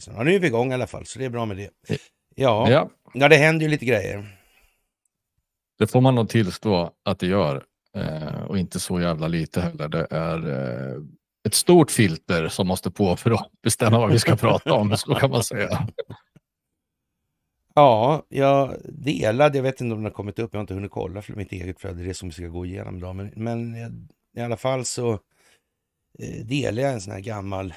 polisen. Liksom. Ja, nu är vi igång i alla fall, så det är bra med det. Eh, ja, ja. ja det händer ju lite grejer. Det får man nog tillstå att det gör. Eh, och inte så jävla lite heller. Det är eh, ett stort filter som måste på för att bestämma vad vi ska prata om, så kan man säga. Ja, jag delade, jag vet inte om den har kommit upp, jag har inte hunnit kolla för mitt eget flöde, det som vi ska gå igenom idag. Men, men i alla fall så eh, delade jag en sån här gammal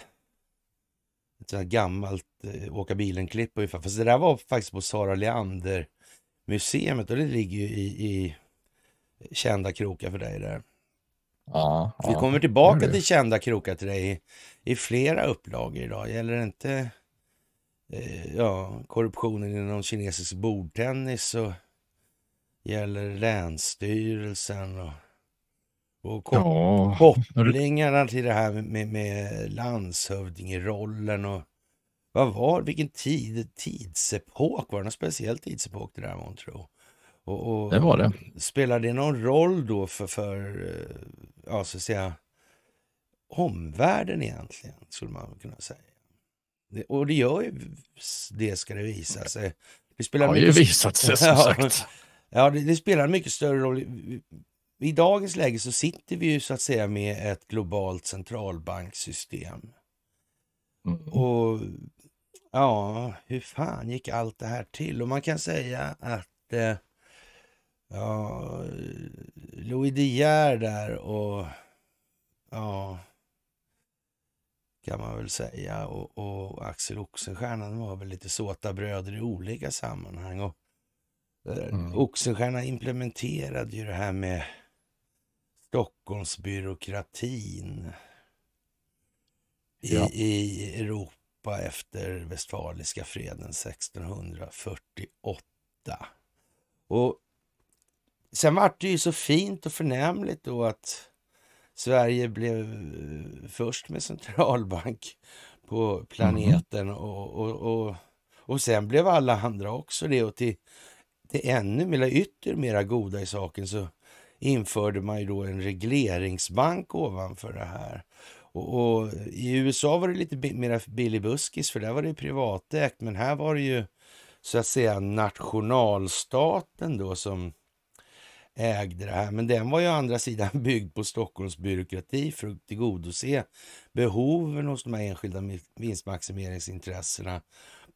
ett sånt här gammalt eh, åka bilen-klipp ungefär. Fast det där var faktiskt på Sara Leander-museet och det ligger ju i, i kända krokar för dig där. Ja, Vi kommer tillbaka till kända krokar till dig i, i flera upplagor idag. Gäller det inte eh, ja, korruptionen inom kinesisk bordtennis så gäller länsstyrelsen och och kop ja. kopplingarna till det här med, med landshövdingerollen och vad var vilken tid, tidsepok? Var det någon speciell tidsepok det där man tror? Och, och, det var det. Spelar det någon roll då för, för eh, ja, så att säga, omvärlden egentligen, skulle man kunna säga? Det, och det gör ju det, ska det visa sig. Det har mycket, ju visat sig, som sagt. ja, det, det spelar mycket större roll i dagens läge så sitter vi ju så att säga med ett globalt centralbanksystem. Mm. Och ja, hur fan gick allt det här till? Och man kan säga att eh, ja, Louis De Geer där och ja, kan man väl säga. Och, och Axel Oxenstierna var väl lite bröder i olika sammanhang. Och, eh, mm. Oxenstierna implementerade ju det här med Stockholmsbyråkratin i, ja. i Europa efter Westfaliska freden 1648. Och sen vart det ju så fint och förnämligt då att Sverige blev eh, först med centralbank på planeten mm. och, och, och, och sen blev alla andra också det. Och till, det ännu mera ytter mera goda i saken så införde man ju då en regleringsbank ovanför det här. Och, och I USA var det lite mer billig Buskis, för där var det privatägt. Men här var det ju så att säga nationalstaten då som ägde det här. Men den var ju å andra sidan byggd på Stockholms byråkrati för att tillgodose behoven hos de här enskilda vinstmaximeringsintressena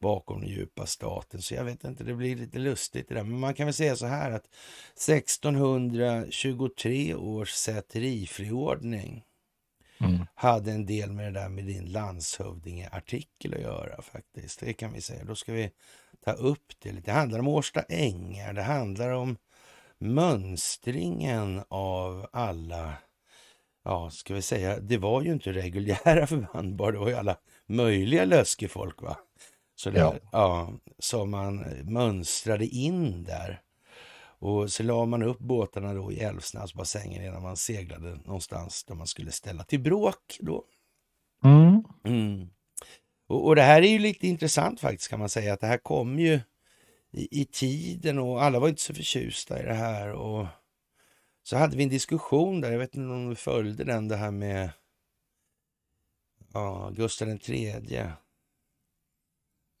bakom den djupa staten. Så jag vet inte, det blir lite lustigt det där. Men man kan väl säga så här att 1623 års säteriförordning mm. hade en del med det där med din landshövdingeartikel att göra faktiskt. Det kan vi säga. Då ska vi ta upp det lite. Det handlar om Årsta ängar. Det handlar om mönstringen av alla ja, ska vi säga, det var ju inte reguljära förband bara, det var ju alla möjliga löskefolk va? Så, där, ja. ja. som man mönstrade in där. Och så la man upp båtarna då i Älvsnabsbassängen innan man seglade någonstans där man skulle ställa till bråk då. Mm. Mm. Och, och, det här är ju lite intressant faktiskt kan man säga att det här kom ju i, i tiden och alla var inte så förtjusta i det här. Och så hade vi en diskussion där, jag vet inte om du följde den, det här med ja, Gustav den tredje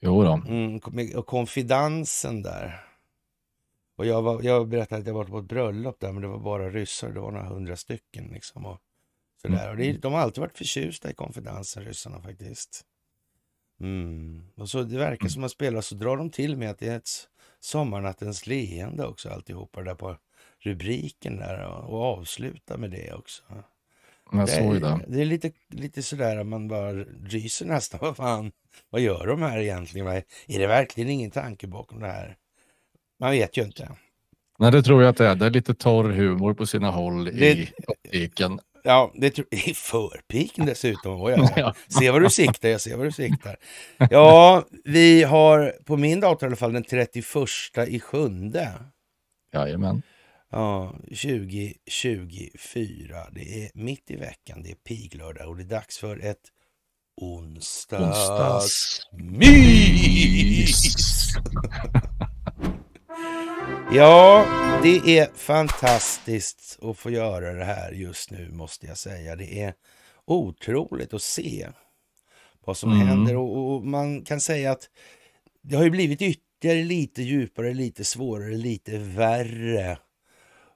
Jo då. Mm, och konfidansen där. Och jag, var, jag berättade att jag varit på ett bröllop där, men det var bara ryssar. Det var några hundra stycken. Liksom, och sådär. Mm. Och det, de har alltid varit förtjusta i konfidansen, ryssarna faktiskt. Mm. Och så Det verkar mm. som att spelar så drar de till med att det är ett sommarnattens leende också alltihopa där på rubriken där och, och avsluta med det också. Jag det är, det. Det är lite, lite sådär att man bara ryser nästan. Vad fan. Vad gör de här egentligen? Är det verkligen ingen tanke bakom det här? Man vet ju inte. Nej, det tror jag att det är. Det är lite torr humor på sina håll det... i optiken. Ja, det i förpiken dessutom. Oj, ja. Se vad du siktar, jag ser vad du siktar. Ja, vi har på min dator i alla fall den 31 i sjunde. Jajamän. Ja, 2024. Det är mitt i veckan, det är piglördag och det är dags för ett Onsdagsmys! ja, det är fantastiskt att få göra det här just nu måste jag säga. Det är otroligt att se vad som mm. händer och, och, man kan säga att det har ju blivit ytterligare lite djupare, lite svårare, lite värre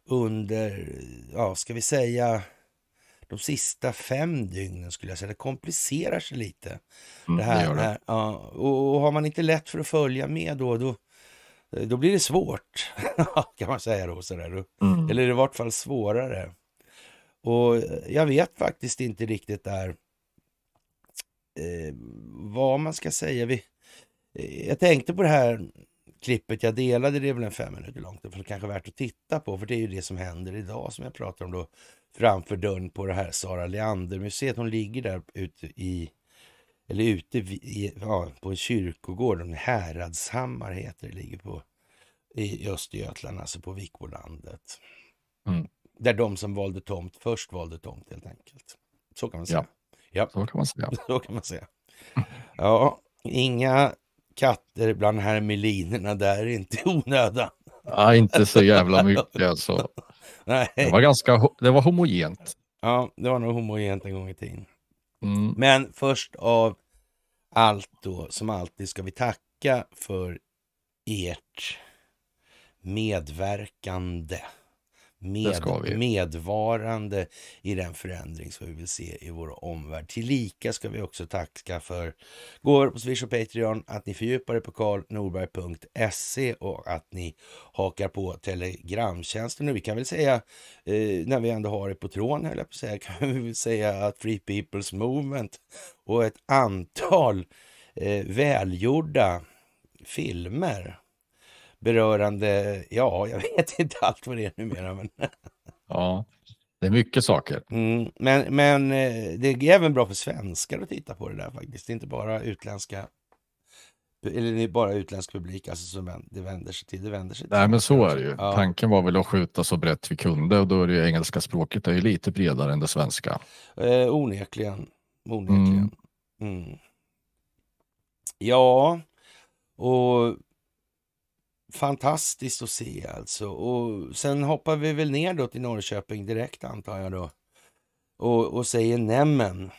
under, ja ska vi säga de sista fem dygnen skulle jag säga. Det komplicerar sig lite. Mm, det här, det det. här. Ja, och, och, har man inte lätt för att följa med då, då, då blir det svårt. kan man säga då. Sådär. Mm. Eller i vart fall svårare. Och jag vet faktiskt inte riktigt där eh, vad man ska säga. Vi, eh, jag tänkte på det här klippet jag delade det är väl en fem minuter långt. Det är kanske värt att titta på för det är ju det som händer idag som jag pratar om då framför dörren på det här Sara Leander-museet. Hon ligger där ute i eller ute i, ja, på en kyrkogård, Häradshammar heter det, ligger på i Östergötland, alltså på Vikbolandet. Mm. Där de som valde tomt först valde tomt helt enkelt. Så kan man säga. Ja, ja. Så, kan man säga. så kan man säga. Ja, inga katter bland hermelinerna där, inte i onödan. Ja, inte så jävla mycket alltså. Nej. Det var ganska, det var homogent. Ja, det var nog homogent en gång i tiden. Mm. Men först av allt då, som alltid, ska vi tacka för ert medverkande med, medvarande i den förändring som vi vill se i vår omvärld. Tillika ska vi också tacka för gåvor på Swish och Patreon, att ni fördjupar er på karlnorberg.se och att ni hakar på Telegramtjänsten. vi kan väl säga, eh, när vi ändå har det på tråden, höll jag på att säga, kan vi väl säga att Free People's Movement och ett antal eh, välgjorda filmer berörande, ja, jag vet inte allt vad det är numera. Men... ja, det är mycket saker. Mm, men, men eh, det är även bra för svenskar att titta på det där faktiskt. Det är inte bara utländska eller det är bara utländsk publik alltså, som det vänder sig till. Det vänder sig till. Nej, men så är det ju. Ja. Tanken var väl att skjuta så brett vi kunde och då är det ju, engelska språket är ju lite bredare än det svenska. Eh, onekligen. onekligen. Mm. Mm. Ja, och fantastiskt att se alltså. Och sen hoppar vi väl ner då till Norrköping direkt antar jag då. Och, och säger nämen.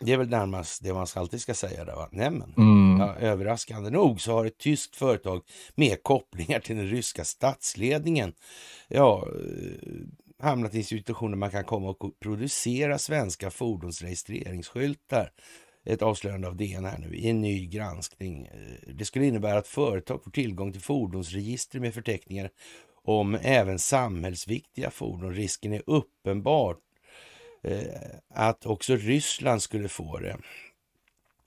Det är väl närmast det man alltid ska säga där va? Nämen. Mm. Ja, överraskande nog så har ett tyskt företag med kopplingar till den ryska statsledningen ja, eh, hamnat i situationer man kan komma och producera svenska fordonsregistreringsskyltar ett avslöjande av DN här nu, i en ny granskning. Eh, det skulle innebära att företag får tillgång till fordonsregister med förteckningar om även samhällsviktiga fordon. Risken är uppenbar eh, att också Ryssland skulle få det.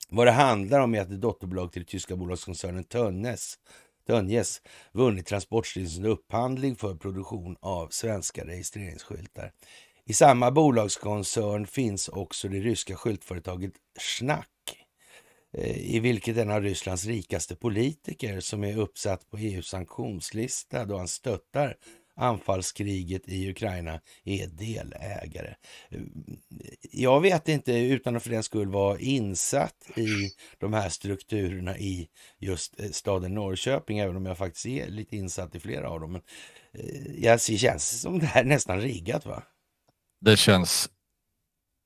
Vad det handlar om är att ett dotterbolag till tyska bolagskoncernen Tönnes Dönjes vunnit Transportstyrelsens upphandling för produktion av svenska registreringsskyltar. I samma bolagskoncern finns också det ryska skyltföretaget Snack eh, i vilket en av Rysslands rikaste politiker som är uppsatt på EUs sanktionslista då han stöttar anfallskriget i Ukraina är delägare. Eh, jag vet inte, utan att för den skull vara insatt i de här strukturerna i just eh, staden Norrköping, även om jag faktiskt är lite insatt i flera av dem. Men jag känns som det här nästan riggat va? det känns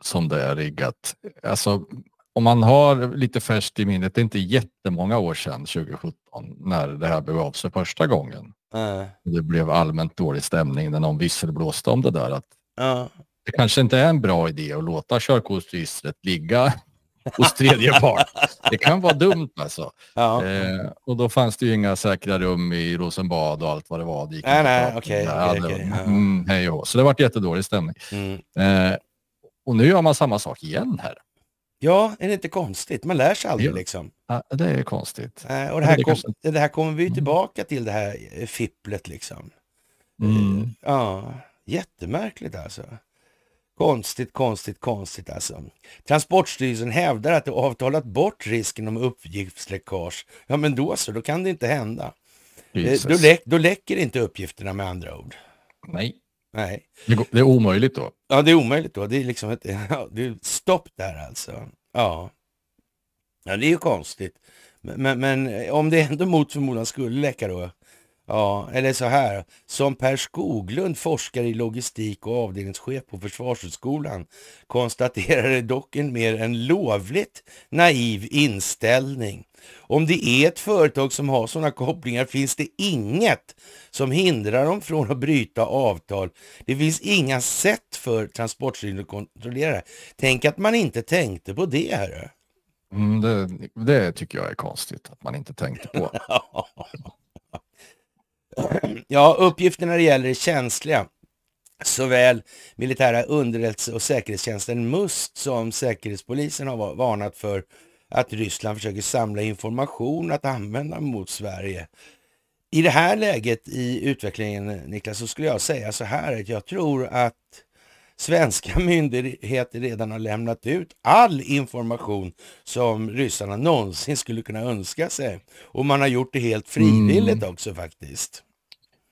som det är riggat. Alltså, om man har lite färskt i minnet, det är inte jättemånga år sedan, 2017, när det här begav sig första gången. Äh. Det blev allmänt dålig stämning när någon visselblåste om det där. Att äh. Det kanske inte är en bra idé att låta körkortsregistret ligga hos tredje part. Det kan vara dumt alltså. Ja. Eh, och då fanns det ju inga säkra rum i Rosenbad och allt vad det var. Det nej, nej, okej. Okay, okay, okay, mm, hej och Så det vart jättedålig stämning. Mm. Eh, och nu gör man samma sak igen här. Ja, är det inte konstigt? Man lär sig aldrig ja. liksom. Ja, det är konstigt. Eh, och det här, det, kom, kanske... det här, kommer vi mm. tillbaka till, det här eh, fipplet liksom. Mm. Eh, ja, jättemärkligt alltså. Konstigt, konstigt, konstigt alltså. Transportstyrelsen hävdar att de avtalat bort risken om uppgiftsläckage. Ja, men då så, då kan det inte hända. Eh, då, läck, då läcker inte uppgifterna med andra ord. Nej. Nej. Det är omöjligt då? Ja, det är omöjligt då. Det är liksom ett, ja, det är stopp där alltså. Ja. ja, det är ju konstigt. Men, men, men om det ändå mot förmodan skulle läcka då, Ja, eller så här. Som Per Skoglund, forskare i logistik och avdelningschef på Försvarshögskolan, konstaterade dock en mer än lovligt naiv inställning. Om det är ett företag som har sådana kopplingar finns det inget som hindrar dem från att bryta avtal. Det finns inga sätt för Transportstyrelsen att kontrollera det. Tänk att man inte tänkte på det. Här. Mm, det, det, tycker jag är konstigt att man inte tänkte på. Ja, uppgifterna det gäller är känsliga. Såväl militära underrättelse och säkerhetstjänsten MUST som säkerhetspolisen har varnat för att Ryssland försöker samla information att använda mot Sverige. I det här läget i utvecklingen, Niklas, så skulle jag säga så här att jag tror att svenska myndigheter redan har lämnat ut all information som ryssarna någonsin skulle kunna önska sig. Och man har gjort det helt frivilligt mm. också faktiskt.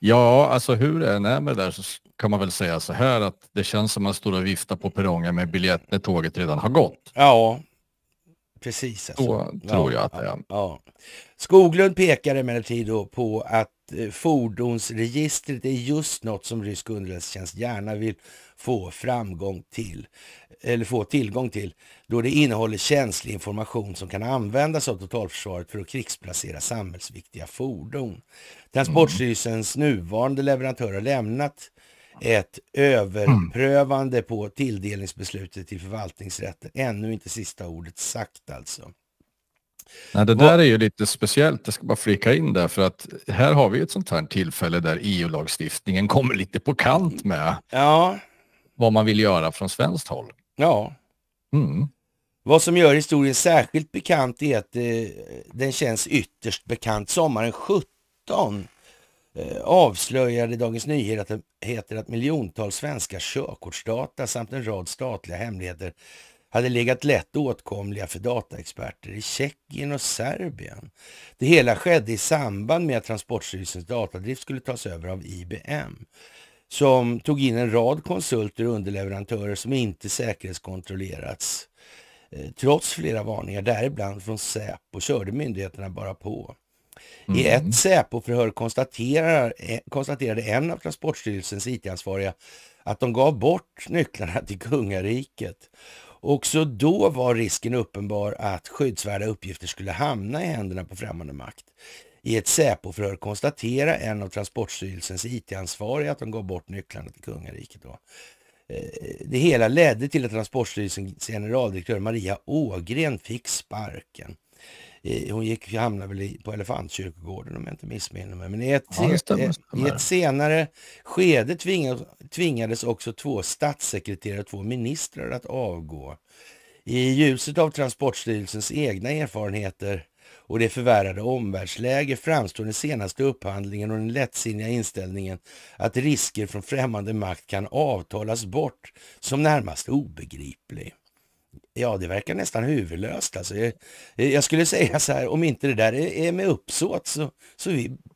Ja, alltså hur det än är med det där så kan man väl säga så här att det känns som att man står och viftar på perrongen med biljett när tåget redan har gått. Ja, precis. Alltså. Så tror ja, jag att det är. Ja. Skoglund pekar emellertid då på att eh, fordonsregistret är just något som rysk underrättelsetjänst gärna vill få framgång till eller få tillgång till då det innehåller känslig information som kan användas av totalförsvaret för att krigsplacera samhällsviktiga fordon. Transportstyrelsens mm. nuvarande leverantör har lämnat ett mm. överprövande på tilldelningsbeslutet till förvaltningsrätten. Ännu inte sista ordet sagt alltså. Nej, det där är ju lite speciellt. Jag ska bara flika in där för att här har vi ett sånt här tillfälle där EU-lagstiftningen kommer lite på kant med ja. vad man vill göra från svenskt håll. Ja. Mm. Vad som gör historien särskilt bekant är att eh, den känns ytterst bekant. Sommaren 17 eh, avslöjade Dagens Nyheter att miljontals svenska körkortsdata samt en rad statliga hemligheter hade legat lätt åtkomliga för dataexperter i Tjeckien och Serbien. Det hela skedde i samband med att Transportstyrelsens datadrift skulle tas över av IBM som tog in en rad konsulter och underleverantörer som inte säkerhetskontrollerats eh, trots flera varningar, däribland från Säpo, körde myndigheterna bara på. Mm. I ett Säpo-förhör eh, konstaterade en av Transportstyrelsens IT-ansvariga att de gav bort nycklarna till kungariket. Också då var risken uppenbar att skyddsvärda uppgifter skulle hamna i händerna på främmande makt i ett Säpo-förhör konstatera en av Transportstyrelsens IT-ansvariga att de gav bort nycklarna till kungariket. Då. Eh, det hela ledde till att Transportstyrelsens generaldirektör Maria Ågren fick sparken. Eh, hon gick, hamnade väl på Elefantkyrkogården om jag inte missminner mig. Men i ett, ja, stämmer, i ett senare skede tvingades också två statssekreterare och två ministrar att avgå. I ljuset av Transportstyrelsens egna erfarenheter och det förvärrade omvärldsläge framstår den senaste upphandlingen och den lättsinniga inställningen att risker från främmande makt kan avtalas bort som närmast obegriplig. Ja, det verkar nästan huvudlöst. Alltså, jag, jag, skulle säga så här, om inte det där är, med uppsåt så, så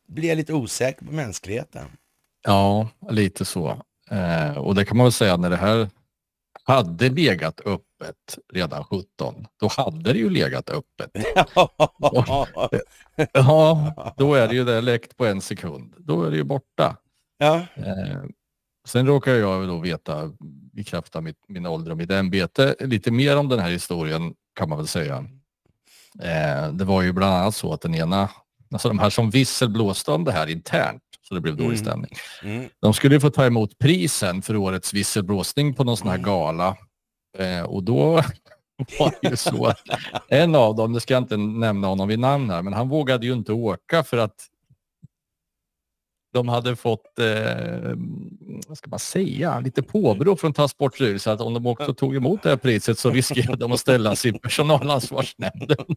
blir jag lite osäker på mänskligheten. Ja, lite så. Eh, och det kan man väl säga när det här hade legat öppet redan 17, då hade det ju legat öppet. ja, då är det ju det läckt på en sekund. Då är det ju borta. Ja. Eh, sen råkar jag då veta i kraft av mitt, min ålder och mitt ämbete lite mer om den här historien kan man väl säga. Eh, det var ju bland annat så att den ena, alltså de här som visselblåste om det här internt, så det blev dålig mm. stämning. Mm. De skulle få ta emot prisen för årets visselblåsning på någon sån här mm. gala. Eh, och då var det ju så att en av dem, nu ska jag inte nämna honom vid namn här, men han vågade ju inte åka för att de hade fått, eh, vad ska man säga, lite påbrå från Transportstyrelsen att om de också tog emot det här priset så riskerade de att ställa sig i personalansvarsnämnden.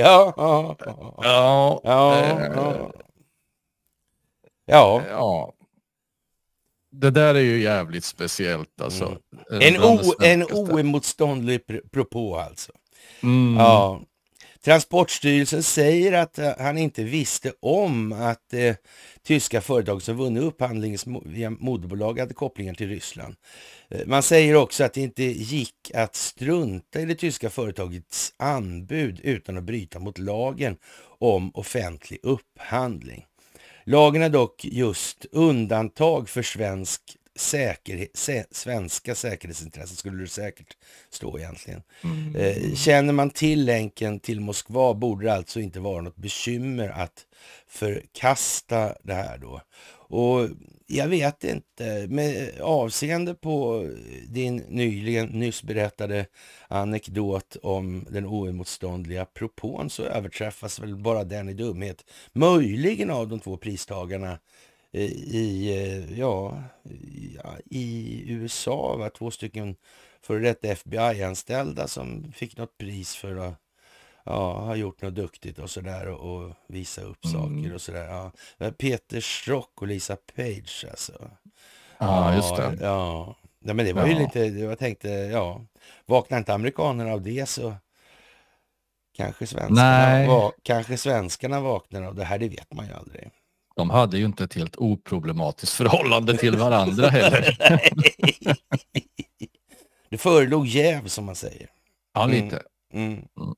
Ja. Ja. Ja. ja. ja. ja. Det där är ju jävligt speciellt alltså. Mm. En, o, en oemotståndlig propå alltså. Mm. Ja. Transportstyrelsen säger att eh, han inte visste om att det eh, tyska företag som vunnit upphandlingen via moderbolag hade kopplingar till Ryssland. Eh, man säger också att det inte gick att strunta i det tyska företagets anbud utan att bryta mot lagen om offentlig upphandling. Lagen är dock just undantag för svensk säker, sä, svenska säkerhetsintressen, skulle det säkert stå egentligen. Mm. Eh, känner man till länken till Moskva borde det alltså inte vara något bekymmer att förkasta det här då. Och jag vet inte, med avseende på din nyligen, nyss berättade anekdot om den oemotståndliga propån så överträffas väl bara den i dumhet. Möjligen av de två pristagarna Eh, i, eh, ja, i USA. Var två stycken före detta FBI-anställda som fick något pris för att ja, ha gjort något duktigt och sådär och, och visa upp mm. saker och sådär. Ja. Peter Strock och Lisa Page alltså. Ja, just det. Ja. ja. men det var ju ja. lite, jag tänkte, ja, vaknar inte amerikanerna av det så kanske svenskarna, va, kanske svenskarna vaknar av det här, det vet man ju aldrig de hade ju inte ett helt oproblematiskt förhållande till varandra heller. det förelåg jäv som man säger. Ja, mm. lite. Mm. Mm. Mm.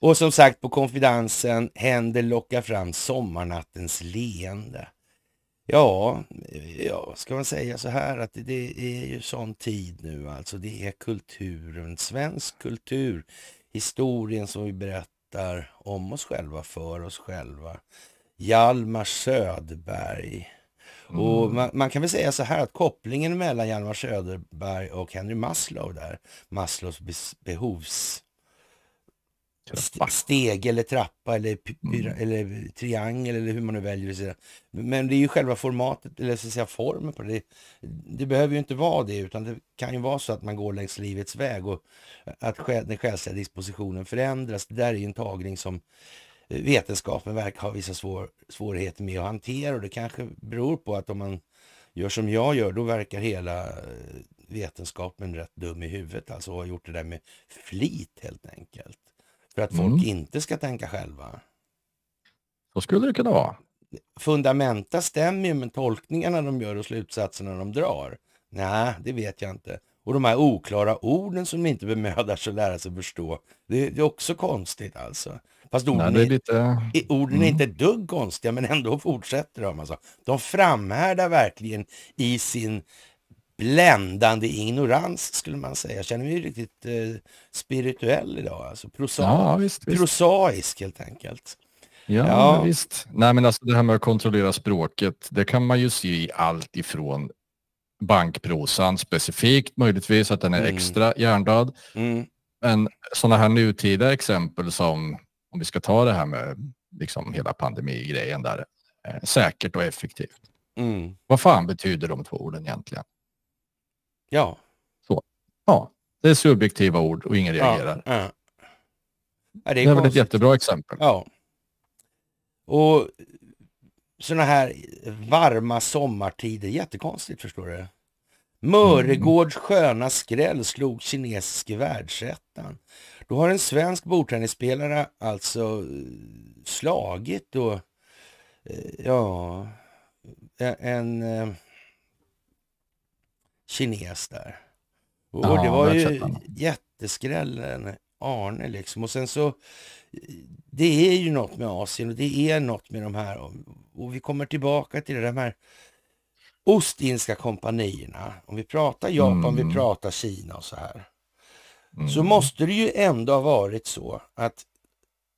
Och som sagt på konfidensen, händer lockar fram sommarnattens leende. Ja, ja, ska man säga så här att det, det är ju sån tid nu alltså. Det är kulturen, svensk kultur, historien som vi berättar om oss själva, för oss själva. Hjalmar Söderberg. Mm. Och man, man, kan väl säga så här att kopplingen mellan Hjalmar Söderberg och Henry Maslow där, Maslows behovs steg eller trappa eller, pyra, mm. eller triangel eller hur man nu väljer Men det är ju själva formatet, eller så säga formen på det. Det behöver ju inte vara det, utan det kan ju vara så att man går längs livets väg och att själ, den själsliga dispositionen förändras. Det där är ju en tagning som vetenskapen verkar ha vissa svår, svårigheter med att hantera och det kanske beror på att om man gör som jag gör, då verkar hela eh, vetenskapen rätt dum i huvudet. Alltså har gjort det där med flit helt enkelt. För att folk mm. inte ska tänka själva. Så skulle det kunna vara. Fundamenta stämmer ju med tolkningarna de gör och slutsatserna de drar. Nej, det vet jag inte. Och de här oklara orden som de inte bemödar sig att lära sig förstå. Det, det är också konstigt alltså. Fast orden, Nej, är, lite... orden mm. är inte dugg konstiga men ändå fortsätter de. Alltså. De framhärdar verkligen i sin bländande ignorans skulle man säga. Jag känner mig riktigt eh, spirituell idag. Alltså prosa ja, visst, visst. prosaisk helt enkelt. Ja, ja. visst. Nej men alltså det här med att kontrollera språket, det kan man ju se i allt ifrån bankprosan specifikt möjligtvis, att den är mm. extra hjärndöd. Mm. Men sådana här nutida exempel som om vi ska ta det här med liksom hela pandemigrejen där, eh, säkert och effektivt. Mm. Vad fan betyder de två orden egentligen? Ja. Så. Ja, det är subjektiva ord och ingen reagerar. Ja, ja. Ja, det, är det är väl ett jättebra exempel. Ja. Och sådana här varma sommartider, jättekonstigt förstår du. Möregårds sköna skräll slog kinesiske världsettan. Då har en svensk bordtennisspelare alltså eh, slagit då, eh, ja, en eh, kines där. Och ja, det var ju jätteskrällen Arne liksom. Och sen så, eh, det är ju något med Asien och det är något med de här, och, vi kommer tillbaka till det, de här Ostinska kompanierna. Om vi pratar Japan, mm. vi pratar Kina och så här. Mm. så måste det ju ändå ha varit så att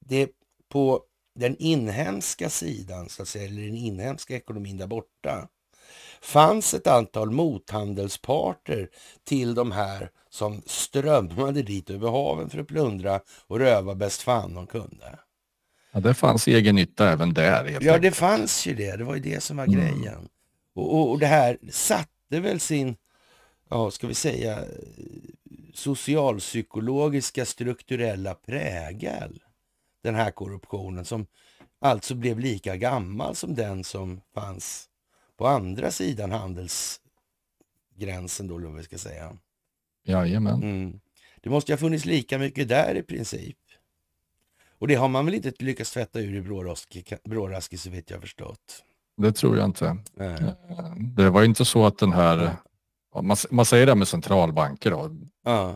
det på den inhemska sidan, så att säga, eller den inhemska ekonomin där borta, fanns ett antal mothandelsparter till de här som strömmade dit över haven för att plundra och röva bäst fan de kunde. Ja, det fanns egen nytta även där. Ja, det fanns ju det. Det var ju det som var mm. grejen. Och, och, och, det här satte väl sin, ja, ska vi säga, socialpsykologiska strukturella prägel. Den här korruptionen som alltså blev lika gammal som den som fanns på andra sidan handelsgränsen då, eller vad vi ska säga. Jajamän. Mm. Det måste ha funnits lika mycket där i princip. Och det har man väl inte lyckats tvätta ur i Bråraske så vitt jag förstått. Det tror jag inte. Nej. Eh, det var inte så att den här man, man säger det här med centralbanker då. Ja.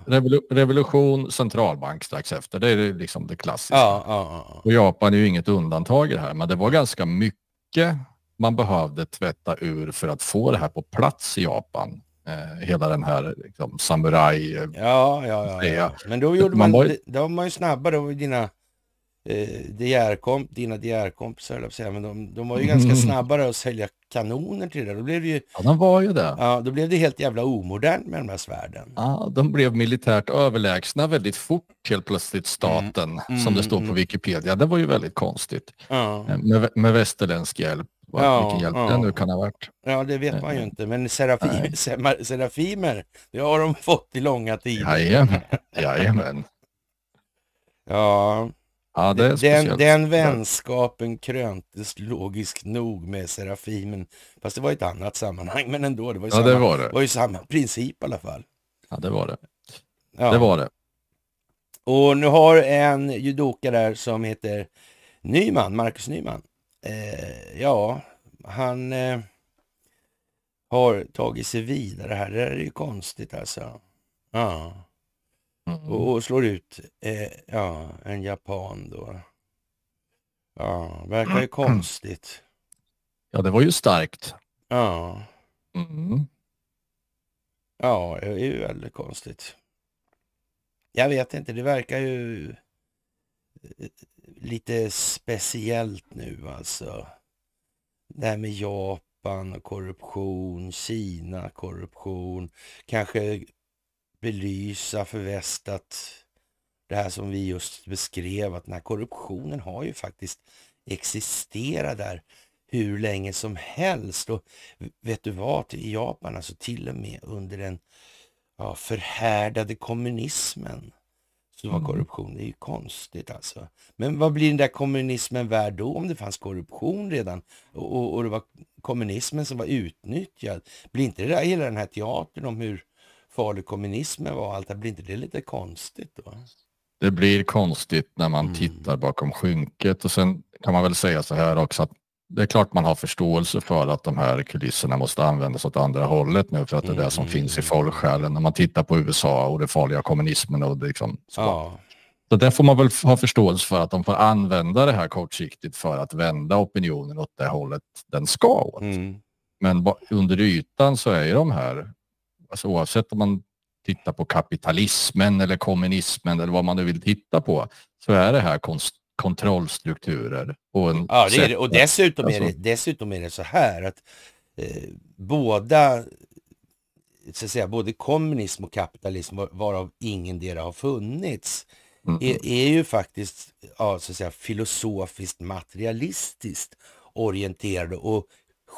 Revolution, centralbank strax efter, det är liksom det klassiska. Ja, ja, Och Japan är ju inget undantag i det här, men det var ganska mycket man behövde tvätta ur för att få det här på plats i Japan. Eh, hela den här liksom, samuraj... Ja, ja, ja, Men då, gjorde man, man ju... då var man ju snabbare. Då var dina eh, DR-komp, dina DR-kompisar, men de, de var ju mm. ganska snabba att sälja kanoner till det Då blev det ju, ja, de var ju det. Ja, då blev det helt jävla omodernt med de här svärden. Ja, de blev militärt överlägsna väldigt fort helt plötsligt, staten, mm. Mm. som det mm, står på mm. Wikipedia. Det var ju väldigt konstigt. Ja. Eh, med, med västerländsk hjälp. ja, vilken hjälp ja. det nu kan ha varit. Ja, det vet man ju eh, inte. Men serafimer, serafimer det har de fått i långa tider. Jajamän. Jajamän. ja. Ja, det är den, den vänskapen kröntes logiskt nog med Serafimen. Fast det var ett annat sammanhang, men ändå. Det var ju, ja, samma, det var det. var ju samma princip i alla fall. Ja, det var det. Ja. Det var det. Och nu har en judoka där som heter Nyman, Marcus Nyman. Eh, ja, han eh, har tagit sig vidare här. Det här är ju konstigt alltså. Ja. Mm. Och, och, slår ut eh, ja, en japan då. Ja, verkar ju konstigt. Ja, det var ju starkt. Ja. Mm. Ja, det är ju väldigt konstigt. Jag vet inte, det verkar ju eh, lite speciellt nu alltså. Det här med Japan och korruption, Kina korruption, kanske belysa, för väst att det här som vi just beskrev, att den här korruptionen har ju faktiskt existerat där hur länge som helst. Och vet du vad, i Japan, alltså till och med under den ja, förhärdade kommunismen så var mm. korruption, det är ju konstigt alltså. Men vad blir den där kommunismen värd då om det fanns korruption redan och, och, och det var kommunismen som var utnyttjad? Blir inte det där hela den här teatern om hur farlig kommunismen var allt. Det blir inte det lite konstigt då? Det blir konstigt när man mm. tittar bakom skynket och sen kan man väl säga så här också att det är klart man har förståelse för att de här kulisserna måste användas åt andra hållet nu för att det är det som mm. finns i folksjälen. När man tittar på USA och det farliga kommunismen och det liksom. Ja. Så där får man väl ha förståelse för att de får använda det här kortsiktigt för att vända opinionen åt det hållet den ska åt. Mm. Men under ytan så är ju de här alltså oavsett om man tittar på kapitalismen eller kommunismen eller vad man nu vill titta på så är det här konst kontrollstrukturer. Och, ja, det är och dessutom, alltså. är det, alltså- dessutom är det så här att eh, båda, så att säga, både kommunism och kapitalism varav ingendera har funnits mm. är, är, ju faktiskt ja, så att säga, filosofiskt materialistiskt orienterade och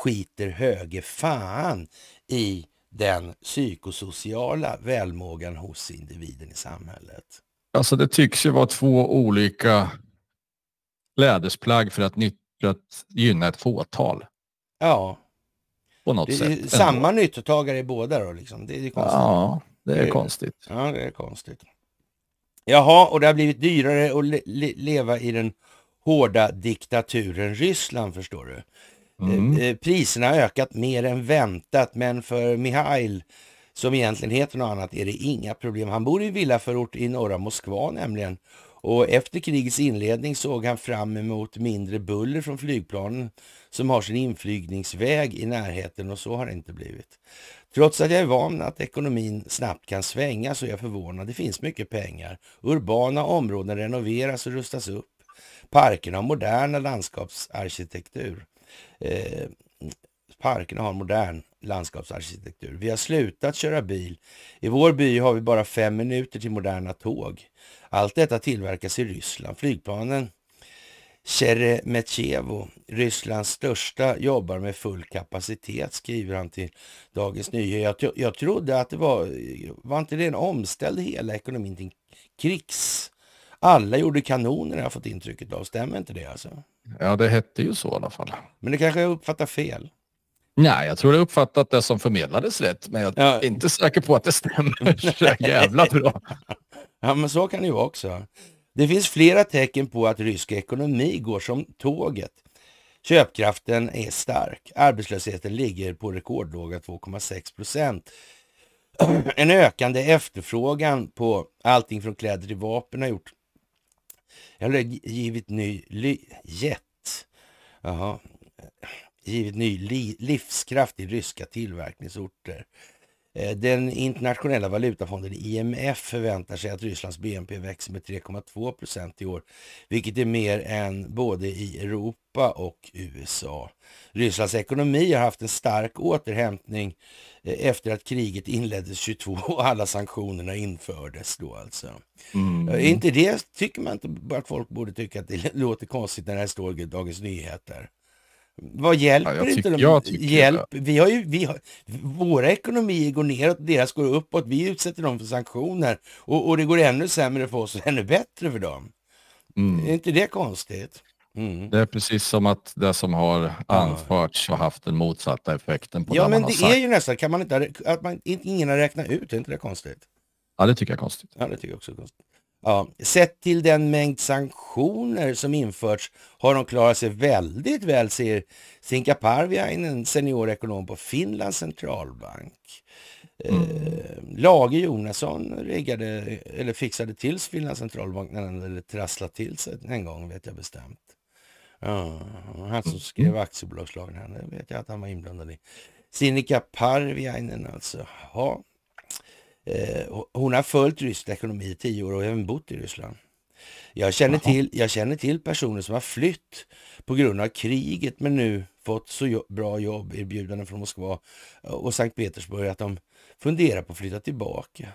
skiter höger fan i den psykosociala välmågan hos individen i samhället. Alltså det tycks ju vara två olika lädesplagg för att, nytt, för att gynna ett fåtal. Ja. På något det, sätt. Samma nyttotagare i båda då liksom. Det, det är konstigt. Ja, det är konstigt. Ja, det är konstigt. Jaha, och det har blivit dyrare att le leva i den hårda diktaturen Ryssland förstår du. Mm. Eh, eh, priserna har ökat mer än väntat, men för Mihail som egentligen heter något annat är det inga problem. Han bor i en villaförort i norra Moskva nämligen. Och efter krigets inledning såg han fram emot mindre buller från flygplanen som har sin inflygningsväg i närheten och så har det inte blivit. Trots att jag är van att ekonomin snabbt kan svänga så är jag förvånad. Det finns mycket pengar. Urbana områden renoveras och rustas upp. Parkerna har moderna landskapsarkitektur. Eh, parkerna har modern landskapsarkitektur. Vi har slutat köra bil. I vår by har vi bara fem minuter till moderna tåg. Allt detta tillverkas i Ryssland. Flygplanen Sheremetyevo, Rysslands största, jobbar med full kapacitet, skriver han till Dagens Nyheter. Jag, jag trodde att det var, var inte det en omställd hela ekonomin till krigs? Alla gjorde kanoner, jag har jag fått intrycket av. Stämmer inte det alltså? Ja, det hette ju så i alla fall. Men det kanske jag uppfattar fel. Nej, jag tror jag uppfattat det som förmedlades rätt, men jag är inte säker på att det stämmer så jävla bra. Ja, men så kan det ju vara också. Det finns flera tecken på att rysk ekonomi går som tåget. Köpkraften är stark. Arbetslösheten ligger på rekordlåga 2,6 procent. En ökande efterfrågan på allting från kläder till vapen har gjort eller givit ny li, jet, Jaha. givit ny li, livskraft i ryska tillverkningsorter. Eh, den internationella valutafonden IMF förväntar sig att Rysslands BNP växer med 3,2 procent i år, vilket är mer än både i Europa och USA. Rysslands ekonomi har haft en stark återhämtning eh, efter att kriget inleddes 22 och alla sanktionerna infördes då alltså. Mm. Eh, inte det, tycker man inte att folk borde tycka att det låter konstigt när det här står i Dagens Nyheter? Vad hjälper ja, tycker, inte de? Hjälp. Det. Vi har ju, vi har, våra ekonomier går neråt, deras går uppåt. Vi utsätter dem för sanktioner och, och det går ännu sämre för oss och ännu bättre för dem. Mm. Är inte det konstigt? Mm. Det är precis som att det som har anförts har haft den motsatta effekten på ja, det man har sagt. men det är ju nästan, kan man inte, att man, ingen har räknat ut, är inte det konstigt? Ja, det tycker jag är konstigt. Ja, det tycker jag också är konstigt. Ja, sett till den mängd sanktioner som införts har de klarat sig väldigt väl, säger Sinka Parviainen, seniorekonom på Finlands centralbank. Eh, mm. Eh, Lage Jonasson riggade, eller fixade till Finlands centralbank när den hade trasslat till sig en gång, vet jag bestämt. Ja, han som skrev mm. aktiebolagslagen, han vet jag att han var inblandad i. Sinikka Parviainen alltså. Ja. Eh, hon har följt rysk ekonomi i tio år och även bott i Ryssland. Jag känner, till, jag känner till personer som har flytt på grund av kriget men nu fått så jo bra jobb, erbjudanden från Moskva eh, och Sankt Petersburg att de funderar på att flytta tillbaka.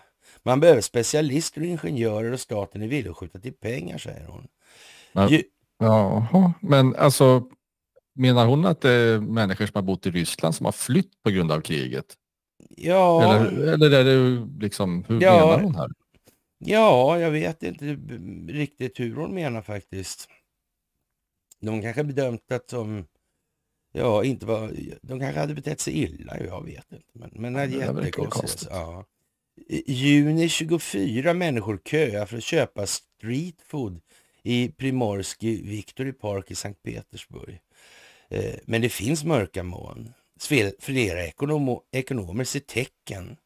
Man behöver specialister och ingenjörer och staten är villig att skjuta till pengar, säger hon. Men, Ju jaha, men alltså menar hon att det är människor som har bott i Ryssland som har flytt på grund av kriget? Ja. Eller, eller är det liksom, hur ja. menar hon här? Ja, jag vet inte riktigt hur hon menar faktiskt. De kanske bedömt att de ja, inte var, de kanske hade betett sig illa, jag vet inte. Men, men det är jättekonstigt. Ja. juni 24 människor köar för att köpa streetfood i Primorski Victory Park i Sankt Petersburg. Eh, men det finns mörka moln. Flera ekonom ekonomer ser tecken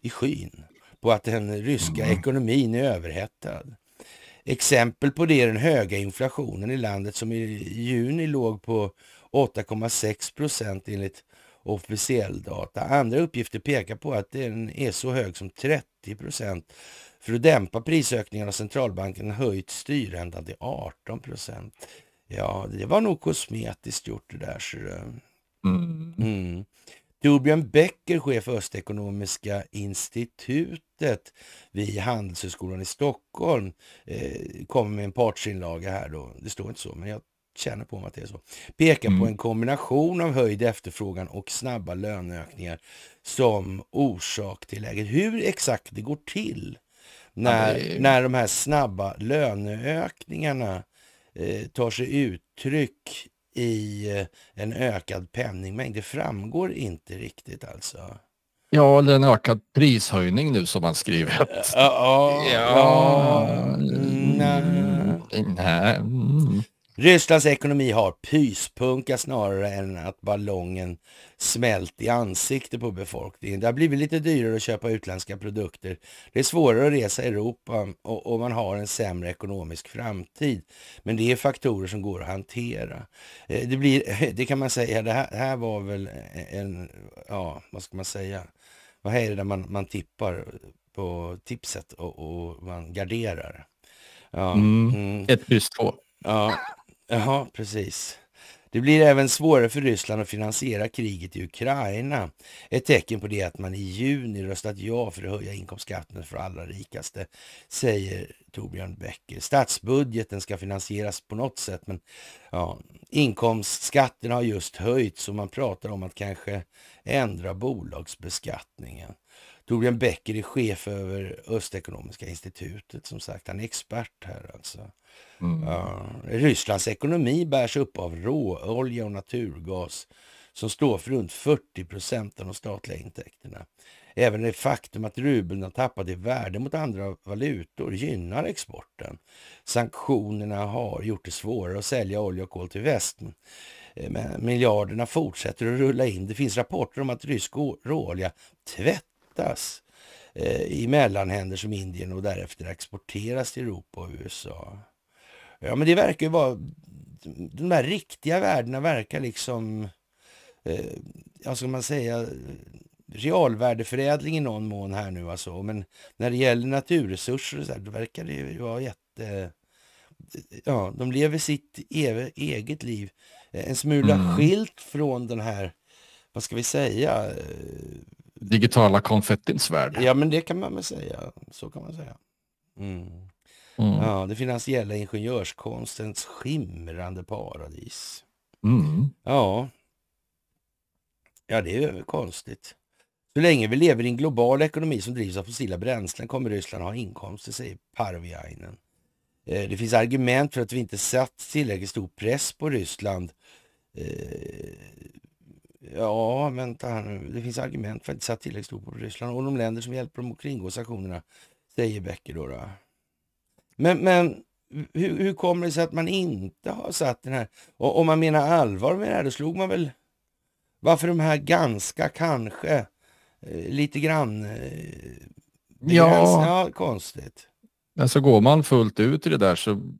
i skyn på att den ryska mm. ekonomin är överhettad. Exempel på det är den höga inflationen i landet som i juni låg på 8,6 procent enligt officiell data. Andra uppgifter pekar på att den är så hög som 30 procent. För att dämpa prisökningarna har centralbanken höjt styrräntan till 18 procent. Ja, det var nog kosmetiskt gjort det där. Så det... Mm. Mm. Torbjörn Becker, chef för Östekonomiska institutet vid Handelshögskolan i Stockholm, eh, kommer med en partsinlaga här då. Det står inte så, men jag känner på mig att det är så. Pekar mm. på en kombination av höjd efterfrågan och snabba löneökningar som orsak till läget. Hur exakt det går till när, ja, är... när de här snabba löneökningarna eh, tar sig uttryck i eh, en ökad penningmängd. Det framgår inte riktigt alltså. Ja, eller en ökad prishöjning nu som man skriver. Uh, uh, ja, ja. Mm, nej. Nej. Rysslands ekonomi har pyspunka snarare än att ballongen smält i ansiktet på befolkningen. Det har blivit lite dyrare att köpa utländska produkter. Det är svårare att resa i Europa och, och man har en sämre ekonomisk framtid. Men det är faktorer som går att hantera. Eh, det, blir, det kan man säga, det här, här var väl en, ja, vad ska man säga? Vad är det där man, man tippar på tipset och, och man garderar? Ja, mm, mm. Ett plus två. Ja, Jaha, precis. Det blir även svårare för Ryssland att finansiera kriget i Ukraina. Ett tecken på det är att man i juni röstat ja för att höja inkomstskatten för allra rikaste, säger Torbjörn Becker. Statsbudgeten ska finansieras på något sätt, men ja, inkomstskatten har just höjts och man pratar om att kanske ändra bolagsbeskattningen. Torbjörn Becker är chef över Östekonomiska institutet, som sagt. Han är expert här alltså. Mm. Uh, Rysslands ekonomi bärs upp av råolja och naturgas som står för runt 40 procent av de statliga intäkterna. Även det faktum att rubeln har tappat i värde mot andra valutor gynnar exporten. Sanktionerna har gjort det svårare att sälja olja och kol till väst. Eh, men miljarderna fortsätter att rulla in. Det finns rapporter om att rysk råolja tvättas eh, i mellanhänder som Indien och därefter exporteras till Europa och USA. Ja, men det verkar ju vara... De där riktiga värdena verkar liksom... Eh, vad ska man säga realvärdeförädling i någon mån här nu alltså. Men när det gäller naturresurser och så här, då verkar det ju vara jätte... Ja, de lever sitt eget liv. Eh, en smula mm. skilt från den här, vad ska vi säga? Eh, Digitala konfettins värld. Ja, men det kan man väl säga. Så kan man säga. Mm. Mm. Ja, det finansiella ingenjörskonstens skimrande paradis. Mm. Ja. ja, det är konstigt. Så länge vi lever i en global ekonomi som drivs av fossila bränslen kommer Ryssland ha inkomster, säger Parviainen. Eh, det finns argument för att vi inte satt tillräckligt stor press på Ryssland. Eh, ja, vänta här nu. Det finns argument för att vi inte satt tillräckligt stor press på Ryssland och de länder som hjälper dem att kringgå sanktionerna, säger Becker. Då, då. Men, men hur, hur, kommer det sig att man inte har satt den här? Och om man menar allvar med det här, då slog man väl... Varför de här ganska, kanske, eh, lite grann... Eh, ja. ja, konstigt. Men så går man fullt ut i det där så liksom,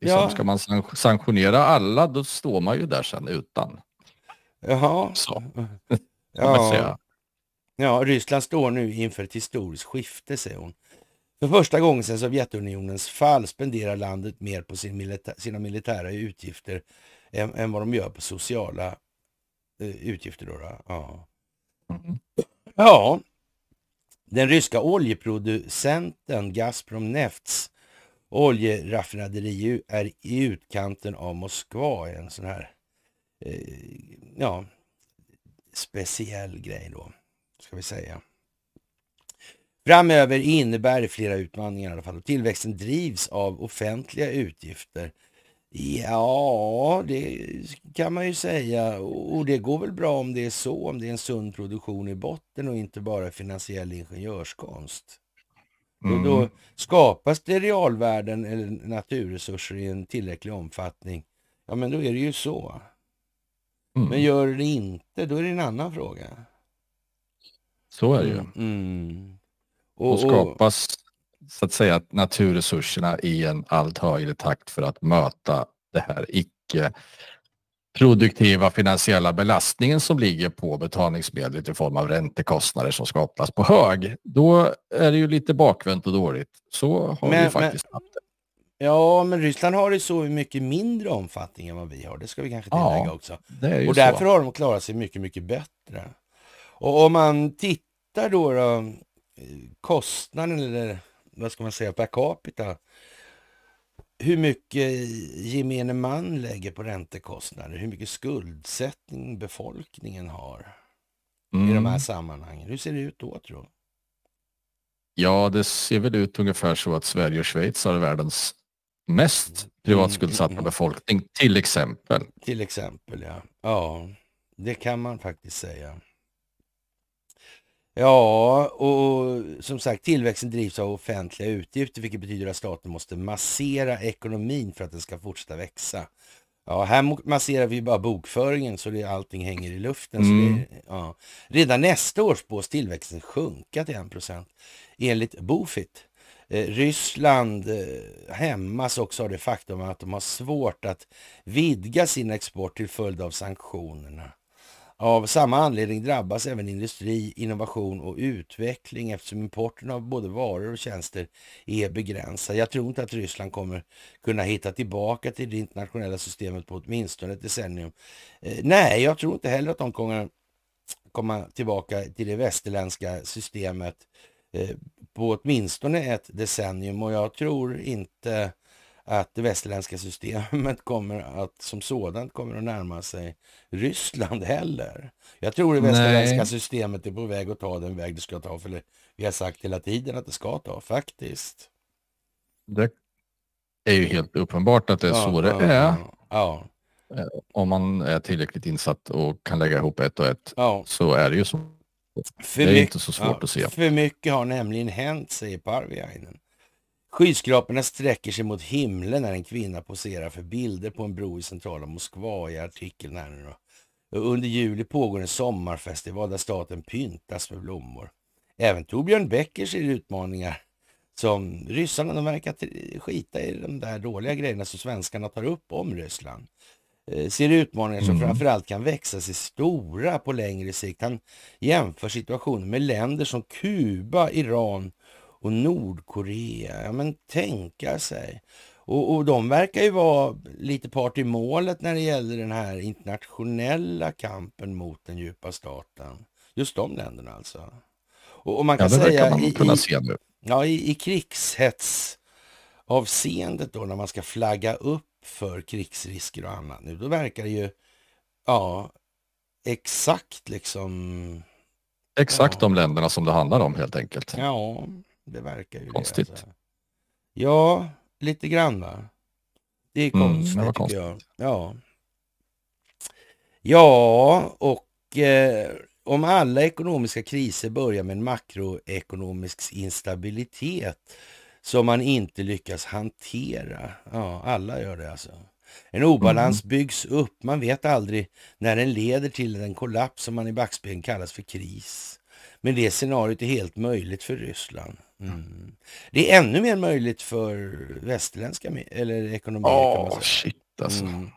ja. ska man sanktionera alla, då står man ju där sen utan. Jaha. Så. Ja. ja, Ryssland står nu inför ett historiskt skifte, säger hon. För första gången sedan Sovjetunionens fall spenderar landet mer på sin milita sina militära utgifter än, än, vad de gör på sociala eh, utgifter. Då, då. Ja. Mm. ja, den ryska oljeproducenten Gazprom Nefts oljeraffinaderi är i utkanten av Moskva. En sån här eh, ja, speciell grej då, ska vi säga. Framöver innebär det flera utmaningar i alla fall. Tillväxten drivs av offentliga utgifter. Ja, det kan man ju säga. Och det går väl bra om det är så, om det är en sund produktion i botten och inte bara finansiell ingenjörskonst. Mm. Då, då mm. skapas det realvärden eller naturresurser i en tillräcklig omfattning. Ja, men då är det ju så. Mm. Men gör det inte, då är det en annan fråga. Så är det ju. Mm. Och, och skapas så att säga naturresurserna i en allt högre takt för att möta det här icke produktiva finansiella belastningen som ligger på betalningsmedlet i form av räntekostnader som skapas på hög. Då är det ju lite bakvänt och dåligt. Så har men, vi faktiskt men, haft det. Ja, men Ryssland har det så mycket mindre omfattning än vad vi har. Det ska vi kanske tillägga ja, också. Och därför så. har de klarat sig mycket, mycket bättre. Och om man tittar då, då kostnaden eller vad ska man säga, per capita. Hur mycket gemene man lägger på räntekostnader, hur mycket skuldsättning befolkningen har mm. i de här mm. sammanhangen. Hur ser det ut då tror du? Ja, det ser väl ut ungefär så att Sverige och Schweiz har världens mest mm. privatskuldsatta mm. befolkning, till exempel. Till exempel, ja. Ja, det kan man faktiskt säga. Ja, och som sagt tillväxten drivs av offentliga utgifter vilket betyder att staten måste massera ekonomin för att den ska fortsätta växa. Ja, här masserar vi bara bokföringen så det, allting hänger i luften. Mm. Det, ja. Redan nästa år spås tillväxten sjunka till 1 procent enligt Bofit. Eh, Ryssland eh, hämmas också av det faktum att de har svårt att vidga sin export till följd av sanktionerna. Av samma anledning drabbas även industri, innovation och utveckling eftersom importen av både varor och tjänster är begränsad. Jag tror inte att Ryssland kommer kunna hitta tillbaka till det internationella systemet på åtminstone ett decennium. Eh, nej, jag tror inte heller att de kommer komma tillbaka till det västerländska systemet eh, på åtminstone ett decennium och jag tror inte att det västerländska systemet kommer att som sådant kommer att närma sig Ryssland heller. Jag tror det västerländska Nej. systemet är på väg att ta den väg det ska ta, för vi har sagt hela tiden att det ska ta faktiskt. Det är ju helt uppenbart att det är ja, så det är. Ja, eh, Om man är tillräckligt insatt och kan lägga ihop ett och ett så är det ju så. För det är inte så svårt att se. För mycket har nämligen hänt, säger Parviainen. Skyskraporna sträcker sig mot himlen när en kvinna poserar för bilder på en bro i centrala Moskva i artikeln här nu då. Under juli pågår en sommarfestival där staten pyntas med blommor. Även Torbjörn Becker ser utmaningar som ryssarna de verkar skita i de där dåliga grejerna som svenskarna tar upp om Ryssland. Eh, ser utmaningar som mm. framförallt kan växa sig stora på längre sikt. Han jämför situationen med länder som Kuba, Iran och Nordkorea. Ja, men tänka sig. Och, och de verkar ju vara lite part i målet när det gäller den här internationella kampen mot den djupa staten. Just de länderna alltså. Och, och man kan ja, det säga man i, kunna se nu. Ja, i, i krigshets avseendet då när man ska flagga upp för krigsrisker och annat nu, då verkar det ju, ja, exakt liksom... Exakt ja. de länderna som det handlar om helt enkelt. Ja, det verkar ju Konstigt. Det, alltså. Ja, lite grann va. Det är konstigt, mm, det konstigt. Jag. Ja. ja, och eh, om alla ekonomiska kriser börjar med en makroekonomisk instabilitet som man inte lyckas hantera. Ja, alla gör det alltså. En obalans mm. byggs upp. Man vet aldrig när den leder till den kollaps som man i backspegeln kallas för kris. Men det scenariot är helt möjligt för Ryssland. Mm. Det är ännu mer möjligt för västerländska eller ekonomier. Ja, oh, shit alltså. Mm.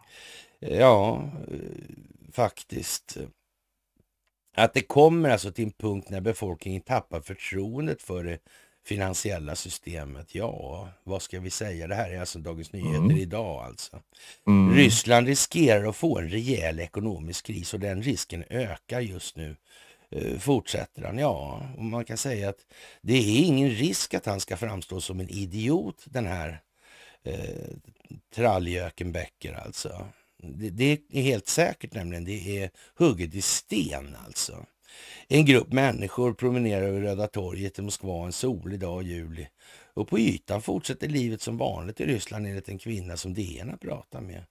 Ja, faktiskt. Att det kommer alltså till en punkt när befolkningen tappar förtroendet för det finansiella systemet. Ja, vad ska vi säga? Det här är alltså Dagens Nyheter mm. idag alltså. Mm. Ryssland riskerar att få en rejäl ekonomisk kris och den risken ökar just nu Eh, fortsätter han. Ja, och man kan säga att det är ingen risk att han ska framstå som en idiot, den här eh, tralljöken Becker alltså. Det, det, är helt säkert nämligen, det är hugget i sten alltså. En grupp människor promenerar över Röda torget i Moskva en solig dag i juli och på ytan fortsätter livet som vanligt i Ryssland enligt en kvinna som DN har pratat med.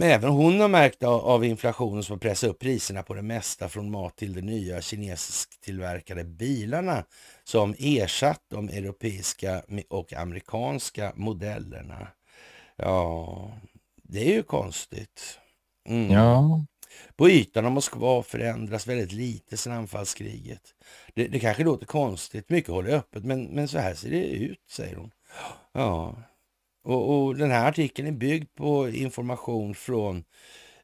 Men även hon har märkt av inflationen som har pressat upp priserna på det mesta från mat till de nya kinesisktillverkade bilarna som ersatt de europeiska och amerikanska modellerna. Ja, det är ju konstigt. Mm. Ja. På ytan av Moskva förändras väldigt lite sedan anfallskriget. Det, det kanske låter konstigt, mycket håller öppet, men, men så här ser det ut, säger hon. Ja, och, och, den här artikeln är byggd på information från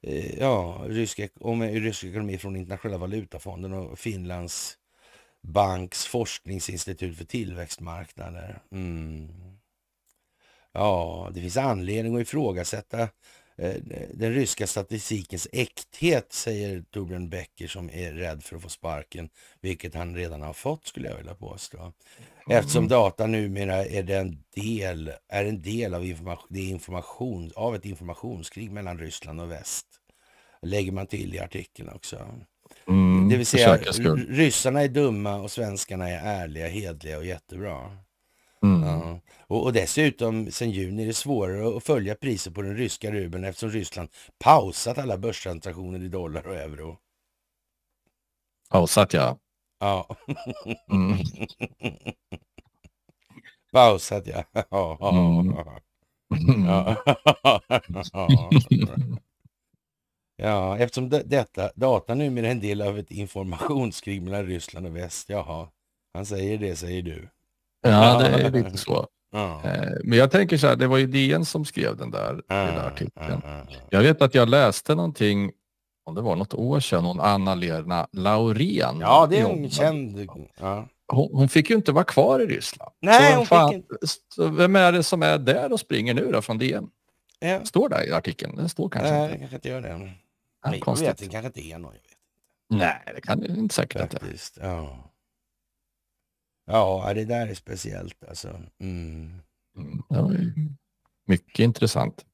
eh, ja, rysk, om eh, rysk ekonomi från Internationella valutafonden och Finlands banks forskningsinstitut för tillväxtmarknader. Mm. Ja, det finns anledning att ifrågasätta eh, den ryska statistikens äkthet, säger Torbjörn Becker som är rädd för att få sparken, vilket han redan har fått skulle jag vilja påstå. Eftersom mm. data numera är, den del, är en del av information, det information, av ett informationskrig mellan Ryssland och väst. Lägger man till i artikeln också. Mm, det vill säga, ryssarna är dumma och svenskarna är ärliga, hedliga och jättebra. Mm. Ja. Och, och, dessutom, sen juni är det svårare att följa priser på den ryska rubeln eftersom Ryssland pausat alla börstransaktioner i dollar och euro. Pausat ja. Ja. Mm. Pausad ja. Ja. Mm. ja. Mm. ja, eftersom detta data numera är en del av ett informationskrig mellan Ryssland och väst. Jaha, han säger det säger du. Ja, det är lite så. Ja. Eh, men jag tänker så här, det var ju DN som skrev den där, ja, den där artikeln. Ja, jag vet att jag läste någonting det var något år sedan, hon Anna-Lena Laurén. Ja, det är hon känd. Ja. Hon, hon, fick ju inte vara kvar i Ryssland. Nej, så hon fan, fick inte. Så vem är det som är där och springer nu då från DN? Ja. Står det i artikeln? Det står kanske Nej, inte. kanske inte gör det. Nej, Nej jag vet, det kanske inte är någon. Nej, det kan det inte säkert inte. Ja. ja, det där är speciellt alltså. Mm. Mm, det var ju mycket intressant.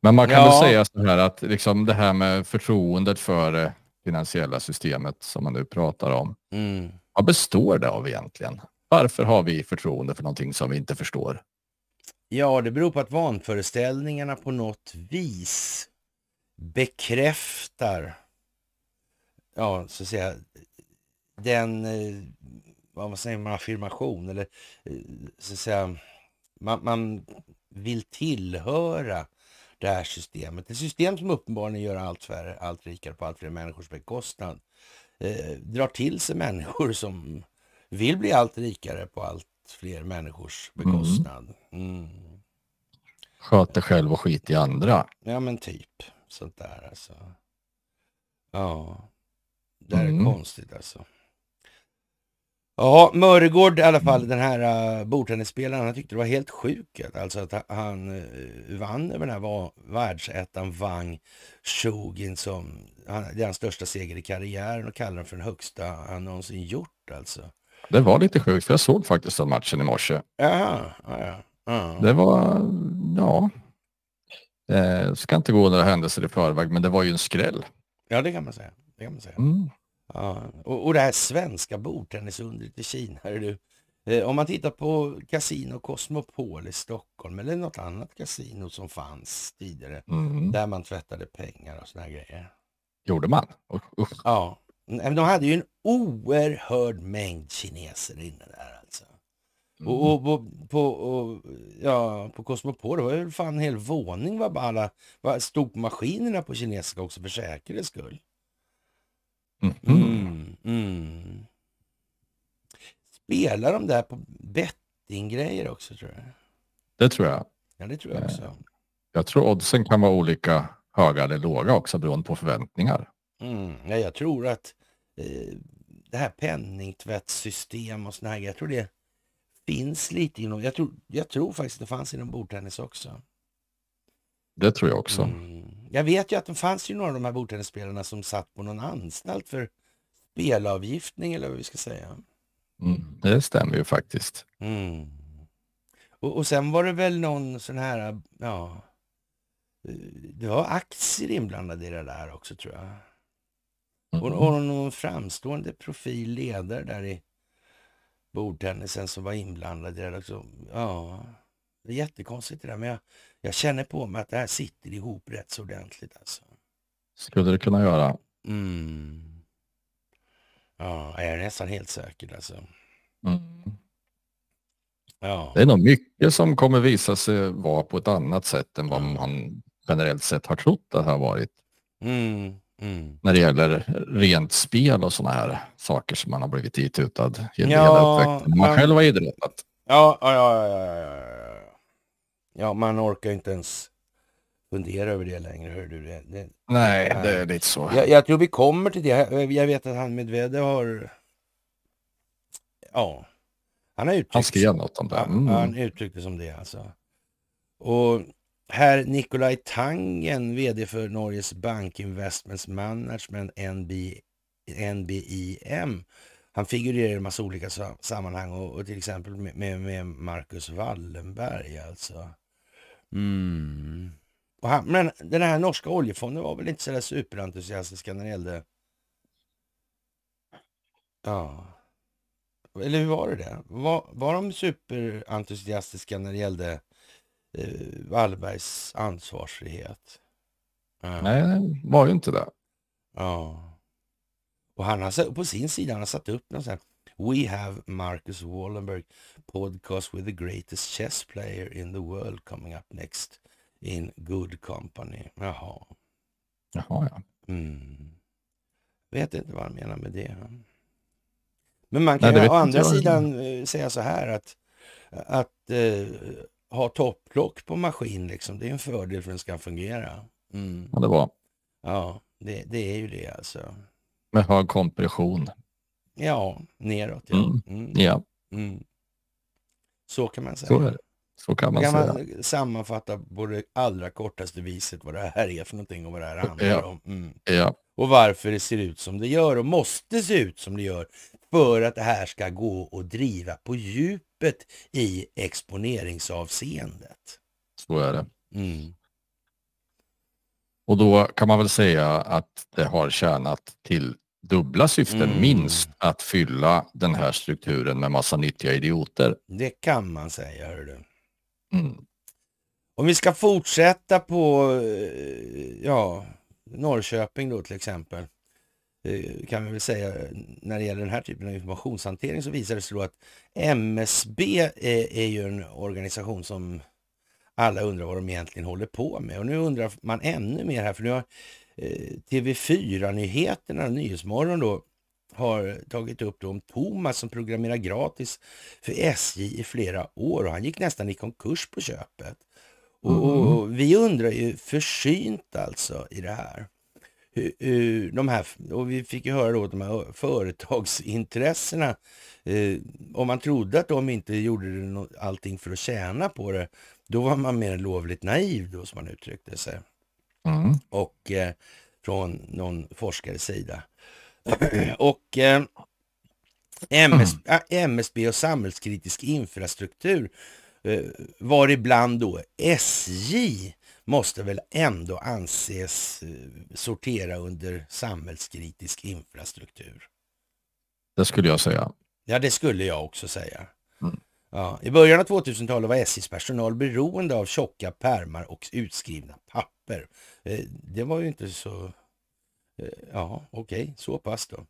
Men man kan ja. väl säga så här att liksom det här med förtroendet för det finansiella systemet som man nu pratar om. Mm. Vad består det av egentligen? Varför har vi förtroende för någonting som vi inte förstår? Ja, det beror på att vanföreställningarna på något vis bekräftar, ja, så att säga, den, eh, vad säger man, affirmation eller eh, så att säga, man, man vill tillhöra det här systemet. Ett system som uppenbarligen gör allt färre, allt rikare på allt fler människors bekostnad. Eh, drar till sig människor som vill bli allt rikare på allt fler människors mm. bekostnad. Mm. Sköt själv och skit i andra. Ja men typ sånt där alltså. Ja, det här är mm. konstigt alltså. Ja, Mörgård i alla fall, den här uh, bordtennisspelaren, han tyckte det var helt sjukt alltså att han uh, vann över den här världsettan Wang Shogin som, han, det är hans största seger i karriären och kallar den för den högsta han någonsin gjort alltså. Det var lite sjukt, för jag såg faktiskt den matchen i morse. Aha, ja, ja. Det var, ja, det eh, ska inte gå några händelser i förväg, men det var ju en skräll. Ja, det kan man säga. Det kan man säga. Mm. Ja, och, och det här svenska bordtennisundret i Kina. du. Eh, om man tittar på Casino Cosmopol i Stockholm eller något annat kasino som fanns tidigare mm. där man tvättade pengar och såna grejer. Gjorde man? Usch. Ja. De hade ju en oerhörd mängd kineser inne där alltså. Mm. Och, och, och, på, och, ja, på Cosmopol var ju fan en hel våning var bara alla, var, stod maskinerna på kinesiska också för säkerhets skull. Mm. mm. Mm. Spelar de där på bettinggrejer också tror jag? Det tror jag. Ja, det tror jag också. Eh, jag tror oddsen kan vara olika höga eller låga också beroende på förväntningar. Mm. Ja, jag tror att eh, det här penningtvättssystem och sådana här jag tror det finns lite inom, jag tror, jag tror faktiskt det fanns inom bordtennis också. Det tror jag också. Mm. Jag vet ju att det fanns ju några av de här bordtennisspelarna som satt på någon anstalt för spelavgiftning eller vad vi ska säga. Mm, det stämmer ju faktiskt. Mm. Och, och sen var det väl någon sån här, ja, eh, det var aktier inblandade i det där också tror jag. Och, mm. och någon framstående profil, ledare där i bordtennisen som var inblandad i det där också. Ja. Det är jättekonstigt det där, men jag, jag, känner på mig att det här sitter ihop rätt så ordentligt. Alltså. Skulle det kunna göra. Mm. Ja, jag är nästan helt säker alltså. Mm. Ja. Det är nog mycket som kommer visa sig vara på ett annat sätt än vad man generellt sett har trott det har varit. Mm. Mm. När det gäller rent spel och sådana här saker som man har blivit itutad i ja, hela Man ja. själv har idrottat. Ja, ja, ja, ja, ja. Ja, man orkar inte ens fundera över det längre. Hör du det? det nej, det är lite så. Jag, jag, tror vi kommer till det. Jag, vet att han Medvedev har... Ja, han har uttryckt... Han skrev något om det. Mm. Han, han uttryckte som det alltså. Och herr Nikolaj Tangen, vd för Norges Bank Investments Management, NB, NBIM. Han figurerar i en massa olika sammanhang och, och till exempel med, med, Marcus Wallenberg alltså. Mm. Han, men den här norska oljefonden var väl inte så där superentusiastiska när det gällde... Ja. Eller hur var det? det? Var, var de superentusiastiska när det gällde eh, Wallbergs ansvarsfrihet? Ja. Nej, det var ju inte det. Ja. Och han har på sin sida han har satt upp något sån här We have Marcus Wallenberg podcast with the greatest chess player in the world coming up next in good company. Jaha. Jaha, ja. Mm. Vet inte vad han menar med det. Men man kan Nej, å andra sidan jag. Eh, säga så här att, att eh, ha topplock på maskin, liksom, det är en fördel för att den ska fungera. Mm. Ja, det var. Ja, det, det är ju det alltså. Med hög kompression. Ja, neråt. Ja. Mm. Mm. ja. Mm. Så kan man säga. Så, är det. så kan man, kan säga. sammanfatta på det allra kortaste viset vad det här är för någonting och vad det här handlar ja. om. Mm. Ja. Och varför det ser ut som det gör och måste se ut som det gör för att det här ska gå och driva på djupet i exponeringsavseendet. Så är det. Mm. Och då kan man väl säga att det har tjänat till dubbla syften mm. minst att fylla den här strukturen med massa nyttiga idioter. Det kan man säga, hör du. Mm. Om vi ska fortsätta på eh, ja, Norrköping då till exempel. Eh, kan vi väl säga när det gäller den här typen av informationshantering så visar det sig då att MSB är, eh, är ju en organisation som alla undrar vad de egentligen håller på med. Och nu undrar man ännu mer här för nu har Eh, TV4-nyheterna, Nyhetsmorgon då, har tagit upp då om Thomas som programmerar gratis för SJ i flera år och han gick nästan i konkurs på köpet. Mm. Och, Vi undrar ju försynt alltså i det här. Hur, hur, de här och vi fick ju höra då de här företagsintressena, eh, om man trodde att de inte gjorde allting för att tjäna på det, då var man mer lovligt naiv då som man uttryckte sig. Mm. Och eh, från någon forskares sida. och eh, MS, mm. Ah, MSB och samhällskritisk infrastruktur eh, var ibland då SJ måste väl ändå anses eh, sortera under samhällskritisk infrastruktur. Det skulle jag säga. Ja, det skulle jag också säga. Mm. Ja, I början av 2000-talet var SJs personal beroende av tjocka pärmar och utskrivna papper. Eh, det var ju inte så... Eh, ja, okej, okay, så pass då.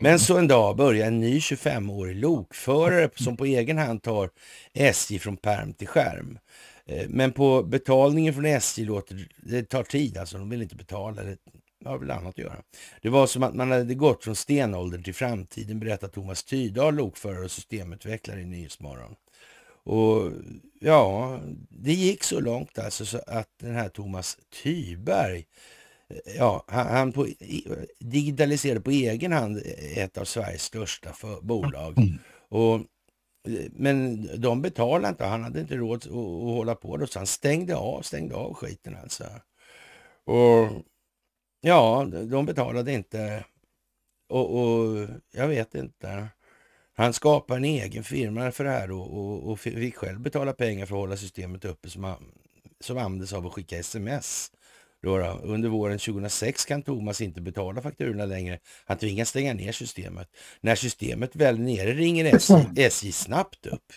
Men så en dag börjar en ny 25-årig lokförare som på egen hand tar SJ från perm till skärm. Eh, men på betalningen från SJ låter, det tar tid alltså, de vill inte betala. Det jag har väl annat att göra. Det var som att man hade gått från stenåldern till framtiden, berättar Thomas Tydahl, lokförare och systemutvecklare i Nyhetsmorgon. Och ja, det gick så långt alltså så att den här Thomas Tyberg, ja, han, han på, e, digitaliserade på egen hand ett av Sveriges största för, bolag. Och, men de betalade inte, han hade inte råd att, att hålla på då, så han stängde av, stängde av skiten alltså. Och Ja, de betalade inte och, och jag vet inte. Han skapade en egen firma för det här och, och, och fick själv betala pengar för att hålla systemet uppe som, som användes av att skicka sms. Då, då Under våren 2006 kan Thomas inte betala fakturorna längre. Han tvingas stänga ner systemet. När systemet väl är nere ringer SJ, SJ snabbt upp.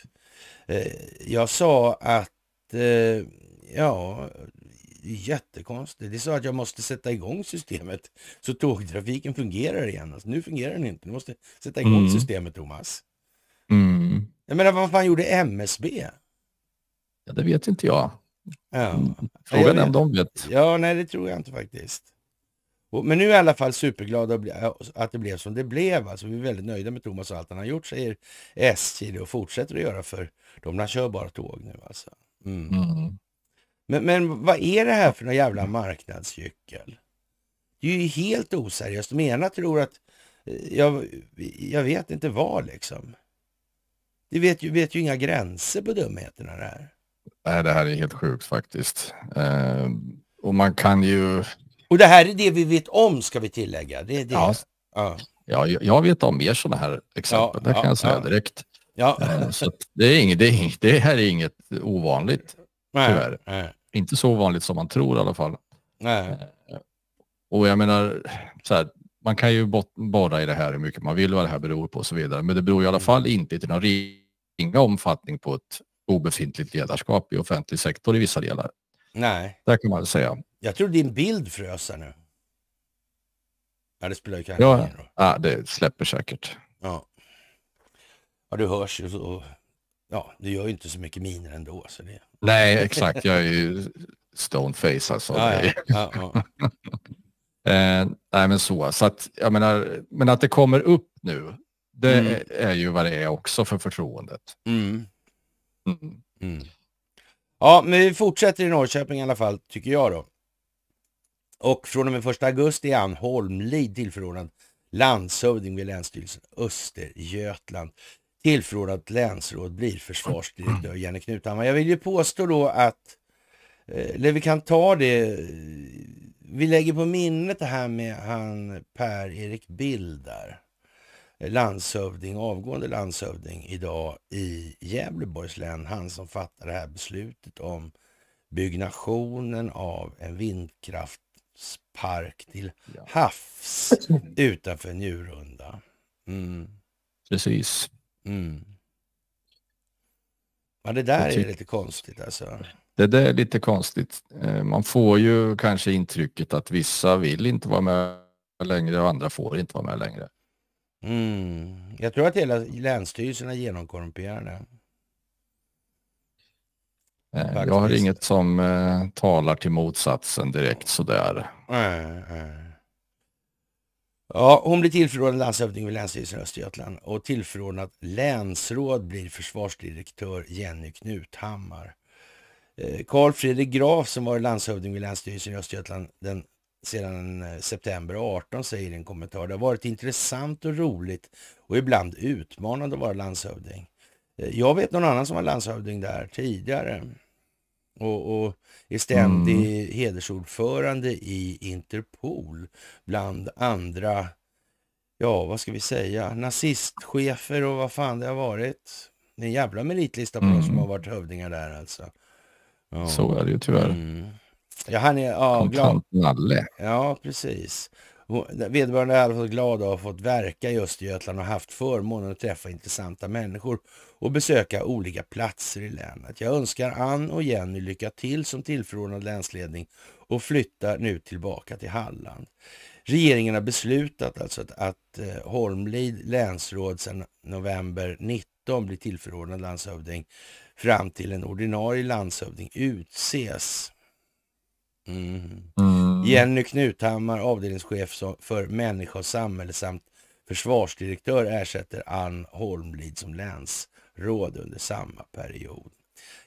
Eh, jag sa att eh, ja, det är jättekonstigt. Det är så att jag måste sätta igång systemet så tågtrafiken fungerar igen. Alltså, nu fungerar den inte. Du måste sätta igång mm. systemet, Thomas. Mm. Jag menar, vad fan gjorde MSB? Ja, det vet inte jag. Ja. Mm. Frågan är om de vet. Ja, nej, det tror jag inte faktiskt. Men nu är jag i alla fall superglada att det blev som det blev. Alltså, vi är väldigt nöjda med Thomas och allt han har gjort, säger SJ och fortsätter att göra för de. Han kör bara tåg nu alltså. Mm. Mm. Men, men vad är det här för någon jävla marknadscykel? Det är ju helt oseriöst. De ena tror att, eh, jag, jag vet inte vad liksom. Det vet ju, vet ju inga gränser på dumheterna det här. Nej, det här är helt sjukt faktiskt. Eh, och man kan ju... Och det här är det vi vet om ska vi tillägga. Det, det. Ja. ja. Ja. jag vet om mer sådana här exempel, ja, det kan ja, jag säga direkt. Ja. Eh, så det, är inget, det, är inget, det här är inget ovanligt, nej, Nej inte så vanligt som man tror i alla fall. Nej. Eh, och jag menar, så här, man kan ju borra i det här hur mycket man vill, vad det här beror på och så vidare. Men det beror i alla fall inte till någon ringa omfattning på ett obefintligt ledarskap i offentlig sektor i vissa delar. Nej. Det kan man säga. Jag tror din bild frös nu. Ja, det spelar ju kanske ja, ingen roll. Ja, det släpper säkert. Ja. Ja, du hörs ju så ja, du gör ju inte så mycket miner ändå. Så det... Nej, exakt. Jag är ju stoneface alltså. Ja, ja. Ja, eh, nej, men så. så att, jag menar, men att det kommer upp nu, det mm. är ju vad det är också för förtroendet. Mm. Mm. mm. Ja, men vi fortsätter i Norrköping i alla fall, tycker jag då. Och från och med 1 augusti är Ann Holmlid tillförordnad landshövding vid Länsstyrelsen Östergötland tillförordnat länsråd blir försvarsdirektör Jenny Knuthammar. Jag vill ju påstå då att, eh, eller vi kan ta det, eh, vi lägger på minnet det här med han Per-Erik Bildar, landshövding, avgående landshövding idag i Gävleborgs län. Han som fattar det här beslutet om byggnationen av en vindkraftspark till havs utanför Njurunda. Mm. Precis. Mm. Ja, det där är lite konstigt alltså. Det där är lite konstigt. Eh, man får ju kanske intrycket att vissa vill inte vara med längre och andra får inte vara med längre. Mm. Jag tror att hela länsstyrelsen är genomkorrumperade. Jag har inget som eh, talar till motsatsen direkt sådär. Nej, Ja, hon blir tillförordnad landshövding vid Länsstyrelsen i Östergötland och tillförordnad länsråd blir försvarsdirektör Jenny Knuthammar. Karl eh, Fredrik Graf som var landshövding vid Länsstyrelsen i Östergötland den, sedan eh, september 18 säger i en kommentar. Det har varit intressant och roligt och ibland utmanande att vara landshövding. Eh, jag vet någon annan som var landshövding där tidigare och, och är ständig mm. hedersordförande i Interpol bland andra, ja vad ska vi säga, nazistchefer och vad fan det har varit. Det är en jävla meritlista på mm. de som har mm. varit hövdingar där alltså. Ja. Så är det ju tyvärr. Mm. Ja, han är ja, glad. Ja, precis. Vederbörande är i alla fall glad att ha fått verka just i Götland och haft förmånen att träffa intressanta människor och besöka olika platser i länet. Jag önskar Ann och Jenny lycka till som tillförordnad länsledning och flyttar nu tillbaka till Halland. Regeringen har beslutat alltså att, att eh, Holmlid länsråd sedan november 19 blir tillförordnad landshövding fram till en ordinarie landshövding utses. Mm. Mm. Jenny Knuthammar, avdelningschef för människa och samhälle samt försvarsdirektör ersätter Ann Holmlid som läns råd under samma period.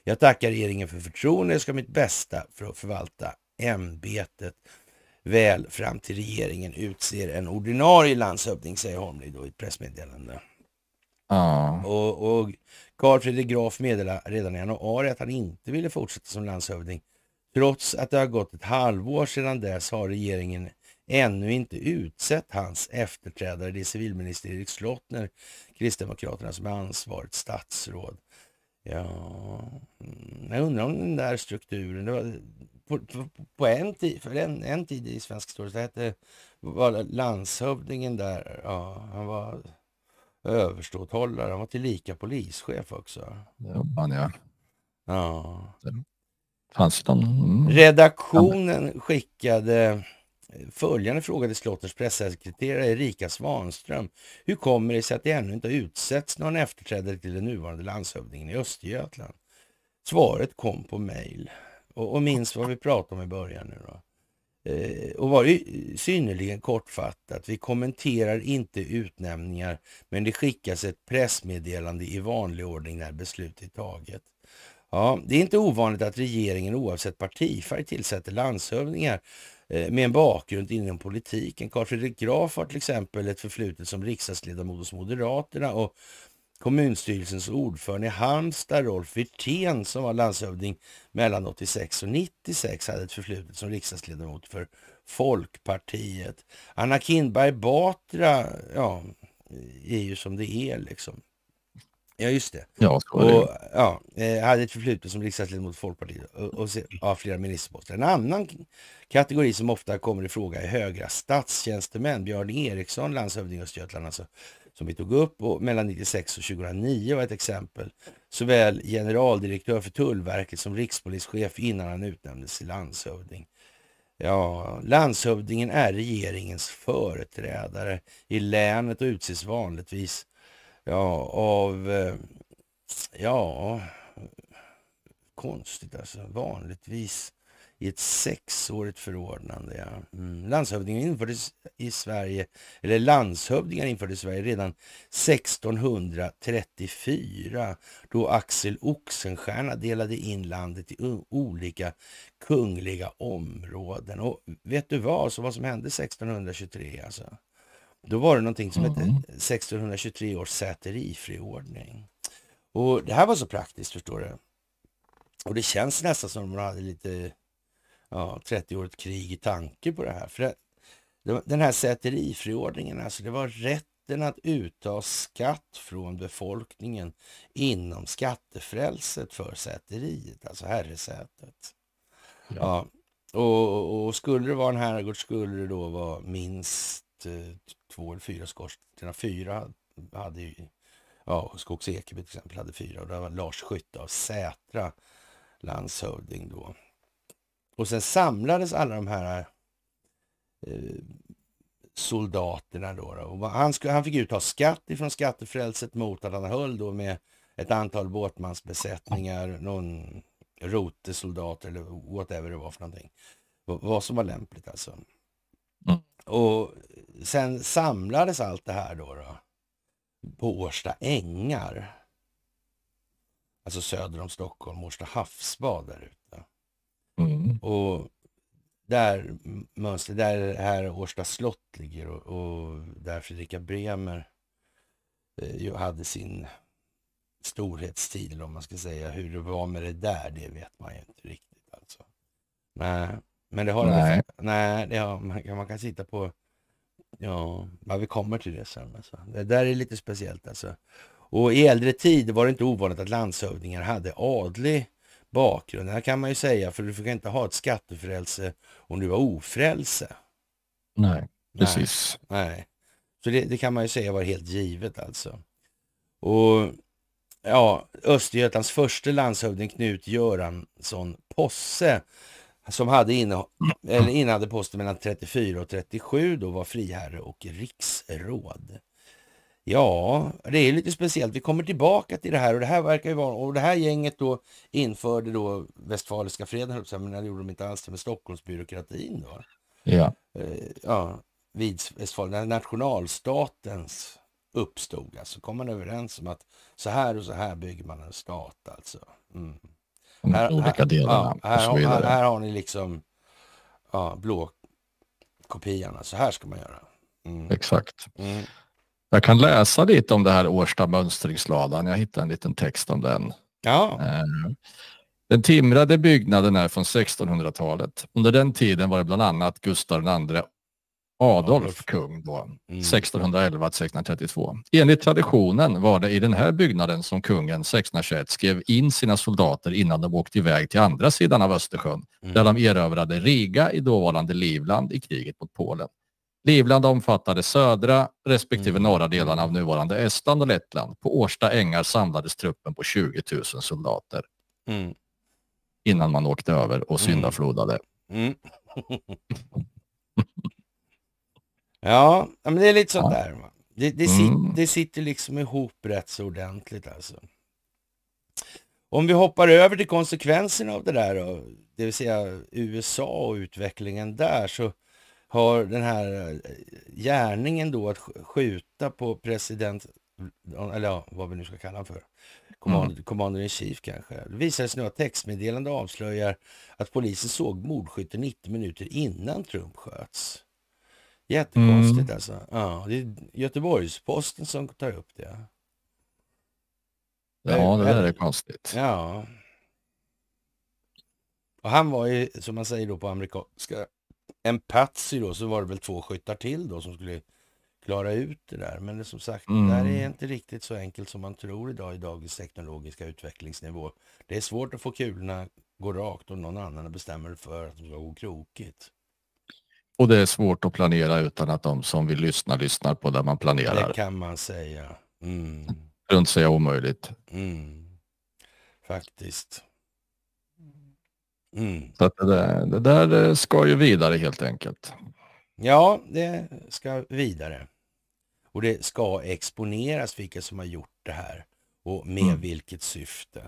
Jag tackar regeringen för förtroendet. och ska mitt bästa för att förvalta ämbetet väl fram till regeringen utser en ordinarie landshövding, säger Holmli då i ett pressmeddelande. Ja. Och, och Carl Fredrik Graf meddelade redan i januari att han inte ville fortsätta som landshövding. Trots att det har gått ett halvår sedan dess har regeringen ännu inte utsett hans efterträdare. Det är civilminister Erik Slottner, Kristdemokraterna, som är ansvarigt statsråd. Ja, mm, jag undrar om den där strukturen. Det var på, på, på en tid, för en, en tid i svensk historia, så hette, var landshövdingen där, ja, han var överståthållare, han var tillika polischef också. Ja, ja. Ja. Fanns det någon? Redaktionen skickade Följande fråga till slottets pressekreterare Erika Svanström. Hur kommer det sig att det ännu inte har utsetts någon efterträdare till den nuvarande landshövdingen i Östergötland? Svaret kom på mejl. Och, och minns vad vi pratade om i början nu då. Eh, och var synnerligen kortfattat. Vi kommenterar inte utnämningar men det skickas ett pressmeddelande i vanlig ordning när beslut är taget. Ja, det är inte ovanligt att regeringen oavsett partifärg tillsätter landshövdingar Eh, med en bakgrund inom politiken. Carl Fredrik Graf har till exempel ett förflutet som riksdagsledamot hos Moderaterna och kommunstyrelsens ordförande i Halmstad, Rolf Wirtén, som var landshövding mellan 86 och 96, hade ett förflutet som riksdagsledamot för Folkpartiet. Anna Kinberg Batra, ja, är ju som det är liksom. Ja, just det. Ja, så och, det. Ja, eh, hade ett förflutet som riksdagsledamot Folkpartiet och, och se, ja, flera ministerposter. En annan kategori som ofta kommer i fråga är högra statstjänstemän. Björn Eriksson, landshövding i Östergötland, alltså, som vi tog upp och mellan 96 och 2009 var ett exempel. Såväl generaldirektör för Tullverket som rikspolischef innan han utnämndes till landshövding. Ja, landshövdingen är regeringens företrädare i länet och utses vanligtvis Ja, av... Eh, ja... Konstigt alltså. Vanligtvis i ett sexårigt förordnande. Ja. Mm. Landshövdingen infördes i Sverige, eller landshövdingar infördes i Sverige redan 1634 då Axel Oxenstierna delade in landet i olika kungliga områden. Och vet du vad, så vad som hände 1623 alltså? Då var det någonting som mm. hette 1623 års säterifriordning. Och det här var så praktiskt förstår du. Och det känns nästan som om man hade lite ja, 30-årigt krig i tanke på det här. För det, den här säterifriordningen alltså det var rätten att utta skatt från befolkningen inom skattefrälset för säteriet, alltså herresätet. Ja. ja. Och, och, skulle det vara en herrgård skulle det då vara minst eh, två eller fyra skorstenar. Fyra hade ju, ja, Skogs Ekeby till exempel hade fyra och det var Lars Skytte av Sätra landshövding då. Och sen samlades alla de här eh, soldaterna då. då. Och han, skulle, han fick utta skatt ifrån skattefrälset mot att han höll då med ett antal båtmansbesättningar, någon rotesoldater eller whatever det var för någonting. Vad som var lämpligt alltså. Och sen samlades allt det här då, då på Årsta ängar. Alltså söder om Stockholm, Årsta havsbad där ute. Mm. Och där, mönster, där här Årsta slott ligger och, och där Fredrika Bremer eh, hade sin storhetstid, om man ska säga. Hur det var med det där, det vet man ju inte riktigt alltså. Men men det har nej. En, nej, det har, man, kan, man kan sitta på... Ja, men vi kommer till det sen. Alltså. Det där är lite speciellt alltså. Och i äldre tid var det inte ovanligt att landshövdingar hade adlig bakgrund. Det här kan man ju säga, för du fick inte ha ett skattefrälse om du var ofrälse. Nej, precis. Nej. nej. Så det, det, kan man ju säga var helt givet alltså. Och ja, Östergötlands första landshövding Knut Göransson Posse som hade eller innehade posten mellan 34 och 37 då var friherre och riksråd. Ja, det är lite speciellt. Vi kommer tillbaka till det här och det här verkar ju vara, och det här gänget då införde då Västfaliska freden, men det gjorde de inte alls med Stockholmsbyråkratin då. Ja. Eh, ja, vid Västfalen, nationalstatens uppstod alltså. Kom man överens om att så här och så här bygger man en stat alltså. Mm de här, olika delarna. Ja, här, och så vidare. Här, här, har ni liksom ja, blå kopian. Så här ska man göra. Mm. Exakt. Mm. Jag kan läsa lite om det här Årsta mönstringsladan, Jag hittade en liten text om den. Ja. Eh, den timrade byggnaden är från 1600-talet. Under den tiden var det bland annat Gustav II Adolf kung då, 1611 mm. 1632. Enligt traditionen var det i den här byggnaden som kungen 1621 skrev in sina soldater innan de åkte iväg till andra sidan av Östersjön, mm. där de erövrade Riga i dåvarande Livland i kriget mot Polen. Livland omfattade södra respektive mm. norra delarna av nuvarande Estland och Lettland. På Årsta ängar samlades truppen på 20 000 soldater. Mm. Innan man åkte över och syndaflodade. Mm. mm. Ja, men det är lite sånt där. Va? Det, det, sit, mm. det sitter liksom ihop rätt så ordentligt alltså. Om vi hoppar över till konsekvenserna av det där då, det vill säga USA och utvecklingen där, så har den här eh, gärningen då att skjuta på president, eller ja, vad vi nu ska kalla honom för, Commander, mm. Commander in Chief kanske. Det visar sig nu att textmeddelande avslöjar att polisen såg mordskytten 90 minuter innan Trump sköts. Jättekonstigt mm. alltså. Ja, det är Göteborgs-Posten som tar upp det. ja, det där är konstigt. Ja. Och han var ju, som man säger då på amerikanska, en patsy då, så var det väl två skyttar till då som skulle klara ut det där. Men det som sagt, mm. det där är mm. inte riktigt så enkelt som man tror idag i dagens teknologiska utvecklingsnivå. Det är svårt att få kulorna gå rakt om någon annan bestämmer för att de ska gå krokigt. Och det är svårt att planera utan att de som vill lyssna lyssnar på det man planerar. Det kan man säga. Mm. Runt säga omöjligt. Mm. Faktiskt. Mm. Så det där, det där ska ju vidare helt enkelt. Ja, det ska vidare. Och det ska exponeras vilka som har gjort det här och med mm. vilket syfte.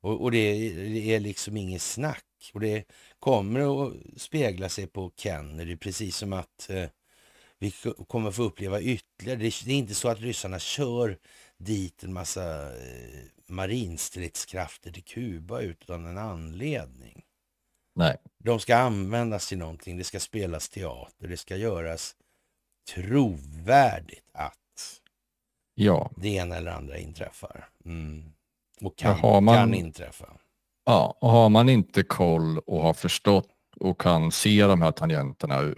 Och, och det, det, är liksom inget snack och det kommer att spegla sig på Kennedy, precis som att eh, vi kommer få uppleva ytterligare. Det är inte så att ryssarna kör dit en massa eh, marinstridskrafter till Kuba utan en anledning. Nej. De ska användas till någonting, det ska spelas teater, det ska göras trovärdigt att ja. det ena eller andra inträffar. Mm. Och kan, man... kan inträffa. Ja, och har man inte koll och har förstått och kan se de här tangenterna eh,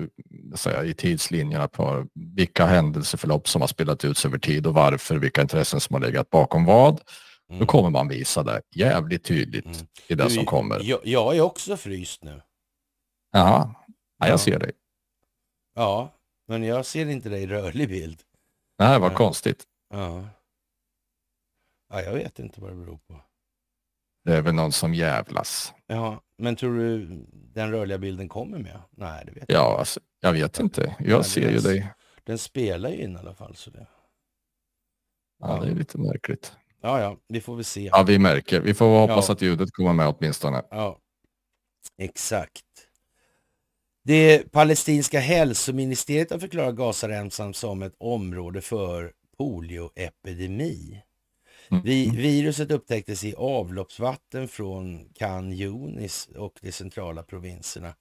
säga, i tidslinjerna på vilka händelseförlopp som har spelat ut över tid och varför, vilka intressen som har legat bakom vad. Mm. Då kommer man visa det jävligt tydligt mm. i det du, som kommer. Jag, jag, är också fryst nu. Jaha, ja, jag ser dig. Ja, men jag ser inte dig i rörlig bild. Nej, vad ja. konstigt. Ja. ja, jag vet inte vad det beror på. Det är väl någon som jävlas. Ja, men tror du den rörliga bilden kommer med? Nej, det vet jag inte. Alltså, jag vet inte. Jag Nej, ser ju dig. Den spelar ju in i alla fall. Så det... Ja, ja, det är lite märkligt. Ja, ja, vi får väl se. Ja, vi märker. Vi får hoppas ja. att ljudet kommer med åtminstone. Ja, exakt. Det palestinska hälsoministeriet har förklarat Gazaremsan som ett område för polioepidemi. Mm. Vi, viruset upptäcktes i avloppsvatten från Canyonis och de centrala provinserna.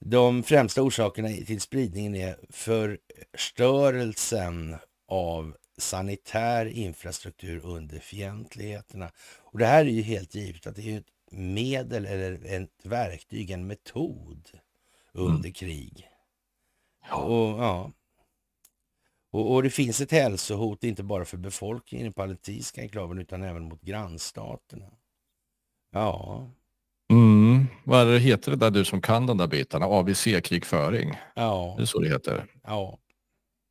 De främsta orsakerna till spridningen är förstörelsen av sanitär infrastruktur under fientligheterna. Och det här är ju helt givet att det är ett medel eller ett verktyg, en metod mm. under mm. krig. Ja. Och, ja. Och, och, det finns ett hälsohot, inte bara för befolkningen i palestinska enklaven, utan även mot grannstaterna. Ja. Mm. Vad det, heter det där du som kan de där bitarna? ABC-krigföring? Ja. Det är så det heter. Ja.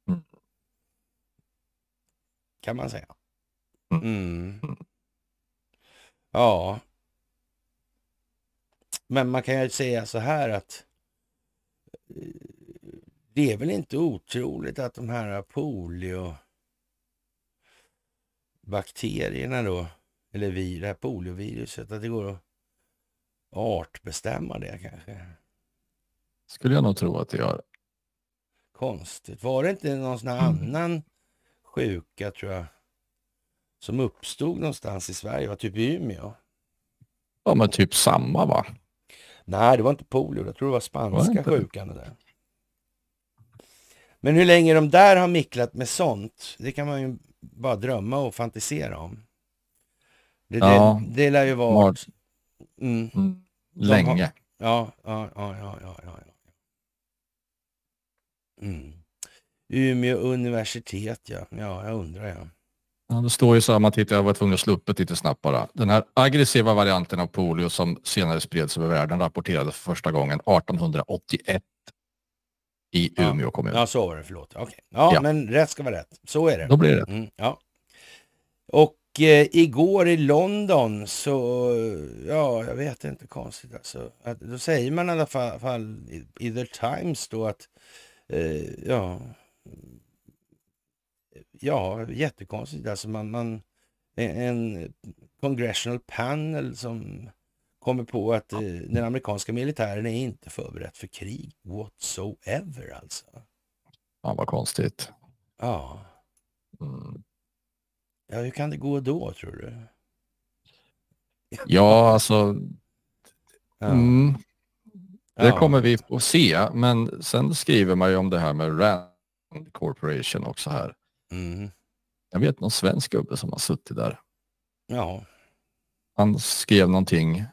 Mm. Kan man säga. Mm. mm. mm. Ja. Men man kan ju säga så här att eh, det är väl inte otroligt att de här polio bakterierna då, eller vi, det här polioviruset, att det går att artbestämma det kanske? Skulle jag nog tro att det gör. Konstigt. Var det inte någon sån mm. annan sjuka, tror jag, som uppstod någonstans i Sverige, var typ i Umeå? Ja, men typ samma va? Nej, det var inte polio, jag tror det var spanska det sjukan det där. Men hur länge de där har micklat med sånt, det kan man ju bara drömma och fantisera om. Det, ja, det, det lär ju vara... Mm. mm. Länge. Ja, ja, ja, ja, ja. ja. Mm. Umeå universitet, ja. Ja, jag undrar, ja. Ja, det står ju så här, man tittar, jag var tvungen att slå upp lite snabbt bara. Den här aggressiva varianten av polio som senare spreds över världen rapporterades för första gången 1881 i ja. Umeå kommun. Ja, så var det. Förlåt. Okay. Ja, ja, men rätt ska vara rätt. Så är det. Då blir det. Mm, ja. Och eh, igår i London så, ja, jag vet inte, konstigt alltså. Att, då säger man i alla fall, fall i, i The Times då att, eh, ja, ja, jättekonstigt alltså. Man, man, en, en congressional panel som kommer på att eh, den amerikanska militären är inte förberedd för krig whatsoever alltså. Ja, vad konstigt. Ja. Mm. Ja, hur kan det gå då tror du? Ja, alltså. Ja. Mm, det ja. kommer vi att se, men sen skriver man ju om det här med Rand Corporation också här. Mm. Jag vet någon svensk gubbe som har suttit där. Ja. Han skrev någonting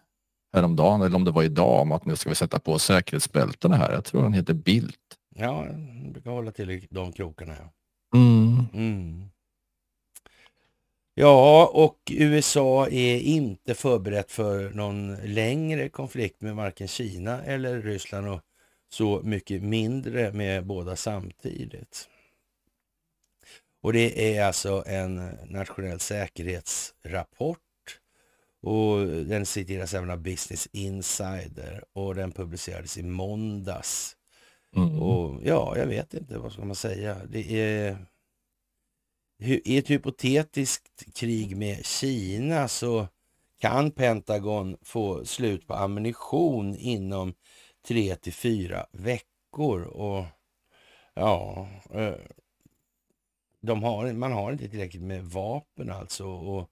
häromdagen, eller om det var idag, om att nu ska vi sätta på säkerhetsbältena här. Jag tror han heter Bildt. Ja, jag brukar hålla till i de krokarna. Ja. Mm. Mm. ja, och USA är inte förberett för någon längre konflikt med varken Kina eller Ryssland och så mycket mindre med båda samtidigt. Och det är alltså en nationell säkerhetsrapport och den citeras även av Business Insider och den publicerades i måndags. Mm. Och ja, jag vet inte, vad ska man säga? Det är... I ett hypotetiskt krig med Kina så kan Pentagon få slut på ammunition inom tre till fyra veckor. Och ja, eh, de har, man har inte tillräckligt med vapen alltså. Och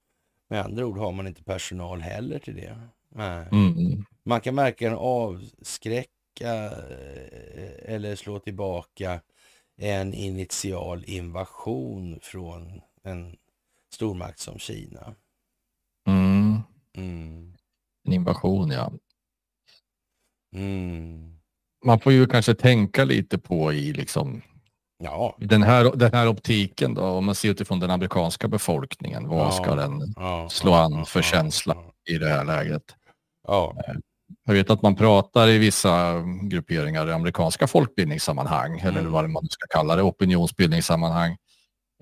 med andra ord har man inte personal heller till det. Mm. Man kan verkligen avskräcka eh, eller slå tillbaka en initial invasion från en stormakt som Kina. Mm. Mm. En invasion, ja. Mm. Man får ju kanske tänka lite på i liksom Ja. Den, här, den här optiken då, om man ser utifrån den amerikanska befolkningen, vad ja. ska den ja. slå an för känsla i det här läget? Ja, eh, Jag vet att man pratar i vissa grupperingar i amerikanska folkbildningssammanhang, mm. eller vad man ska kalla det, opinionsbildningssammanhang.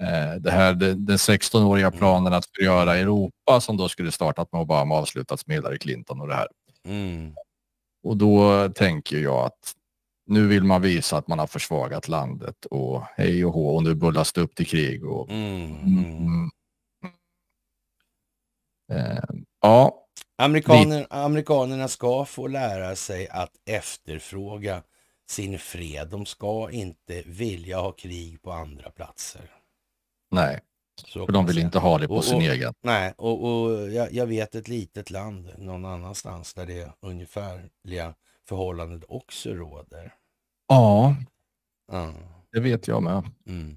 Eh, det här, den 16-åriga mm. planen att förgöra Europa som då skulle startat med Obama avslutats med Hillary Clinton och det här. Mm. Och då tänker jag att nu vill man visa att man har försvagat landet och hej och hå och nu bullas det upp till krig. Och, mm. Mm. Eh, ja. Amerikaner, Amerikanerna ska få lära sig att efterfråga sin fred. De ska inte vilja ha krig på andra platser. Nej, Så för de vill säga. inte ha det på och, sin och, egen. Nej, och, och jag, jag, vet ett litet land någon annanstans där det är ungefärliga förhållandet också råder. Ja, mm. det vet jag med. Mm.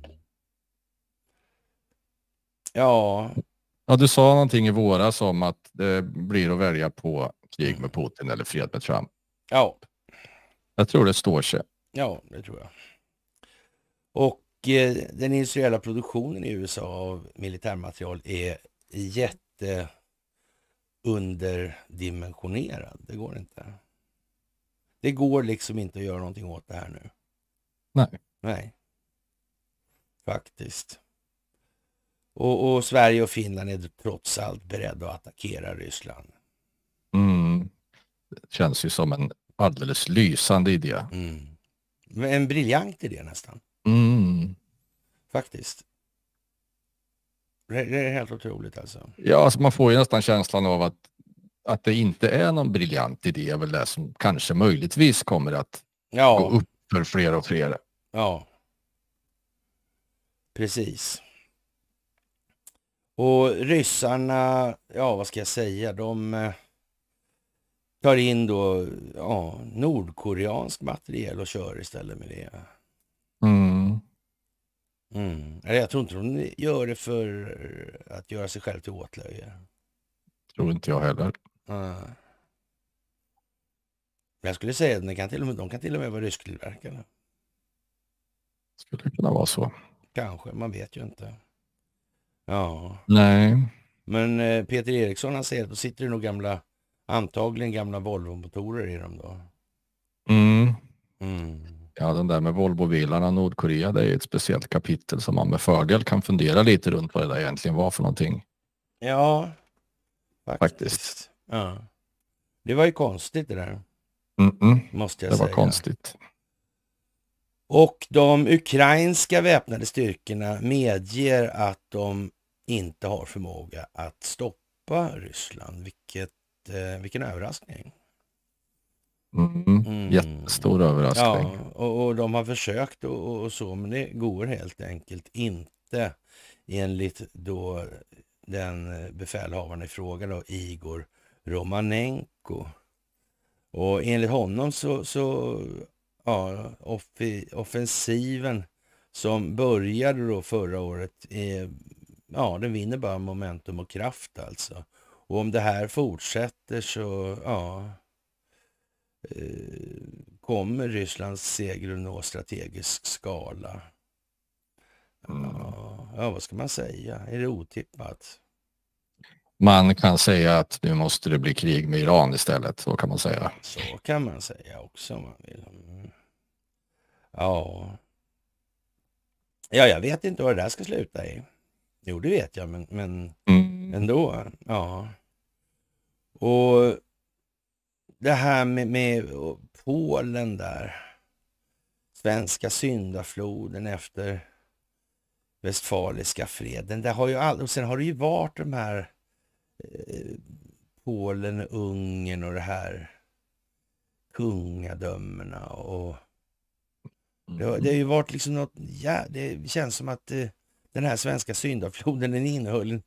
Ja. Ja, du sa någonting i våras om att det blir att välja på krig med Putin eller fred med Trump. Ja. Jag tror det står sig. Ja, det tror jag. Och eh, den industriella produktionen i USA av militärmaterial är jätte underdimensionerad. Det går inte. Det går liksom inte att göra någonting åt det här nu. Nej. Nej. Faktiskt. Och, och Sverige och Finland är trots allt beredda att attackera Ryssland. Mm. Det känns ju som en alldeles lysande idé. Mm. En briljant idé nästan. Mm. Faktiskt. Det är helt otroligt alltså. Ja, alltså man får ju nästan känslan av att att det inte är någon briljant idé är väl det som kanske möjligtvis kommer att ja. gå upp för fler och fler. Ja, precis. Och ryssarna, ja vad ska jag säga, de eh, tar in då ja, nordkoreansk materiel och kör istället med det. Mm. Mm. Jag tror inte de gör det för att göra sig själv till åtlöje. Tror inte jag heller. Mm. Jag skulle säga att de kan till och med, kan till och med vara rysktillverkade. Skulle kunna vara så. Kanske, man vet ju inte. Ja. Nej. Men eh, Peter Eriksson han säger att då sitter det nog gamla, antagligen gamla Volvo-motorer i dem då. Mm. Mm. Ja, den där med Volvo-bilarna Nordkorea, det är ett speciellt kapitel som man med fördel kan fundera lite runt vad det där egentligen var för någonting. Ja, faktiskt. faktiskt. Ja. Det var ju konstigt det där. Mm -mm. Måste jag det säga. Det var konstigt. Och de ukrainska väpnade styrkorna medger att de inte har förmåga att stoppa Ryssland. Vilket, eh, vilken överraskning. Mm. Jättestor överraskning. Ja, och, och, de har försökt och, och, så, men det går helt enkelt inte enligt då den eh, befälhavaren i fråga, då, Igor Romanenko. Och enligt honom så, så ja, off offensiven som började då förra året, är, ja, den vinner bara momentum och kraft alltså. Och om det här fortsätter så, ja, eh, kommer Rysslands seger att nå strategisk skala. Mm. Ja, ja, vad ska man säga? Är det otippat? Man kan säga att nu måste det bli krig med Iran istället, så kan man säga. Så kan man säga också om man vill. Ja. Ja, jag vet inte vad det där ska sluta i. Jo, det vet jag, men, men mm. ändå. Ja. Och det här med, med Polen där. Svenska syndafloden efter Westfaliska freden. Det har ju all... Och sen har det ju varit de här Eh, Polen och Ungern och det här kungadömena och det har, det har ju mm. varit liksom något, ja, det känns som att eh, den här svenska syndafloden den innehöll en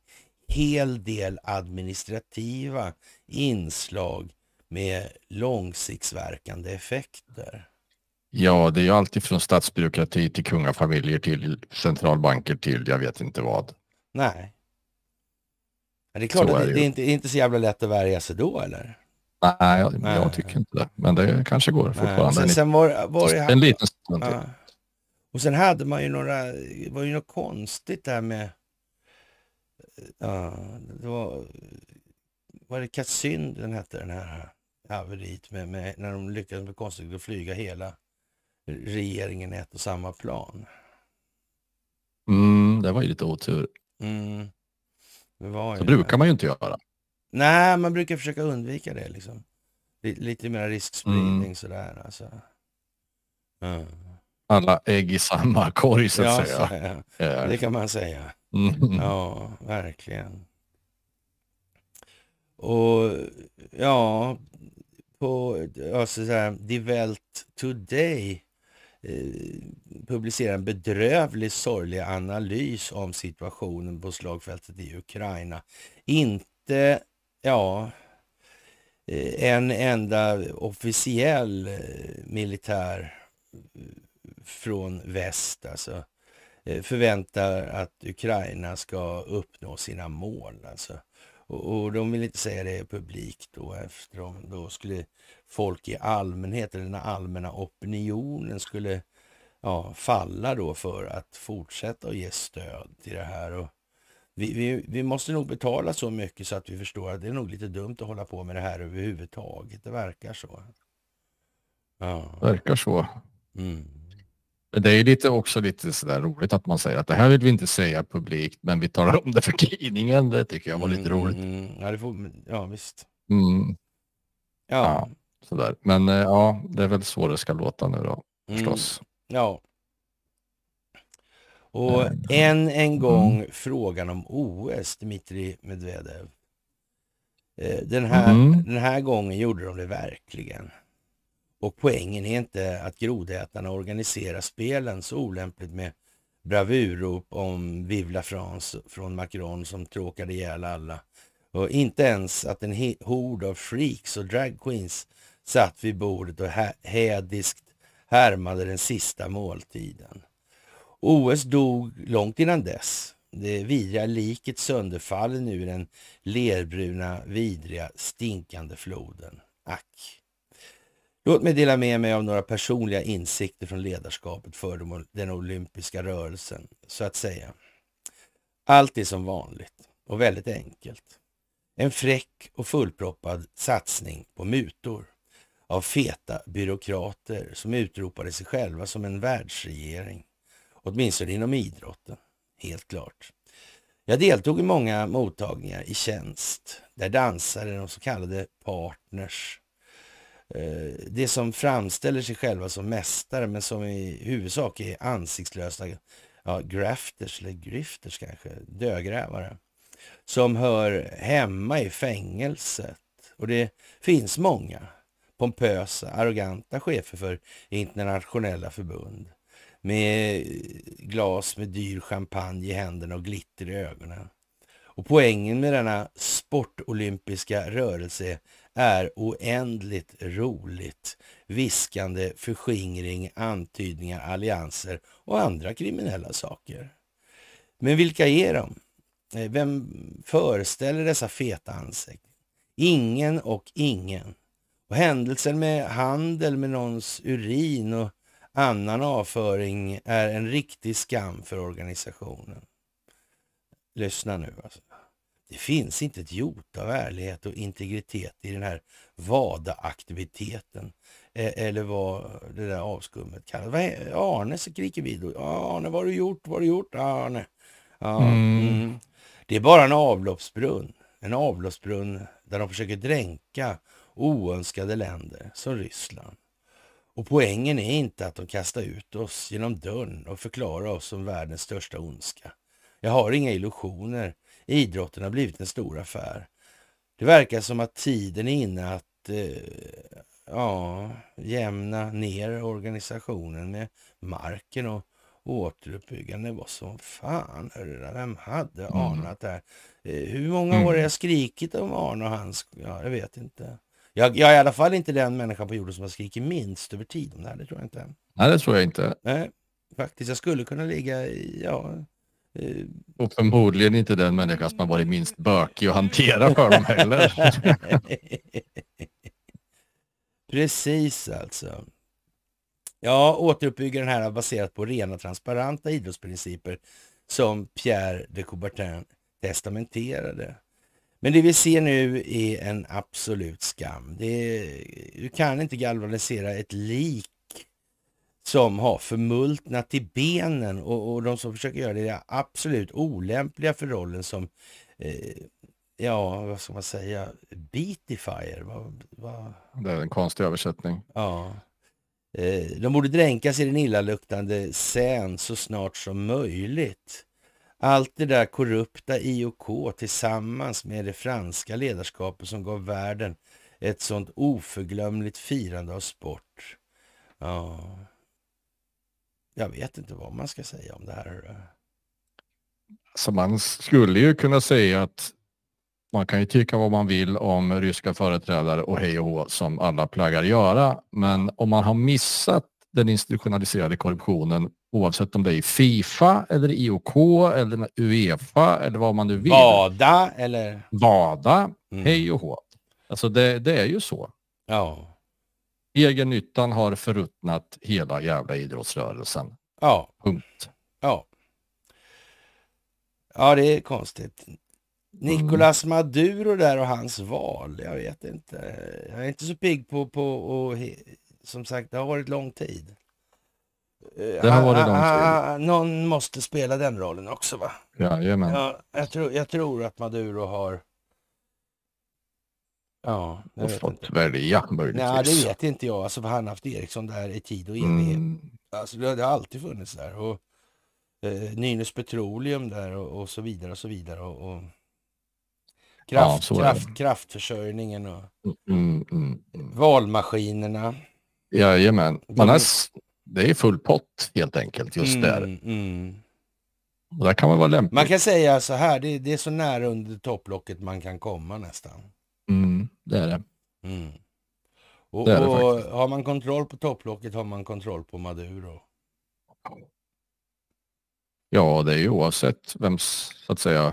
hel del administrativa inslag med långsiktsverkande effekter. Ja, det är ju alltid från statsbyråkrati till kungafamiljer till centralbanker till jag vet inte vad. Nej, men det är klart så att är det, inte, det är inte så jävla lätt att värja sig då eller? Nej, jag, Nej. jag tycker inte det. Men det kanske går fortfarande. Sen, sen var, var det, en liten stund till. Och sen hade man ju några, det var ju något konstigt där med, ja, det var, var det Katsynden hette den här haveriet med, med, när de lyckades med konstigt, att flyga hela regeringen i ett och samma plan. Mm, det var ju lite otur. Mm så brukar man ju inte göra. Nej, man brukar försöka undvika det liksom. Lite, mer riskspridning mm. sådär alltså. Mm. Alla ägg i samma korg så att ja, säga. Ja. Det kan man säga. Mm. Ja, verkligen. Och ja, på alltså, så här, Die Welt Today Eh, publicerar en bedrövlig sorglig analys om situationen på slagfältet i Ukraina. Inte, ja, eh, en enda officiell eh, militär från väst alltså förväntar att Ukraina ska uppnå sina mål. Alltså. Och, och de vill inte säga det publikt då eftersom då skulle folk i allmänhet, eller den allmänna opinionen skulle ja, falla då för att fortsätta att ge stöd till det här. Och vi, vi, vi måste nog betala så mycket så att vi förstår att det är nog lite dumt att hålla på med det här överhuvudtaget. Det verkar så. Ja. Verkar så. Mm. Det är lite också lite sådär roligt att man säger att det här vill vi inte säga publikt men vi talar om det för tidningen. Det tycker jag var lite roligt. Mm, mm, mm. ja, får, ja, visst. Mm. Ja. ja. Sådär. Men eh, ja, det är väl så det ska låta nu då mm. förstås. Mm. Ja. Och mm. än en gång frågan om OS, Dmitrij Medvedev. Eh, den här, den här gången gjorde de det verkligen. Och poängen är inte att grodätarna organiserar spelen så olämpligt med bravurrop om Vive la France från Macron som tråkade ihjäl alla. Och inte ens att en hord av freaks och dragqueens satt vid bordet och hädiskt härmade den sista måltiden. OS dog långt innan dess. Det vidriga liket sönderfaller nu i den lerbruna, vidriga, stinkande floden. Ack! Låt mig dela med mig av några personliga insikter från ledarskapet för den olympiska rörelsen, så att säga. Allt är som vanligt och väldigt enkelt. En fräck och fullproppad satsning på mutor av feta byråkrater som utropade sig själva som en världsregering. Åtminstone inom idrotten, helt klart. Jag deltog i många mottagningar i tjänst där dansare, de så kallade partners, Eh, det som framställer sig själva som mästare men som i huvudsak är ansiktslösa ja, grafters eller grifters kanske, dögrävare som hör hemma i fängelset. Och det finns många pompösa, arroganta chefer för internationella förbund med glas med dyr champagne i händerna och glitter i ögonen. Och poängen med denna sportolympiska rörelse är oändligt roligt. Viskande, förskingring, antydningar, allianser och andra kriminella saker. Men vilka är de? Eh, vem föreställer dessa feta ansikten? Ingen och ingen. Och händelsen med handel med någons urin och annan avföring är en riktig skam för organisationen. Lyssna nu alltså. Det finns inte ett jota av ärlighet och integritet i den här VADA-aktiviteten. E-, eller vad det där avskummet kallas. Vad är, Arne skriker vi då. Arne, vad har du gjort? Vad har du gjort? Arne. Ja, mm. Mm. Det är bara en avloppsbrunn. En avloppsbrunn där de försöker dränka oönskade länder som Ryssland. Och poängen är inte att de kastar ut oss genom dörren och förklarar oss som världens största ondska. Jag har inga illusioner idrotten har blivit en stor affär. Det verkar som att tiden är inne att eh, ja, jämna ner organisationen med marken och återuppbyggande var som fan. Hörde, vem hade mm. anat det här? Eh, hur många mm. år har jag skrikit om Arne och hans? Ja, jag vet inte. Jag, jag, är i alla fall inte den människa på jorden som har skrikit minst över tid om det här. Det tror jag inte. Nej, det tror jag inte. Nej, faktiskt. Jag skulle kunna ligga i, ja, Eh, och förmodligen inte den människa som har varit minst bökig att hantera för dem heller. Precis alltså. Ja, återuppbygger den här baserat på rena transparenta idrottsprinciper som Pierre de Coubertin testamenterade. Men det vi ser nu är en absolut skam. Det, du kan inte galvanisera ett lik som har förmultnat i benen och, och de som försöker göra det är absolut olämpliga för rollen som, eh, ja vad ska man säga, beatifier. Va, va? Det är en konstig översättning. Ja. Eh, de borde dränkas i den illaluktande sen så snart som möjligt. Allt det där korrupta IOK tillsammans med det franska ledarskapet som gav världen ett sånt oförglömligt firande av sport. Ja, jag vet inte vad man ska säga om det här. Så man skulle ju kunna säga att man kan ju tycka vad man vill om ryska företrädare och hej och hå som alla plaggar göra. Men om man har missat den institutionaliserade korruptionen oavsett om det är i Fifa eller IOK eller Uefa eller vad man nu vill. Vada eller? Vada, mm. hej och hå. Alltså det, det är ju så. Ja. Egennyttan har förruttnat hela jävla idrottsrörelsen. Ja. Punkt. Ja. Ja, det är konstigt. Nicolas mm. Maduro där och hans val. Jag vet inte. Jag är inte så pigg på, på och, som sagt, det har varit lång tid. Det har varit lång tid. Någon måste spela den rollen också va? Jajamän. Ja, jag, tror, jag tror att Maduro har Ja, och fått välja möjligtvis. Nej, det vet inte jag. Alltså, för han har haft Eriksson där i tid och mm. evighet. Mm. Alltså, det, det, har alltid funnits där. Och eh, Nynäs Petroleum där och, och, så vidare och så vidare. Och, och... Kraft, ja, kraft, kraftförsörjningen och mm, mm, mm. mm. valmaskinerna. Jajamän, Man har, det är full pott helt enkelt just mm, där. Och mm. där kan man vara lämplig. Man kan säga så här, det, det är så nära under topplocket man kan komma nästan. Mm, det är det. Mm. Och, det är det och har man kontroll på topplocket har man kontroll på Maduro. Ja, det är ju oavsett vems, så att säga,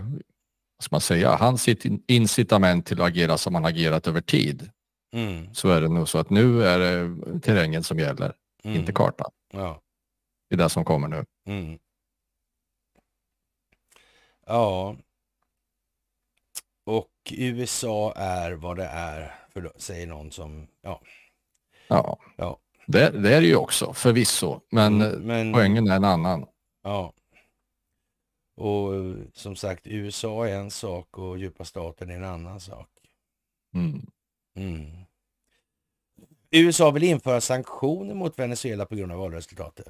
vad ska man säga, hans incitament till att agera som han agerat över tid. Mm. Så är det nog så att nu är det terrängen som gäller, mm. inte kartan. Ja. Det är det som kommer nu. Mm. Ja, och USA är vad det är, för säger någon som... Ja. ja. ja. Det, det är det ju också, förvisso. Men, mm, eh, men poängen är en annan. Ja. Och eh, som sagt, USA är en sak och djupa staten är en annan sak. Mm. Mm. USA vill införa sanktioner mot Venezuela på grund av valresultatet.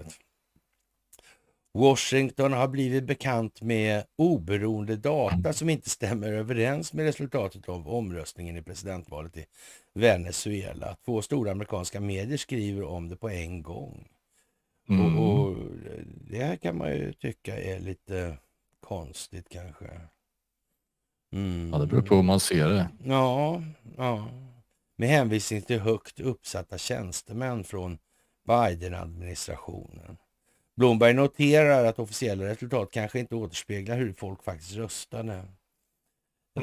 Washington har blivit bekant med oberoende data som inte stämmer överens med resultatet av omröstningen i presidentvalet i Venezuela. Två stora amerikanska medier skriver om det på en gång. Mm. Och, och, Det här kan man ju tycka är lite konstigt kanske. Mm. Ja, det beror på hur man ser det. Ja, ja. Med hänvisning till högt uppsatta tjänstemän från Biden-administrationen. Blomberg noterar att officiella resultat kanske inte återspeglar hur folk faktiskt röstade.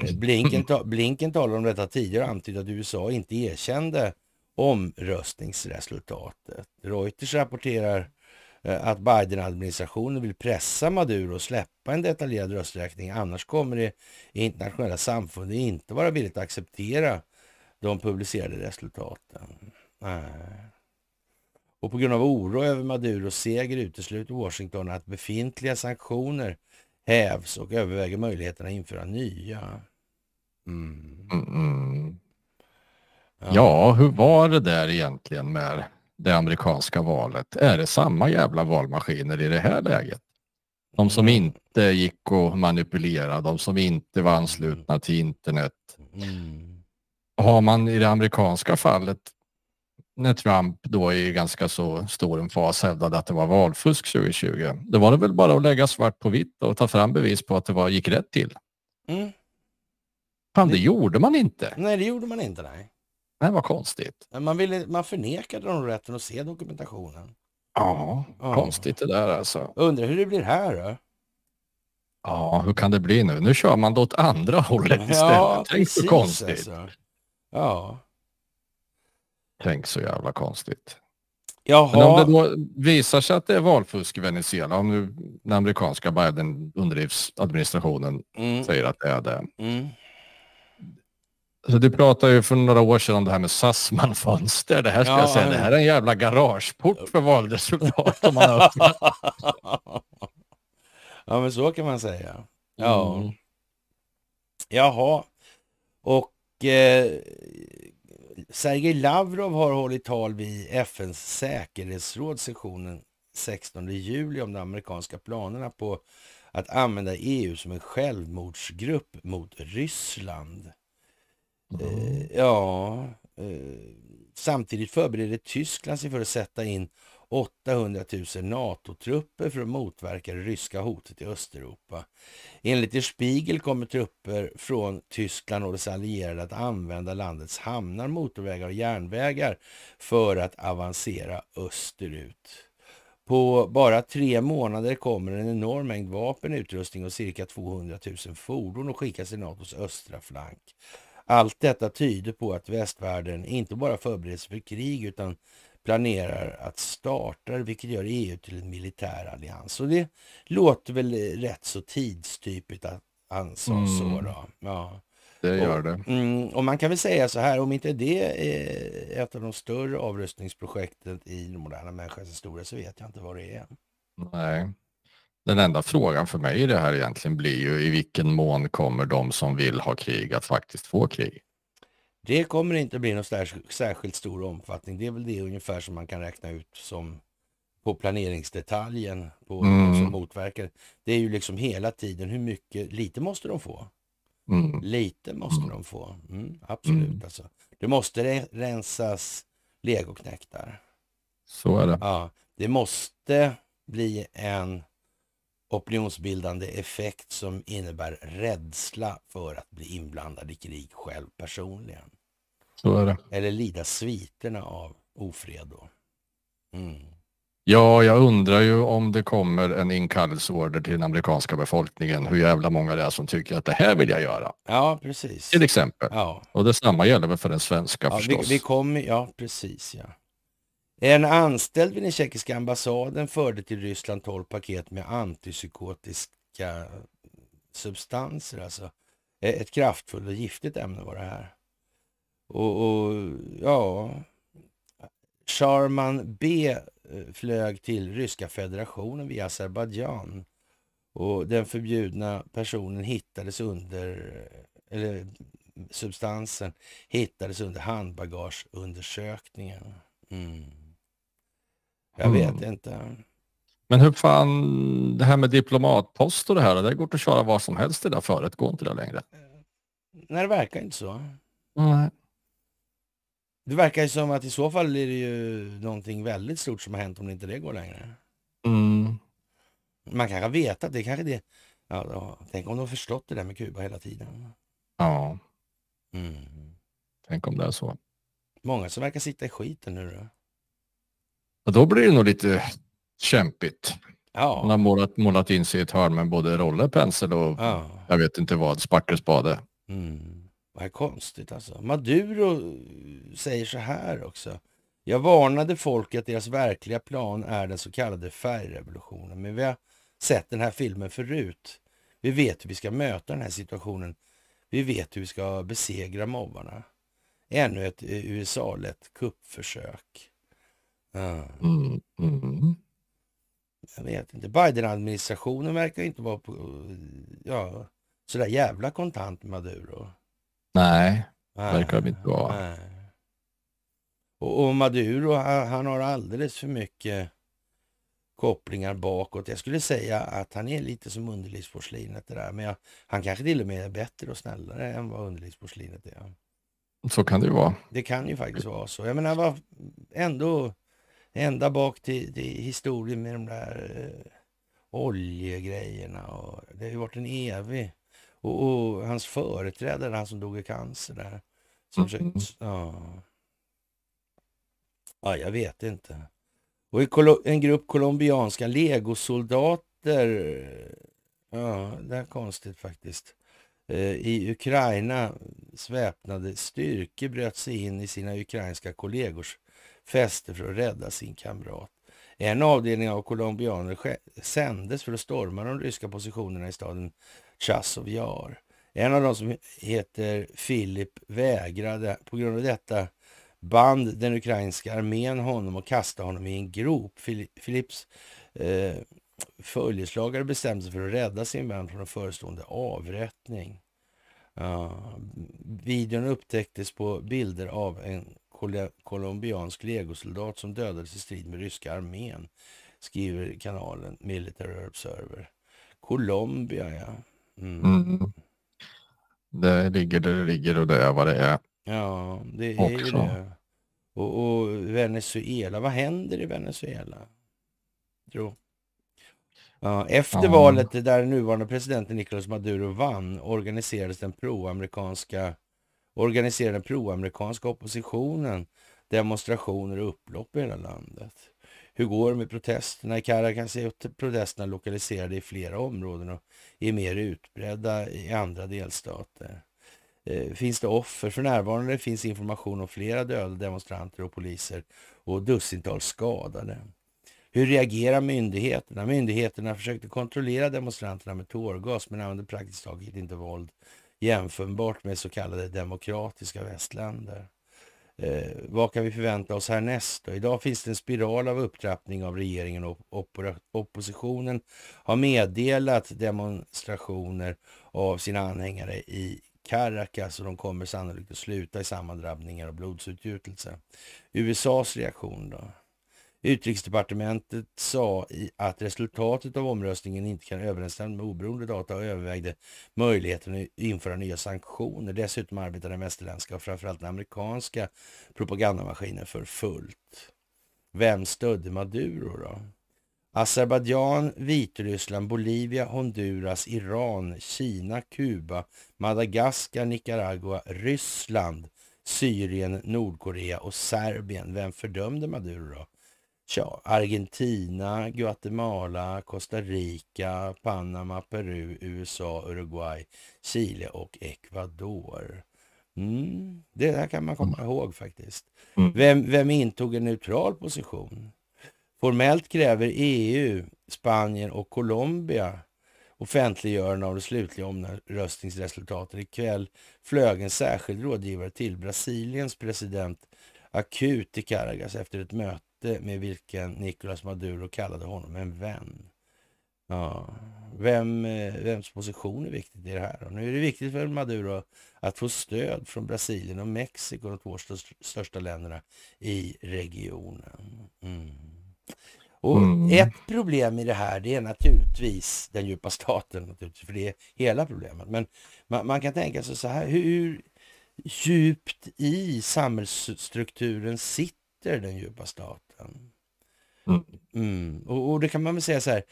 Eh, Blinken, ta Blinken talade om detta tidigare och antydde att USA inte erkände omröstningsresultatet. Reuters rapporterar eh, att Biden-administrationen vill pressa Maduro och släppa en detaljerad rösträkning. Annars kommer det internationella samfundet inte vara villigt att acceptera de publicerade resultaten. Nej. Och på grund av oro över Maduros seger utesluter Washington att befintliga sanktioner hävs och överväger möjligheten att införa nya. Mm. Mm. Ja. ja, hur var det där egentligen med det amerikanska valet? Är det samma jävla valmaskiner i det här läget? De som mm. inte gick att manipulera, de som inte var anslutna till internet. Mm. Har man i det amerikanska fallet när Trump då i ganska så stor en fas hävdade att det var valfusk 2020. Då var det väl bara att lägga svart på vitt och ta fram bevis på att det var, gick rätt till. Mm. Fan, det, det gjorde man inte. Nej, det gjorde man inte. Nej, nej vad konstigt. Man, ville, man förnekade dem rätten att se dokumentationen. Ja, ja, konstigt det där alltså. Undrar hur det blir här då? Ja, hur kan det bli nu? Nu kör man det åt andra hållet istället. Ja, Tänk precis, så konstigt. Alltså. Ja. Tänk så jävla konstigt. Jaha. Men om det då visar sig att det är valfusk i Venezuela, om nu den amerikanska Biden underlivsadministrationen mm. säger att det är det. Mm. Så du pratade ju för några år sedan om det här med Sassman-fönster. Det här ska ja, jag säga, det här är en jävla garageport för valresultat om man öppnar. ja, men så kan man säga. Ja. Mm. Jaha. Och eh, Sergej Lavrov har hållit tal vid FNs säkerhetsråd sessionen 16 juli om de amerikanska planerna på att använda EU som en självmordsgrupp mot Ryssland. Mm. Eh, ja, eh, samtidigt förbereder Tyskland sig för att sätta in 800 000 NATO-trupper för att motverka det ryska hotet i Östeuropa. Enligt Der Spiegel kommer trupper från Tyskland och dess allierade att använda landets hamnar, motorvägar och järnvägar för att avancera österut. På bara tre månader kommer en enorm mängd vapen, utrustning och cirka 200 000 fordon att skickas till NATOs östra flank. Allt detta tyder på att västvärlden inte bara förbereder sig för krig utan planerar att starta vilket gör EU till en militär allians. Och det låter väl eh, rätt så tidstypigt att eh, han sa mm. så. Då. Ja. Det gör det. Mm, och man kan väl säga så här, om inte det är ett av de större avrustningsprojekten i den moderna människans historia så vet jag inte vad det är. Nej. Den enda frågan för mig i det här egentligen blir ju i vilken mån kommer de som vill ha krig att faktiskt få krig? Det kommer inte bli någon särskilt stor omfattning. Det är väl det ungefär som man kan räkna ut som på planeringsdetaljen på mm. som motverkar. Det är ju liksom hela tiden hur mycket, lite måste de få. Mm. Lite måste mm. de få. Mm, absolut mm. alltså. Det måste re rensas legoknäktar. Så är det. Ja, det måste bli en opinionsbildande effekt som innebär rädsla för att bli inblandad i krig själv personligen. Så är det. Eller lida sviterna av ofred då. Mm. Ja, jag undrar ju om det kommer en inkallelseorder till den amerikanska befolkningen, hur jävla många det är som tycker att det här vill jag göra. Ja, precis. Till exempel. Ja. Och detsamma gäller väl för den svenska ja, förstås. Vi, vi kommer, ja, precis ja. En anställd vid den tjeckiska ambassaden förde till Ryssland 12 paket med antipsykotiska substanser. Alltså eh, ett kraftfullt och giftigt ämne var det här. Och, och ja, Sharman B eh, flög till Ryska federationen via Azerbajdzjan. Och den förbjudna personen hittades under, eh, eller substansen hittades under handbagageundersökningen. Mm. Jag mm. vet inte. Men hur fan, det här med diplomatpost och det här, det går att köra vad som helst i det där förut, går inte det längre? Nej, det verkar inte så. Nej. Det verkar ju som att i så fall är det ju någonting väldigt stort som har hänt om inte det går längre. Mm. Man kanske har vetat det, kanske det. Ja, då, tänk om de har förstått det där med Kuba hela tiden. Ja. Mm. Tänk om det är så. Många som verkar sitta i skiten nu då. Ja, då blir det nog lite kämpigt. Ja. Hon har målat, målat in sig i ett hörn med både roller, pensel och ja. jag vet inte vad, spackelspade. Mm. Vad konstigt alltså. Maduro eh, säger så här också. Jag varnade folk att deras verkliga plan är den så kallade färgrevolutionen. Men vi har sett den här filmen förut. Vi vet hur vi ska möta den här situationen. Vi vet hur vi ska besegra mobbarna. Ännu ett eh, USA-lett kuppförsök. Mm, mm. Jag vet inte. Biden-administrationen verkar inte vara på, ja, sådär jävla kontant med Maduro. Nej, det verkar de inte vara. Och, och, Maduro, han, han har alldeles för mycket kopplingar bakåt. Jag skulle säga att han är lite som underlivsporslinet det där. Men jag, han kanske till och med är bättre och snällare än vad underlivsporslinet är. Så kan det ju vara. Det kan ju faktiskt vara så. Jag menar, var ändå ända bak till, till historien med de där eh, oljegrejerna. Och det har ju varit en evig... Och, och, hans företrädare, han som dog i cancer där. Som mm. försökte, ja. ja, jag vet inte. Och en grupp colombianska legosoldater. Ja, det är konstigt faktiskt. Eh, I Ukraina väpnade styrkor bröt sig in i sina ukrainska kollegors fäste för att rädda sin kamrat. En avdelning av colombianer sändes för att storma de ryska positionerna i staden Chassovjar. En av dem som heter Filip vägrade på grund av detta band den ukrainska armén honom och kastade honom i en grop. Filips eh, följeslagare bestämde sig för att rädda sin vän från en förestående avrättning. Uh, videon upptäcktes på bilder av en colombiansk legosoldat som dödades i strid med ryska armén, skriver kanalen Military Observer. Colombia, ja. Mm. Mm. Det ligger där det ligger och det är vad det är. Ja, det är ju det. Och, och, Venezuela, vad händer i Venezuela? Tror. Ja, efter ja. valet där nuvarande presidenten Nicolas Maduro vann organiserades den proamerikanska Organiserar den proamerikanska oppositionen demonstrationer och upplopp i hela landet. Hur går det med protesterna? I Caracas är protesterna lokaliserade i flera områden och är mer utbredda i andra delstater. Eh, finns det offer? För närvarande finns information om flera döda demonstranter och poliser och dussintals skadade. Hur reagerar myndigheterna? Myndigheterna försökte kontrollera demonstranterna med tårgas men använde praktiskt taget inte våld jämförbart med så kallade demokratiska västländer. Eh, vad kan vi förvänta oss härnäst? Då? Idag finns det en spiral av upptrappning av regeringen och op oppositionen har meddelat demonstrationer av sina anhängare i Caracas och de kommer sannolikt att sluta i sammandrabbningar och blodsutgjutelse. USAs reaktion då? Utrikesdepartementet sa att resultatet av omröstningen inte kan överensstämma med oberoende data och övervägde möjligheten att införa nya sanktioner. Dessutom arbetar den västerländska och framförallt den amerikanska propagandamaskinen för fullt. Vem stödde Maduro då? Azerbajdzjan, Vitryssland, Bolivia, Honduras, Iran, Kina, Kuba, Madagaskar, Nicaragua, Ryssland, Syrien, Nordkorea och Serbien. Vem fördömde Maduro då? Tja, Argentina, Guatemala, Costa Rica, Panama, Peru, USA, Uruguay, Chile och Ecuador. Mm, det där kan man komma mm. ihåg faktiskt. Mm. Vem, vem intog en neutral position? Formellt kräver EU, Spanien och Colombia offentliggörande av det slutliga omröstningsresultatet. Ikväll flög en särskild rådgivare till Brasiliens president akut i Caracas efter ett möte hjälte med vilken Nicolas Maduro kallade honom en vän. Ja. Vem, eh, vems position är viktig i det här? Och nu är det viktigt för Maduro att få stöd från Brasilien och Mexiko, de två största länderna i regionen. Mm. Och mm. Ett problem i det här det är naturligtvis den djupa staten, för det är hela problemet. Men man, man kan tänka sig så här, hur djupt i samhällsstrukturen sitter den djupa staten? Mm. mm. Och, och, det kan man väl säga så här,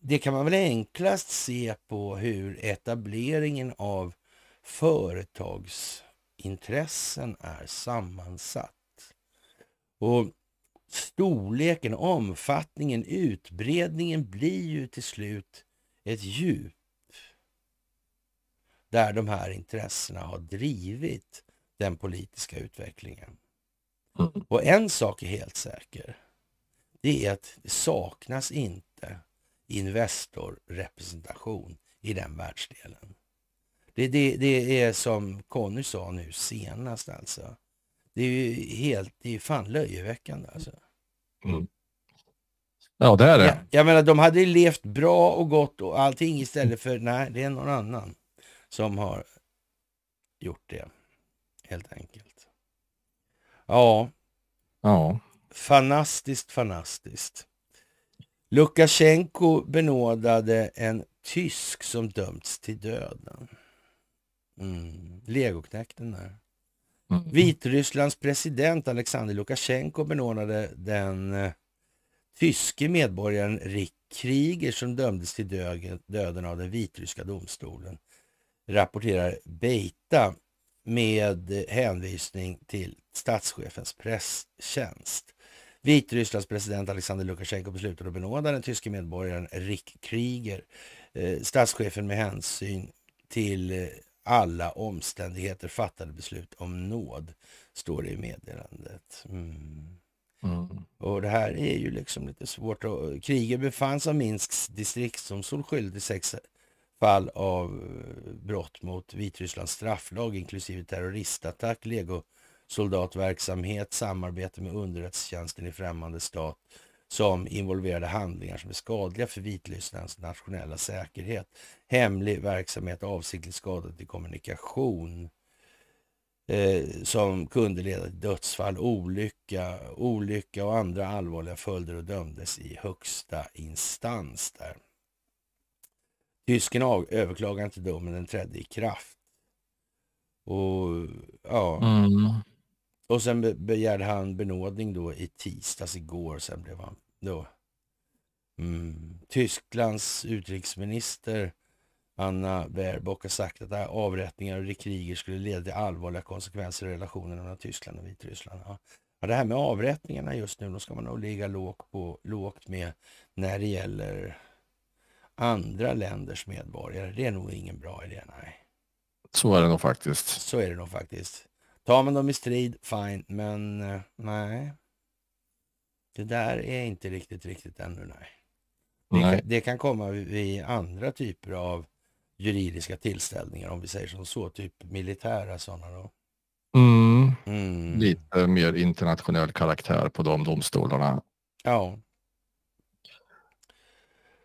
det kan man väl enklast se på hur etableringen av företagsintressen är sammansatt. Och storleken, omfattningen, utbredningen blir ju till slut ett djup där de här intressena har drivit den politiska utvecklingen. Mm. Och en sak är helt säker. Det är att det saknas inte Investor-representation i den världsdelen. Det, det, det är som Conny sa nu senast alltså. Det är ju helt, det är fan löjeväckande alltså. Mm. Ja, det är det. Jag, jag menar, de hade ju levt bra och gott och allting istället för, nej, det är någon annan som har gjort det, helt enkelt. Ja. Ja. Fantastiskt, fantastiskt. Lukasjenko benådade en tysk som dömts till döden. Mm. Legoknäkten där. Mm. Vitrysslands president Alexander Lukasjenko benådade den eh, tyske medborgaren Rick Krieger som dömdes till döden, döden av den vitryska domstolen, rapporterar Beita med hänvisning till statschefens presstjänst. Vitrysslands president Alexander Lukasjenko beslutade att benåda den tyske medborgaren Rick Krieger, eh, statschefen med hänsyn till eh, alla omständigheter fattade beslut om nåd, står det i meddelandet. Mm. Mm. Och det här är ju liksom lite svårt. Kriger befanns av Minsks distriktsdomstol skyldig sex fall av eh, brott mot Vitrysslands strafflag inklusive terroristattack, legosoldatverksamhet, samarbete med underrättelsetjänsten i främmande stat som involverade handlingar som är skadliga för Vitrysslands nationella säkerhet, hemlig verksamhet, avsiktligt skadad i kommunikation eh, som kunde leda till dödsfall, olycka, olycka och andra allvarliga följder och dömdes i högsta instans där. Tysken överklagade inte domen, den trädde i kraft. Och ja. Mm. Och sen begärde han benådning då i tisdags igår. Sen blev han då. Mm. Tysklands utrikesminister Anna Baerbock har sagt att avrättningar och kriger skulle leda till allvarliga konsekvenser i relationerna mellan Tyskland och Vitryssland. Ja. Ja, det här med avrättningarna just nu, då ska man nog ligga lågt, på, lågt med när det gäller andra länders medborgare. Det är nog ingen bra idé, nej. Så är det nog faktiskt. Så är det nog faktiskt. Tar man dem i strid, fine, men eh, nej. Det där är inte riktigt, riktigt ännu, nej. Det, nej. Kan, det kan komma vid andra typer av juridiska tillställningar, om vi säger som så, typ militära sådana då. Mm. Mm. Lite mer internationell karaktär på de domstolarna. Ja.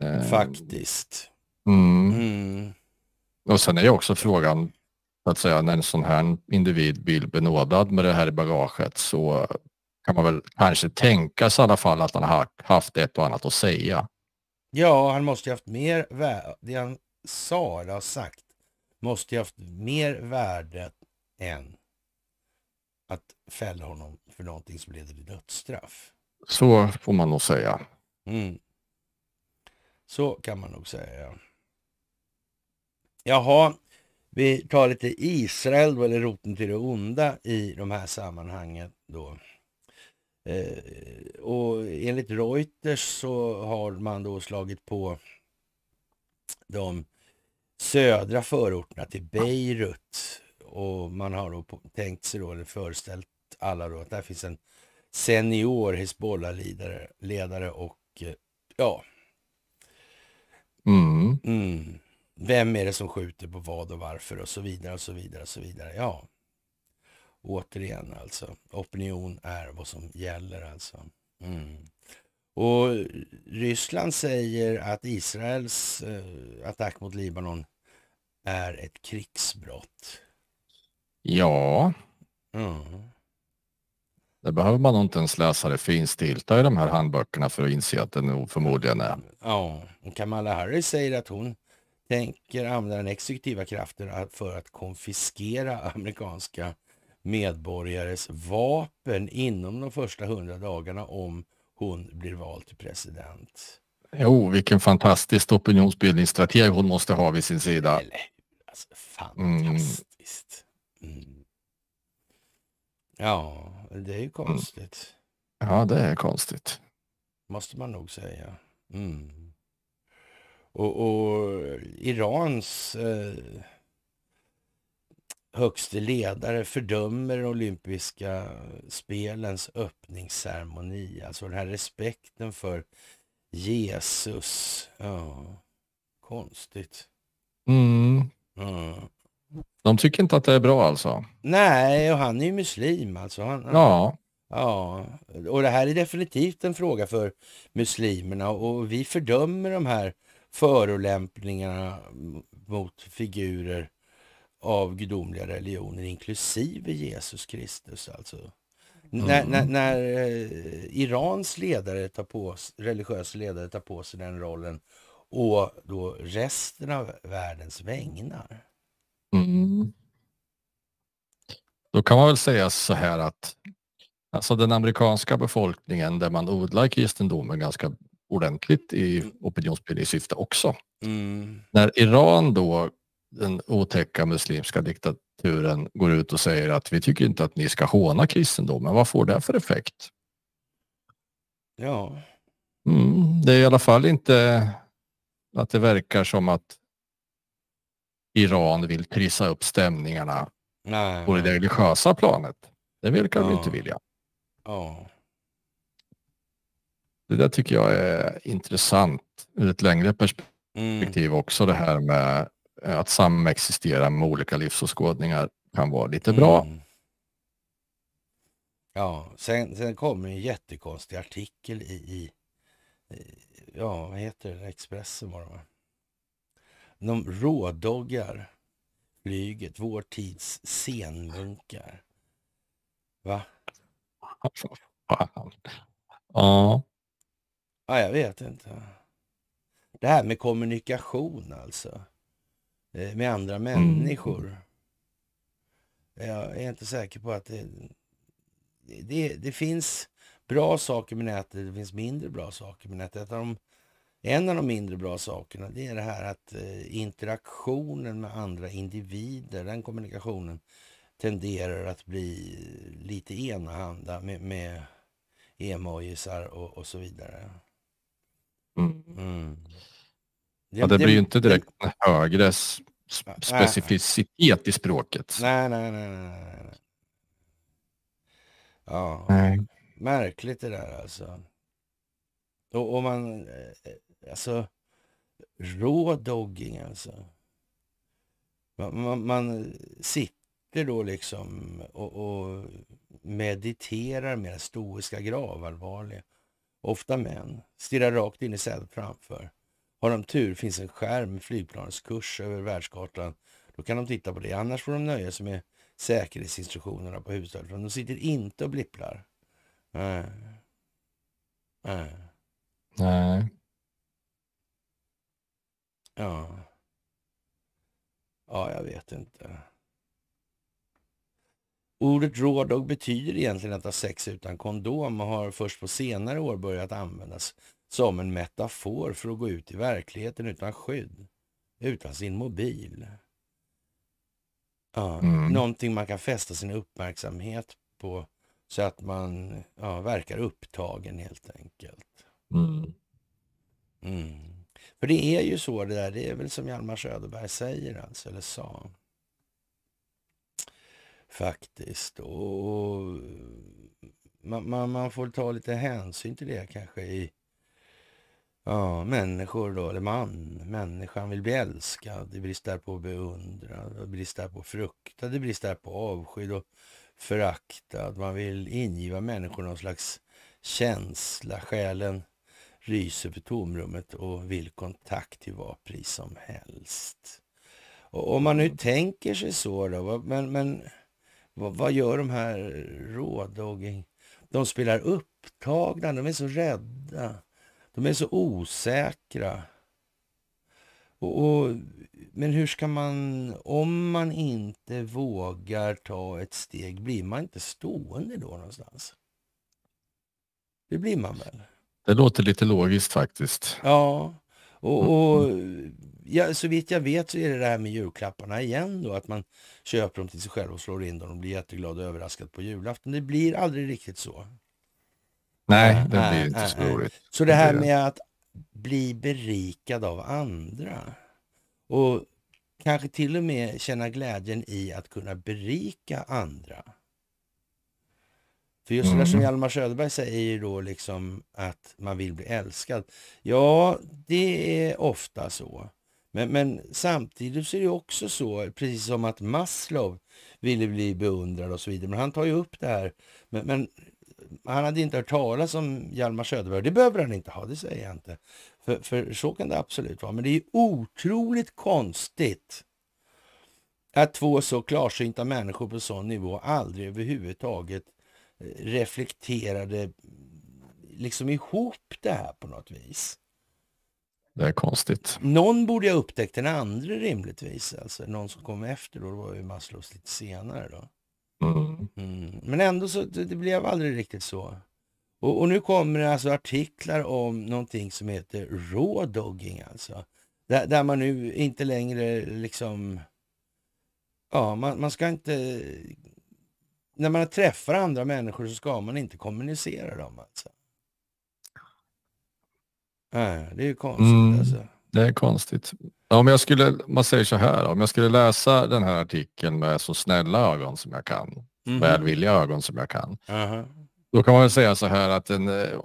Eh, Faktiskt. Mm. Mm. Och sen är ju också frågan, att säga, när en sån här individ blir benådad med det här i bagaget så kan man väl kanske tänka sig i alla fall att han har haft ett och annat att säga. Ja, han måste ju haft mer värde. Det han sa eller har sagt måste ju haft mer värde än att fälla honom för någonting som leder till dödsstraff. Så får man nog säga. Mm. Så kan man nog säga. Jaha, vi tar lite Israel, då, eller roten till det onda i de här sammanhangen då. Eh, och enligt Reuters så har man då slagit på de södra förorterna till Beirut och man har då tänkt sig då, eller föreställt alla då, att där finns en senior Hizbollah-ledare och eh, ja, Mm. Mm. Vem är det som skjuter på vad och varför och så vidare och så vidare och så vidare. Ja, återigen alltså. Opinion är vad som gäller alltså. Mm. Och Ryssland säger att Israels eh, attack mot Libanon är ett krigsbrott. Ja. Mm. Där behöver man inte ens läsa det finstilta i de här handböckerna för att inse att den förmodligen är. Ja, och Kamala Harris säger att hon tänker använda den exekutiva kraften för att konfiskera amerikanska medborgares vapen inom de första hundra dagarna om hon blir vald till president. Jo, vilken fantastisk opinionsbildningsstrateg hon måste ha vid sin sida. Eller, alltså, mm. fantastiskt. Mm. Mm. Ja, det är ju konstigt. Mm. Ja, det är konstigt. Måste man nog säga. Mm. Och, och, Irans eh, högste ledare fördömer olympiska spelens öppningsceremoni. Alltså den här respekten för Jesus. Ja, konstigt. Mm. Ja. De tycker inte att det är bra alltså? Nej, och han är ju muslim alltså. Han, ja. Ja, och det här är definitivt en fråga för muslimerna och vi fördömer de här förolämpningarna mot figurer av gudomliga religioner, inklusive Jesus Kristus. Alltså. Mm. När, när, när, eh, Irans ledare tar på, religiösa ledare tar på sig den rollen och då resten av världens vägnar. Mm. Då kan man väl säga så här att alltså den amerikanska befolkningen där man odlar kristendomen ganska ordentligt i mm. opinionsbildningssyfte också. Mm. När Iran då, den otäcka muslimska diktaturen, går ut och säger att vi tycker inte att ni ska håna kristendomen, vad får det för effekt? Ja. Mm, det är i alla fall inte att det verkar som att Iran vill trissa upp stämningarna nej, på nej. det religiösa planet. Det verkar de oh. inte vilja. Oh. Det där tycker jag är intressant ur ett längre perspektiv mm. också det här med att samexistera med olika livsåskådningar kan vara lite mm. bra. Ja, sen, sen kom en jättekonstig artikel i, i, i ja, vad heter det, Expressen var det de rådoggar flyget, vår tids senmunkar. Va? Ja. Ja, jag vet inte. Det här med kommunikation alltså. Eh, med andra mm. människor. Jag är inte säker på att det... Det, det finns bra saker med nätet, det finns mindre bra saker med nätet. Ett av de en av de mindre bra sakerna det är det här att eh, interaktionen med andra individer, den kommunikationen tenderar att bli lite enahanda med, med emojisar och, och så vidare. Mm. mm. Det, ja, det, blir ju inte direkt en högre specificitet i språket. Nej, nej, nej. nej, nej. Ja, nej. märkligt det där alltså. Och, och man eh, Alltså, rå dogging alltså. Man, man, man sitter då liksom och, och mediterar med stoiska gravallvarliga. Ofta män. Stirrar rakt in i sätet framför. Har de tur finns en skärm med flygplanskurs över världskartan. Då kan de titta på det. Annars får de nöja sig med säkerhetsinstruktionerna på huvudstaden De sitter inte och blipplar. Nej. Nej. Nej. Ja. Ja, jag vet inte. Ordet rådog betyder egentligen att ha sex utan kondom och har först på senare år börjat användas som en metafor för att gå ut i verkligheten utan skydd, utan sin mobil. Ja, mm. Någonting man kan fästa sin uppmärksamhet på så att man ja, verkar upptagen helt enkelt. Mm. Mm. För det är ju så det där, det är väl som Hjalmar Söderberg säger alltså, eller sa. Faktiskt. Och, man, man, man får ta lite hänsyn till det kanske i ja, människor då, eller man. Människan vill bli älskad, i brist därpå beundrad, i brist därpå fruktad, i brist därpå avskydd och föraktad. Man vill ingiva människor någon slags känsla. Själen ryser för tomrummet och vill kontakt till vad pris som helst. Och om man nu mm. tänker sig så, då, men, men vad, vad gör de här rådogging... De spelar upptagna, de är så rädda, de är så osäkra. Och, och, men hur ska man, om man inte vågar ta ett steg, blir man inte stående då någonstans? Det blir man väl? Det låter lite logiskt faktiskt. Ja, och, och ja, så vitt jag vet så är det det här med julklapparna igen då, att man köper dem till sig själv och slår in dem och blir jätteglad och överraskad på julafton. Det blir aldrig riktigt så. Nej, det blir inte så roligt. Så det här med att bli berikad av andra och kanske till och med känna glädjen i att kunna berika andra. För just mm. det där som mm. Hjalmar Söderberg säger då liksom att man vill bli älskad. Ja, det är ofta så. Men, men samtidigt så är det också så, precis som att Maslow ville bli beundrad och så vidare. Men han tar ju upp det här. Men, men han hade inte hört talas om Hjalmar Söderberg. Det behöver han inte ha, det säger jag inte. För, för så kan det absolut vara. Men det är ju otroligt konstigt att två så klarsynta människor på sån nivå aldrig överhuvudtaget reflekterade liksom ihop det här på något vis. Det är konstigt. Någon borde ha upptäckt den andra rimligtvis. Alltså någon som kom efter då. Det var ju Maslows lite senare då. Mm. Mm. Men ändå så det, det blev aldrig riktigt så. Och, och, nu kommer det alltså artiklar om någonting som heter raw dogging alltså. Där, där man nu inte längre liksom... Ja, man, man ska inte när man träffar andra människor så ska man inte kommunicera dem. Alltså. Nej, det är ju konstigt. Mm, alltså. Det är konstigt. om jag skulle, man säger så här, om jag skulle läsa den här artikeln med så snälla ögon som jag kan, mm välvilliga ögon som jag kan, uh -huh. då kan man säga så här att en eh,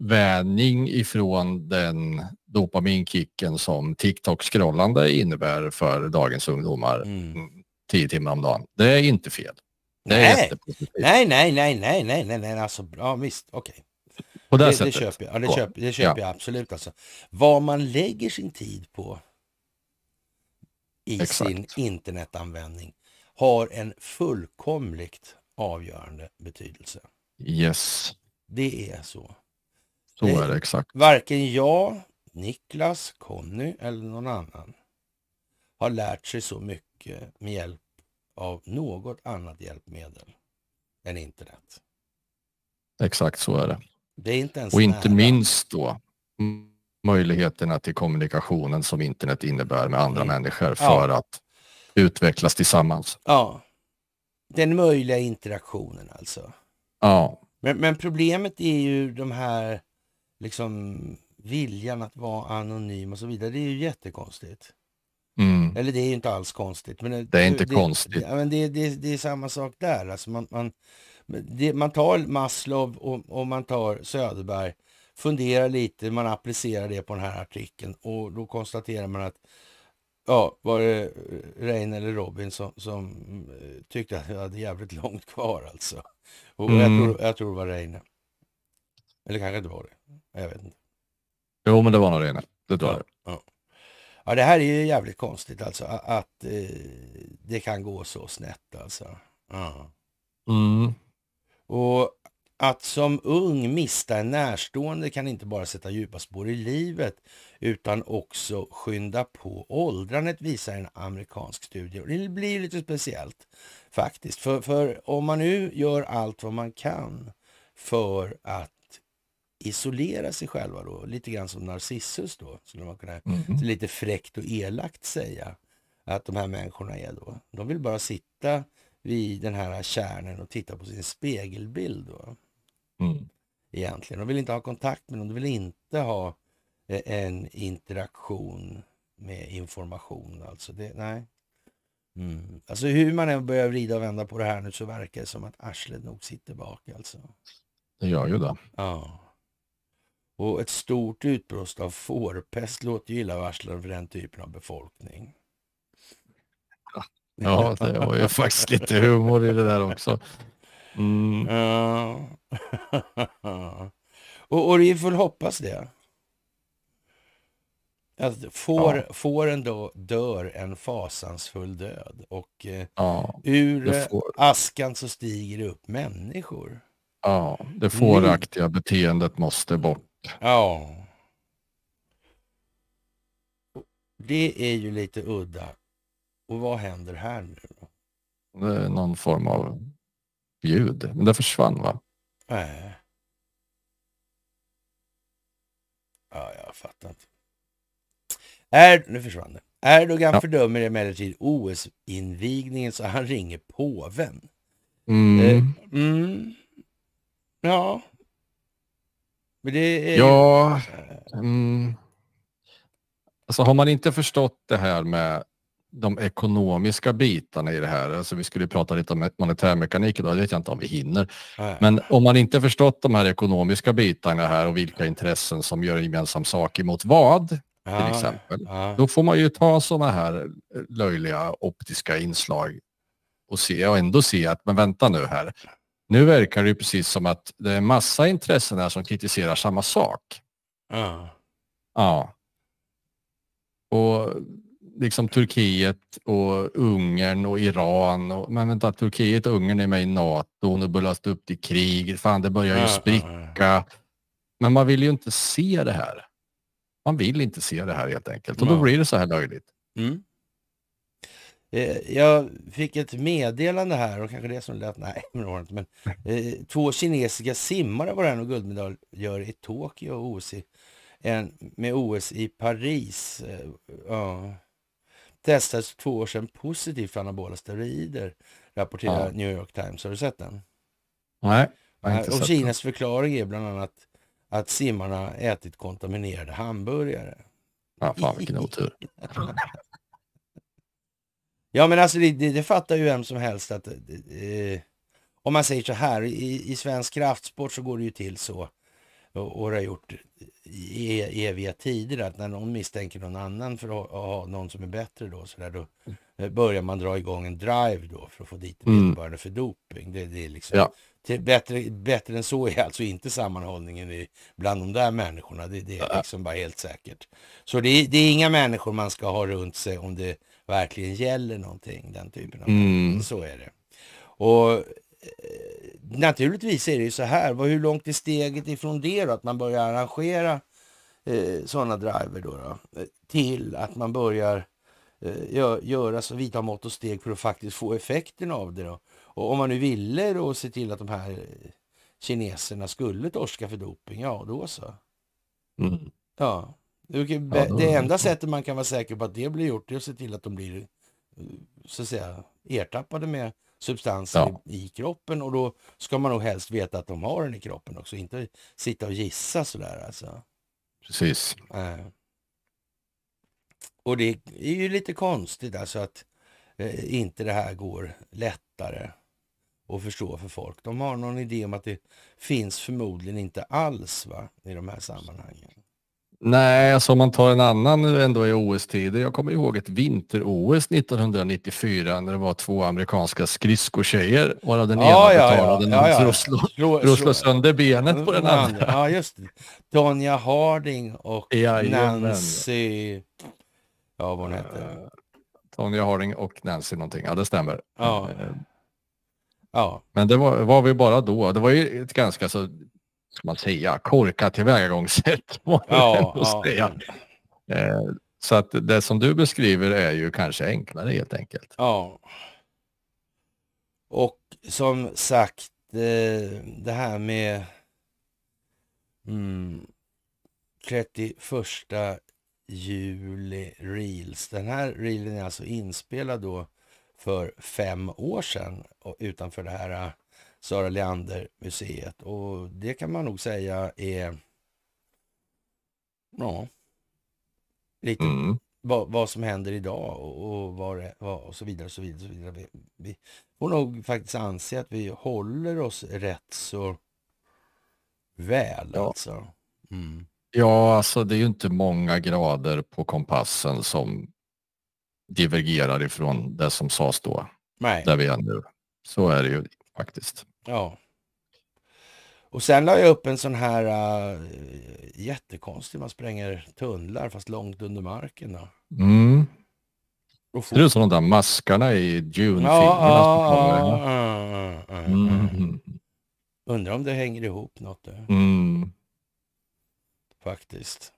avvänjning ifrån den dopaminkicken som TikTok-scrollande innebär för dagens ungdomar, mm. tio timmar om dagen, det är inte fel. Nej, nej, nej, nej, nej, nej, nej, nej, alltså ja visst, okej. Okay. På det, det, sättet? Det köper jag, ja, det köper, det köper ja. jag absolut alltså. Vad man lägger sin tid på i Exakt. sin internetanvändning har en fullkomligt avgörande betydelse. Yes. Det är så. Så det, är det exakt. Varken jag, Niklas, Conny eller någon annan har lärt sig så mycket med hjälp av något annat hjälpmedel än internet. Exakt så är det. det är inte och inte nära. minst då möjligheterna till kommunikationen som internet innebär med andra mm. människor för ja. att utvecklas tillsammans. Ja, den möjliga interaktionen alltså. Ja. Men, men, problemet är ju de här liksom viljan att vara anonym och så vidare. Det är ju jättekonstigt. Mm. Eller det är inte alls konstigt. Men eh, det är inte det, konstigt. Det, men det, det, det, är samma sak där. Alltså man, man, man tar Maslow och, och, man tar Söderberg, funderar lite, man applicerar det på den här artikeln och då konstaterar man att ja, var det eh, Rein eller Robin som, som eh, tyckte att jag hade jävligt långt kvar alltså. Och mm. jag, tror, jag tror det var Reine. Eller kanske det var det. Jag vet inte. Jo, men det var nog Reine. Det tror ja, jag. Ja. Ja, det här är ju jävligt konstigt alltså att eh, det kan gå så snett alltså. Ja. Mm. Och att som ung mista en närstående kan inte bara sätta djupa spår i livet utan också skynda på åldrandet visar en amerikansk studie. Och det blir lite speciellt faktiskt. För, för om man nu gör allt vad man kan för att isolera sig själva då. Lite grann som Narcissus då, skulle man kunna mm. mm. lite fräckt och elakt säga att de här människorna är då. De vill bara sitta vid den här kärnan och titta på sin spegelbild då. Mm. Egentligen. De vill inte ha kontakt med någon, de vill inte ha eh, en interaktion med information alltså. Det, nej. Mm. Alltså hur man än börjar vrida och vända på det här nu så verkar det som att arslet nog sitter bak alltså. Det gör ju det. Ja. Och ett stort utbrott av fårpest låter ju illavarslande för den typen av befolkning. Ja, det var ju faktiskt lite humor i det där också. Mm. Ja. och, och vi får hoppas det. Alltså, får, ja. Fåren då dör en fasansfull död och eh, ja, ur askan så stiger det upp människor. Ja, det fåraktiga beteendet måste bort Ja. Det är ju lite udda. Och vad händer här nu då? Det är någon form av ljud, men det försvann va? Nej. Äh. Ja, jag fattar inte. Er, nu försvann det. Erdogan ja. fördömer emellertid OS-invigningen så han ringer påven. Mm. Eh, mm. Ja. Men det är... Ja. Mm. Alltså har man inte förstått det här med de ekonomiska bitarna i det här, alltså vi skulle prata lite om monetärmekanik idag, det vet jag inte om vi hinner. Nej. Men om man inte förstått de här ekonomiska bitarna här och vilka intressen som gör gemensam sak emot vad, ja. till exempel, ja. då får man ju ta sådana här eh, löjliga optiska inslag och, se, och ändå se att, men vänta nu här, nu verkar det ju precis som att det är massa intressen här som kritiserar samma sak. Ah. Ja. Och liksom Turkiet och Ungern och Iran. Och, men vänta, Turkiet och Ungern är med i NATO. Nu bullas det upp till krig. Fan, det börjar ju spricka. Men man vill ju inte se det här. Man vill inte se det här helt enkelt. Och då blir det så här löjligt. Mm. Eh, jag fick ett meddelande här, och kanske det som lät, nej men det var inte, men eh, två kinesiska simmare var här och guldmedalj gör i Tokyo OS i, en, med OS i Paris. Eh, ja. Testades två år sedan positivt för anabola steroider, rapporterar ja. New York Times. Har du sett den? Nej, Och Kinas det. förklaring är bland annat att simmarna ätit kontaminerade hamburgare. Ja, fan vilken otur. Ja men alltså det, det, det fattar ju vem som helst att eh, eh, om man säger så här, i, i svensk kraftsport så går det ju till så och, och det har gjort i e, eviga tider att när någon misstänker någon annan för att ha någon som är bättre då så där, då eh, börjar man dra igång en drive då för att få dit mm. vederbörande mm. för doping. Det, det är liksom, ja. till, bättre, bättre än så är alltså inte sammanhållningen i, bland de där människorna. Det, det är liksom bara helt säkert. Så det, det, är inga människor man ska ha runt sig om det verkligen gäller någonting. Den typen av mm. Så är det. Och eh, naturligtvis är det ju så här, hur långt är steget ifrån det då? Att man börjar arrangera eh, sådana driver då, då, eh, till att man börjar eh, gö göra så vidta mått och steg för att faktiskt få effekten av det. Då. Och om man nu ville då se till att de här eh, kineserna skulle torska för doping, ja då så. Mm. Ja. Det enda sättet man kan vara säker på att det blir gjort är att se till att de blir så att säga ertappade med substanser ja. i, kroppen och då ska man nog helst veta att de har den i kroppen också, inte sitta och gissa sådär alltså. Precis. Äh. Och det är ju lite konstigt alltså att eh, inte det här går lättare att förstå för folk. De har någon idé om att det finns förmodligen inte alls va, i de här sammanhangen. Nej, alltså om man tar en annan nu ändå i OS-tider. Jag kommer ihåg ett vinter-OS 1994 när det var två amerikanska skridskotjejer varav den ja, ena betalade ja, ja, ja. Russlade, russlade sönder benet på den mm, andra. Ja, just det. Tonya Harding och ja, Nancy... Ja, vad hon hette. Tonya eh, Harding och Nancy någonting. Ja, det stämmer. Ja. Eh, ja. Men det var, var vi bara då. Det var ju ett ganska så ska man säga, korkat tillvägagångssätt. Ja, ja. Eh, så att det som du beskriver är ju kanske enklare helt enkelt. Ja. Och som sagt, eh, det här med mm, 31 juli Reels. Den här reelen är alltså inspelad då för fem år sedan utanför det här eh, Sara Leander-museet. Och det kan man nog säga är... Ja. Lite mm. vad, vad, som händer idag och, och, vad, och så vidare. så vidare, så vidare. Vi, vi får nog faktiskt anse att vi håller oss rätt så väl ja. alltså. Mm. Ja, alltså det är ju inte många grader på kompassen som divergerar ifrån det som sades då. Nej. Där vi är nu. Så är det ju faktiskt. Ja. Och sen la jag upp en sån här uh, jättekonstig, man spränger tunnlar fast långt under marken. Då. Mm. Ser ut som de där maskarna i Dune-filmerna. Ja, ja, ja, mm. Undrar om det hänger ihop något. Mm. Faktiskt.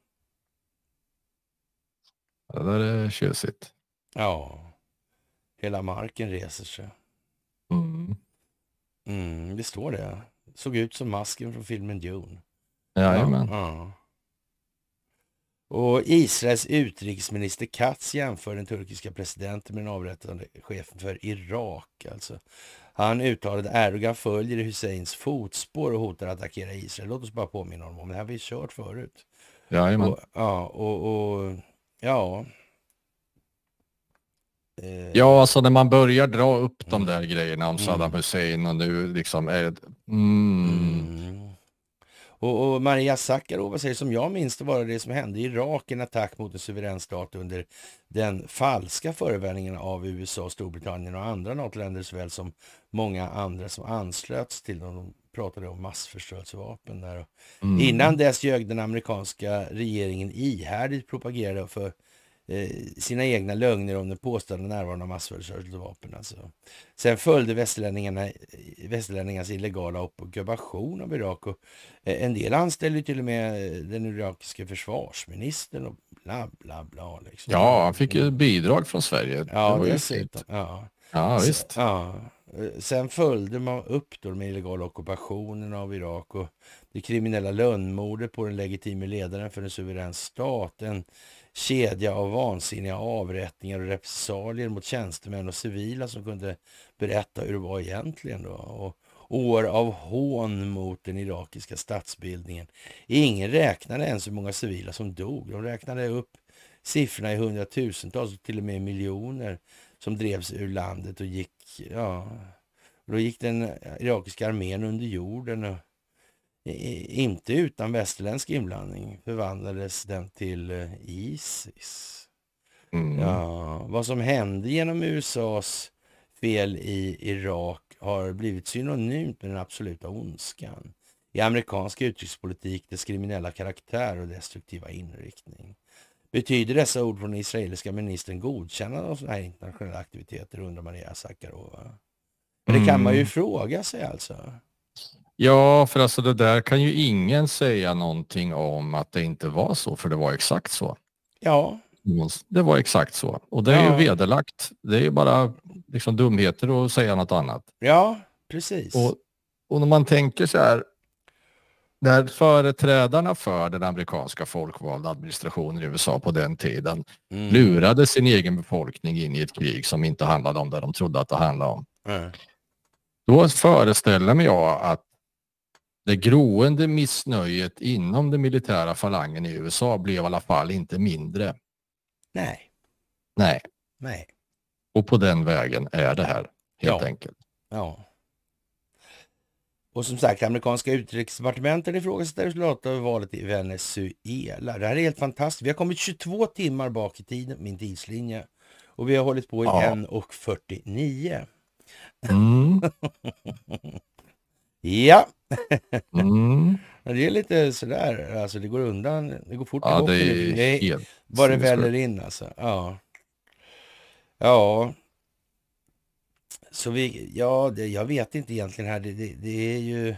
Det där är tjusigt. Ja. Hela marken reser sig. Mm. Mm, det står det. Såg ut som masken från filmen Dune. Jajamän. Ja, Och Israels utrikesminister Katz jämför den turkiska presidenten med den avrättade chefen för Irak. Alltså. Han uttalade att Erdogan följer i Husseins fotspår och hotar att attackera Israel. Låt oss bara påminna honom om det här vi kört förut. Jajamän. Och, ja, och, och ja. Eh, ja, alltså när man börjar dra upp de mm. där grejerna om mm. Saddam Hussein och nu liksom... Är det, mm. mm. Och, och, Maria Sakarova säger som jag minns det var det som hände i Irak, en attack mot en suverän stat under den falska förevändningen av USA, Storbritannien och andra NATO-länder såväl som många andra som anslöts till dem. De pratade om massförstörelsevapen där. Mm. Innan dess ljög den amerikanska regeringen ihärdigt propagerade för Eh, sina egna lögner om den påstådda närvaron av massförstörelse av vapen. Alltså. Sen följde västerlänningarna, eh, västerlänningarnas illegala ockupation av Irak och eh, en del anställde till och med den irakiske försvarsministern och bla bla bla. Liksom. Ja, han fick ju bidrag från Sverige. Ja, det dessutom. Ja. ja, visst. Så, ja. Sen följde man upp då den illegala ockupationen av Irak och det kriminella lönnmordet på den legitime ledaren för en suverän stat kedja av vansinniga avrättningar och repressalier mot tjänstemän och civila som kunde berätta hur det var egentligen. Då. Och år av hån mot den irakiska statsbildningen. Ingen räknade ens hur många civila som dog. De räknade upp siffrorna i hundratusentals till och med miljoner som drevs ur landet och gick, ja, då gick den irakiska armén under jorden. Och inte utan västerländsk inblandning, förvandlades den till eh, Isis. Mm. Ja, vad som hände genom USAs fel i Irak har blivit synonymt med den absoluta ondskan i amerikansk utrikespolitik, dess kriminella karaktär och destruktiva inriktning. Betyder dessa ord från den israeliska ministern godkännande av sådana här internationella aktiviteter, undrar Maria Sakarova. Mm. Det kan man ju mm. fråga sig alltså. Ja, för alltså det där kan ju ingen säga någonting om att det inte var så, för det var exakt så. Ja. Det var exakt så. Och det är ja. ju vederlagt. Det är ju bara liksom dumheter att säga något annat. Ja, precis. Och, och när man tänker så här, när företrädarna för den amerikanska folkvalda administrationen i USA på den tiden mm. lurade sin egen befolkning in i ett krig som inte handlade om det de trodde att det handlade om. Mm. Då föreställer mig jag att det groende missnöjet inom den militära falangen i USA blev i alla fall inte mindre. Nej. Nej. Nej. Och på den vägen är det här, helt ja. enkelt. Ja. Och som sagt, amerikanska utrikesdepartementet ifrågasätter resultatet av valet i Venezuela. Det här är helt fantastiskt. Vi har kommit 22 timmar bak i tiden, min tidslinje. Och vi har hållit på i ja. 1 Mm. ja, Mm. det är lite sådär, alltså det går undan, det går fort ja, det är det, helt Vad det väller in alltså. Ja. Ja. Så vi, ja, det, jag vet inte egentligen här, det, det, det är ju...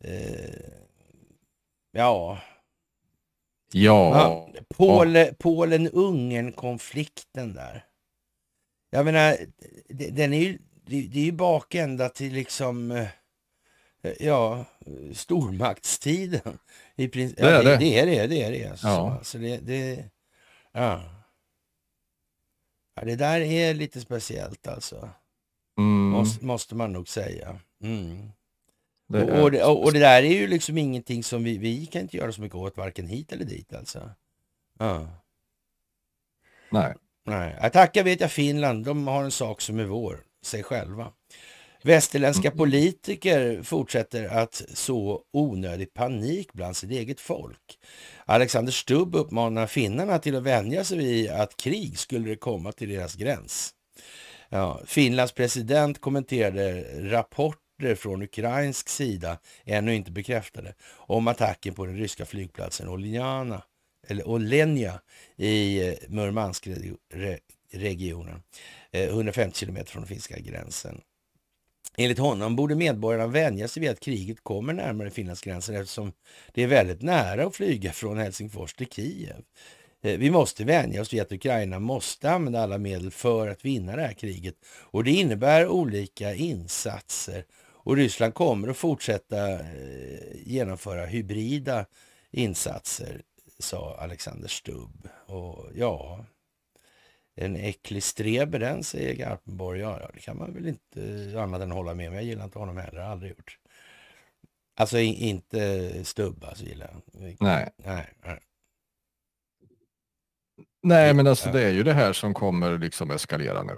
Eh, ja. Ja. ja Polen-Ungern-konflikten där. Jag menar, den är ju, det, är ju bakända till liksom eh, Eh, ja, stormaktstiden. I princip, det, är det. det är det. Det är det. Alltså. Ja. Alltså det, det ja. ja. det där är lite speciellt alltså. Mm. Måste, måste, man nog säga. Mm. Det och, och, det, och, det, där är ju liksom ingenting som vi, vi kan inte göra så mycket åt, varken hit eller dit alltså. Ja. Nej. Nej. Att tacka vet jag Finland, de har en sak som är vår, sig själva. Västerländska mm. politiker fortsätter att så onödig panik bland sitt eget folk. Alexander Stubb uppmanar finnarna till att vänja sig vid att krig skulle komma till deras gräns. Ja, Finlands president kommenterade rapporter från ukrainsk sida, ännu inte bekräftade, om attacken på den ryska flygplatsen Oljana, eller Olenja i eh, Murmanskregionen, 150 eh, kilometer från den finska gränsen. Enligt honom borde medborgarna vänja sig vid att kriget kommer närmare Finlandsgränsen eftersom det är väldigt nära att flyga från Helsingfors till Kiev. Eh, vi måste vänja oss vid att Ukraina måste använda alla medel för att vinna det här kriget och det innebär olika insatser. Och Ryssland kommer att fortsätta eh, genomföra hybrida insatser, sa Alexander Stubb. Och ja, en äcklig streber den, säger Garpenborg. Ja, ja, det kan man väl inte annat än hålla med om. Jag gillar inte honom heller, aldrig gjort. Alltså inte Stubb, alltså gillar jag. Nej. nej. nej. Nej, men alltså det är ju det här som kommer liksom eskalera nu.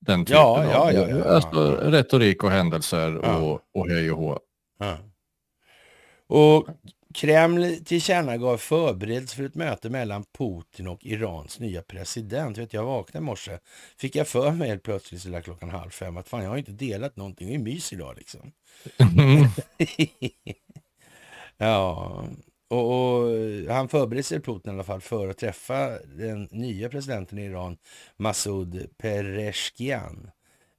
Den typen ja, av ja, ja, ja, alltså, retorik och händelser och, och hej och hå. Och Kreml tillkännagav förberedelse för ett möte mellan Putin och Irans nya president. Vet jag vaknade i morse, fick jag för mig helt plötsligt sådär klockan halv fem att fan jag har inte delat någonting, det är mys idag liksom. Mm. ja, och, och, han förbereder sig Putin i alla fall för att träffa den nya presidenten i Iran, Massoud Pereshkian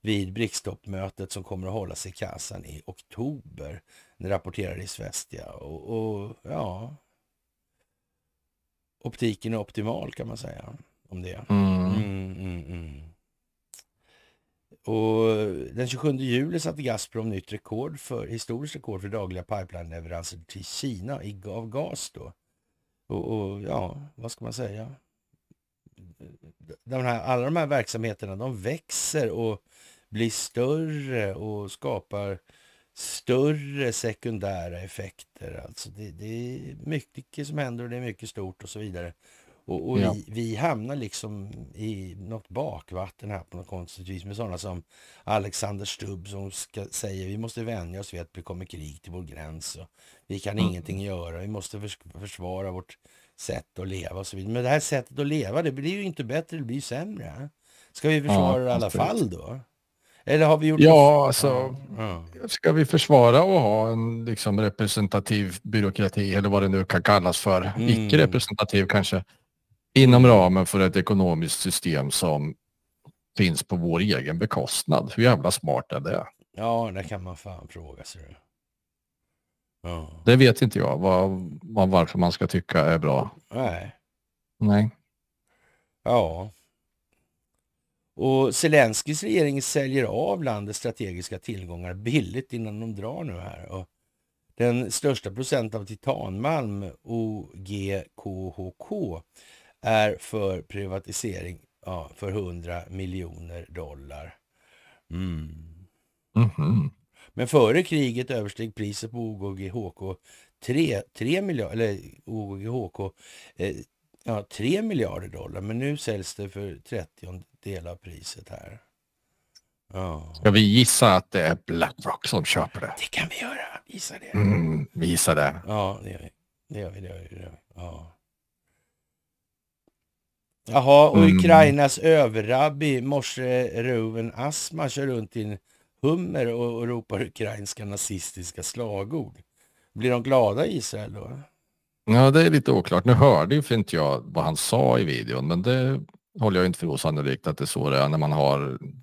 vid BRICS-toppmötet som kommer att hållas i Kazan i oktober. Det rapporterar i Svestia och, och ja, optiken är optimal kan man säga om det. Mm. Mm, mm, mm. och den 27 juli satte Gazprom nytt rekord för, historiskt rekord för dagliga pipeline-leveranser till Kina av gas då. Och, och, ja, vad ska man säga? De här, alla de här verksamheterna de växer och blir större och skapar större sekundära effekter. Alltså det, det, är mycket som händer och det är mycket stort och så vidare. Och, och ja. vi, vi, hamnar liksom i något bakvatten här på något konstigt vis med sådana som Alexander Stubb som ska, säger vi måste vänja oss vid att det kommer krig till vår gräns. Och vi kan mm. ingenting göra, vi måste försvara vårt sätt att leva och så vidare. Men det här sättet att leva, det blir ju inte bättre, det blir ju sämre. Ska vi försvara ja, det i alla fall då? Eller har vi gjort Ja, alltså, ja. ska vi försvara och ha en liksom, representativ byråkrati eller vad det nu kan kallas för, mm. icke-representativ kanske, inom ramen för ett ekonomiskt system som finns på vår egen bekostnad. Hur jävla smart är det? Ja, det kan man fan fråga sig. Ja. Det vet inte jag vad, varför man ska tycka är bra. Nej. Nej. Ja. Och Zelenskis regering säljer av landets strategiska tillgångar billigt innan de drar nu här. Och den största procent av titanmalm, OGKHK, är för privatisering ja, för 100 miljoner dollar. Mm. Mm -hmm. Men före kriget översteg priset på OGHK 3, 3 miljarder, eller OGHK, eh, ja, 3 miljarder dollar. Men nu säljs det för 30 del av priset här. Oh. Ska vi gissa att det är Blackrock som köper det? Det kan vi göra. Gissa det. Mm, vi gissar det. Ja, det gör vi. Det gör vi. Det gör vi, Ja. Jaha, och mm. Ukrainas överrabbi morse Ruven Asma kör runt i en hummer och, och ropar ukrainska nazistiska slagord. Blir de glada i Israel då? Ja, det är lite oklart. Nu hörde ju inte jag vad han sa i videon, men det håller jag inte för osannolikt att det är så det är när man har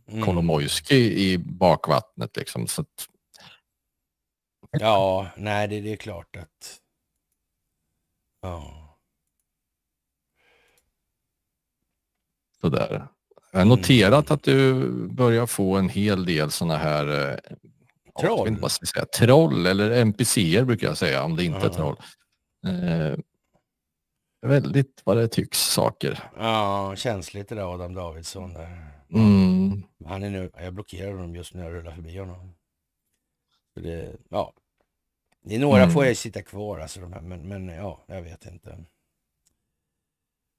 mm. Kolomojski i bakvattnet. Liksom, så att... Ja, nej, det, det, är klart att... Ja. Sådär. Jag har noterat mm. att du börjar få en hel del sådana här eh, troll. Jag inte vad jag säga, troll eller NPCer brukar jag säga om det inte ja. är troll. Eh, väldigt vad det tycks saker. Ja, känsligt det där Adam Davidsson där. Mm. Han är nu, jag blockerar honom just när jag rullar förbi honom. det, ja. det är några mm. får jag sitta kvar alltså, de här, men, men ja, jag vet inte.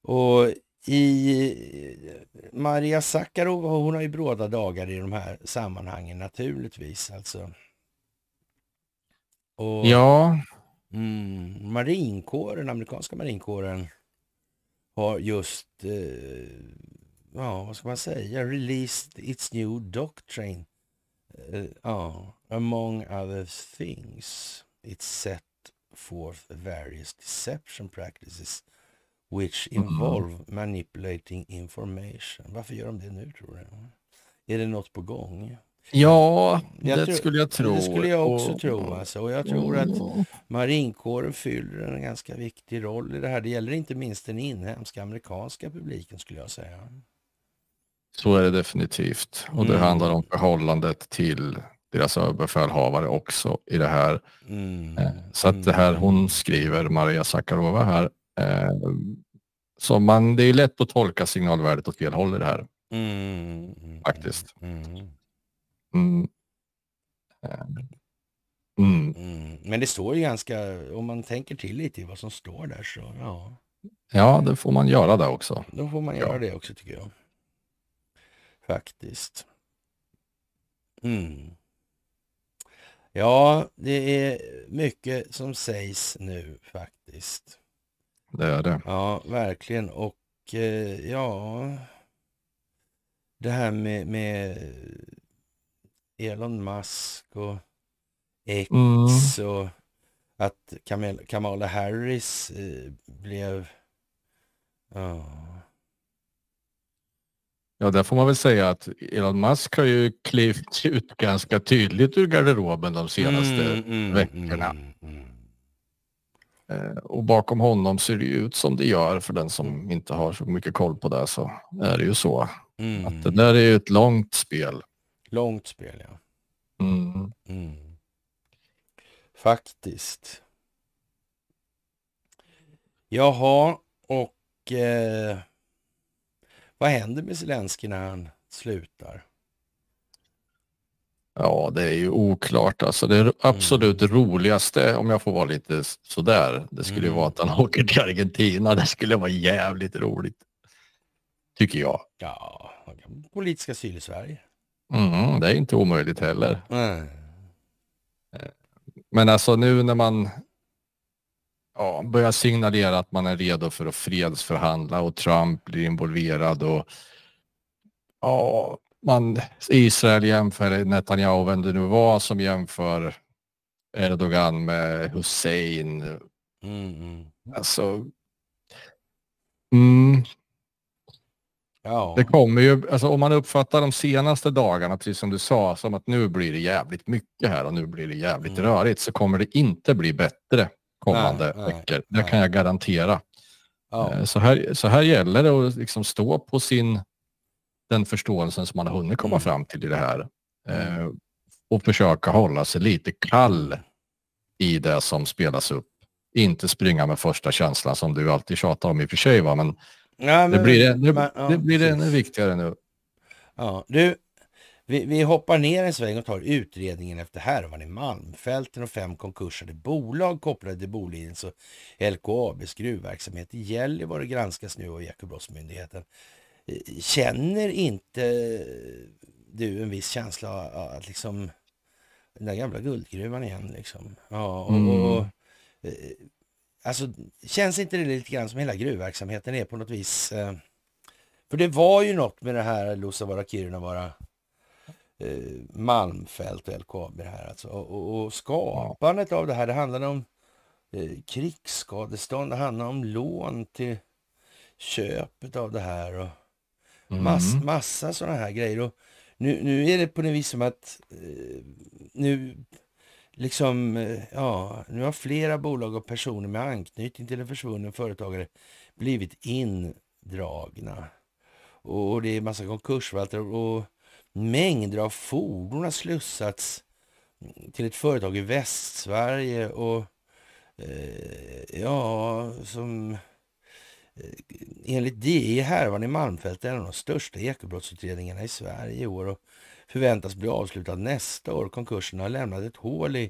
Och i Maria Sakarov, hon har ju bråda dagar i de här sammanhangen naturligtvis. Alltså. Och, ja, Mm. Marinkåren, amerikanska marinkåren har just, eh, ja vad ska man säga, released its new doctrine. Uh, among other things. It set forth various deception practices which mm-hmm. involve mm -hmm. manipulating information. Varför gör de det nu tror du? Är det något på gång? Ja, jag det tror, skulle jag tro. Det skulle jag också och, tro. Alltså. Och jag tror och, att marinkåren fyller en ganska viktig roll i det här. Det gäller inte minst den inhemska amerikanska publiken skulle jag säga. Så är det definitivt. Och det mm. handlar om förhållandet till deras överbefälhavare också i det här. Mm. Eh, så att det här mm. hon skriver, Maria Sakarova här, eh, så man, det är lätt att tolka signalvärdet åt fel håll i det här. Mm. mm Faktiskt. Mm. Mm. Mm. mm. Men det står ju ganska, om man tänker till lite i vad som står där så ja. Ja, då får man göra det också. Då får man göra ja. det också tycker jag. Faktiskt. Mm. Ja, det är mycket som sägs nu faktiskt. Det är det. Ja, verkligen. Och eh, ja, det här med, med Elon Musk och X mm. och att Kamala, Harris eh, blev... Oh. Ja, där får man väl säga att Elon Musk har ju klivit ut ganska tydligt ur garderoben de senaste mm, mm, mm veckorna. Mm, mm. Eh, och bakom honom ser det ut som det gör för den som inte har så mycket koll på det så är det ju så. Mm. Att det där är ju ett långt spel. Långt spel, ja. Mm. Mm. Faktiskt. Jaha, och eh, vad händer med Zelenskyj när han slutar? Ja, det är ju oklart alltså. Det mm. absolut mm. roligaste, om jag får vara lite sådär, det skulle mm. vara att han åker till Argentina. Det skulle vara jävligt roligt. Tycker jag. Ja, politiska asyl i Sverige. Mm, det är inte omöjligt heller. Nej. Eh, men alltså nu när man ja, börjar signalera att man är redo för att fredsförhandla och Trump blir involverad och ja, man, Israel jämför Netanyahu, vem det nu var som jämför Erdogan med Hussein. Mm. mm. Alltså, mm, Ja. Det kommer ju, alltså om man uppfattar de senaste dagarna, precis som du sa, som att nu blir det jävligt mycket här och nu blir det jävligt mm. rörigt, så kommer det inte bli bättre kommande nej, veckor. Nej, det kan jag garantera. Ja. Eh, så, här, så här gäller det att liksom stå på sin, den förståelsen som man har hunnit komma mm. fram till i det här. Mm. Eh, och försöka hålla sig lite kall i det som spelas upp. Inte springa med första känslan som du alltid tjatar om i och för sig, va? men Ja, men, det, blir ännu, men, ja, det blir viktigare nu. Ja, du, vi, vi, hoppar ner en sväng och tar utredningen efter härvan i Malmfälten och fem konkursade bolag kopplade till Bolidens och LKABs gruvverksamhet i Gällivare granskas nu av Ekobrottsmyndigheten. Eh, känner inte du en viss känsla av att liksom den där gamla guldgruvan igen liksom? Ja, och, mm. och eh, Alltså, känns inte det lite grann som hela gruvverksamheten är på något vis? Eh, för det var ju något med det här Luossavaara, Kirunavaara, eh, Malmfält och LKAB det här alltså. Och, och, och skapandet av det här, det handlade om eh, krigsskadestånd, det handlade om lån till köpet av det här och mm. mass, mm. massa sådana här grejer. Och nu, nu är det på något vis som att eh, nu liksom, eh, ja, nu har flera bolag och personer med anknytning till en försvunnen företagare blivit indragna. Och, och det är massa konkursförvaltare och mängder av fordon har slussats till ett företag i Västsverige och eh, ja, som eh, enligt DI e härvan i Malmfältet är en av de största ekobrottsutredningarna i Sverige i år. Och förväntas bli avslutad nästa år. Konkursen har lämnat ett hål i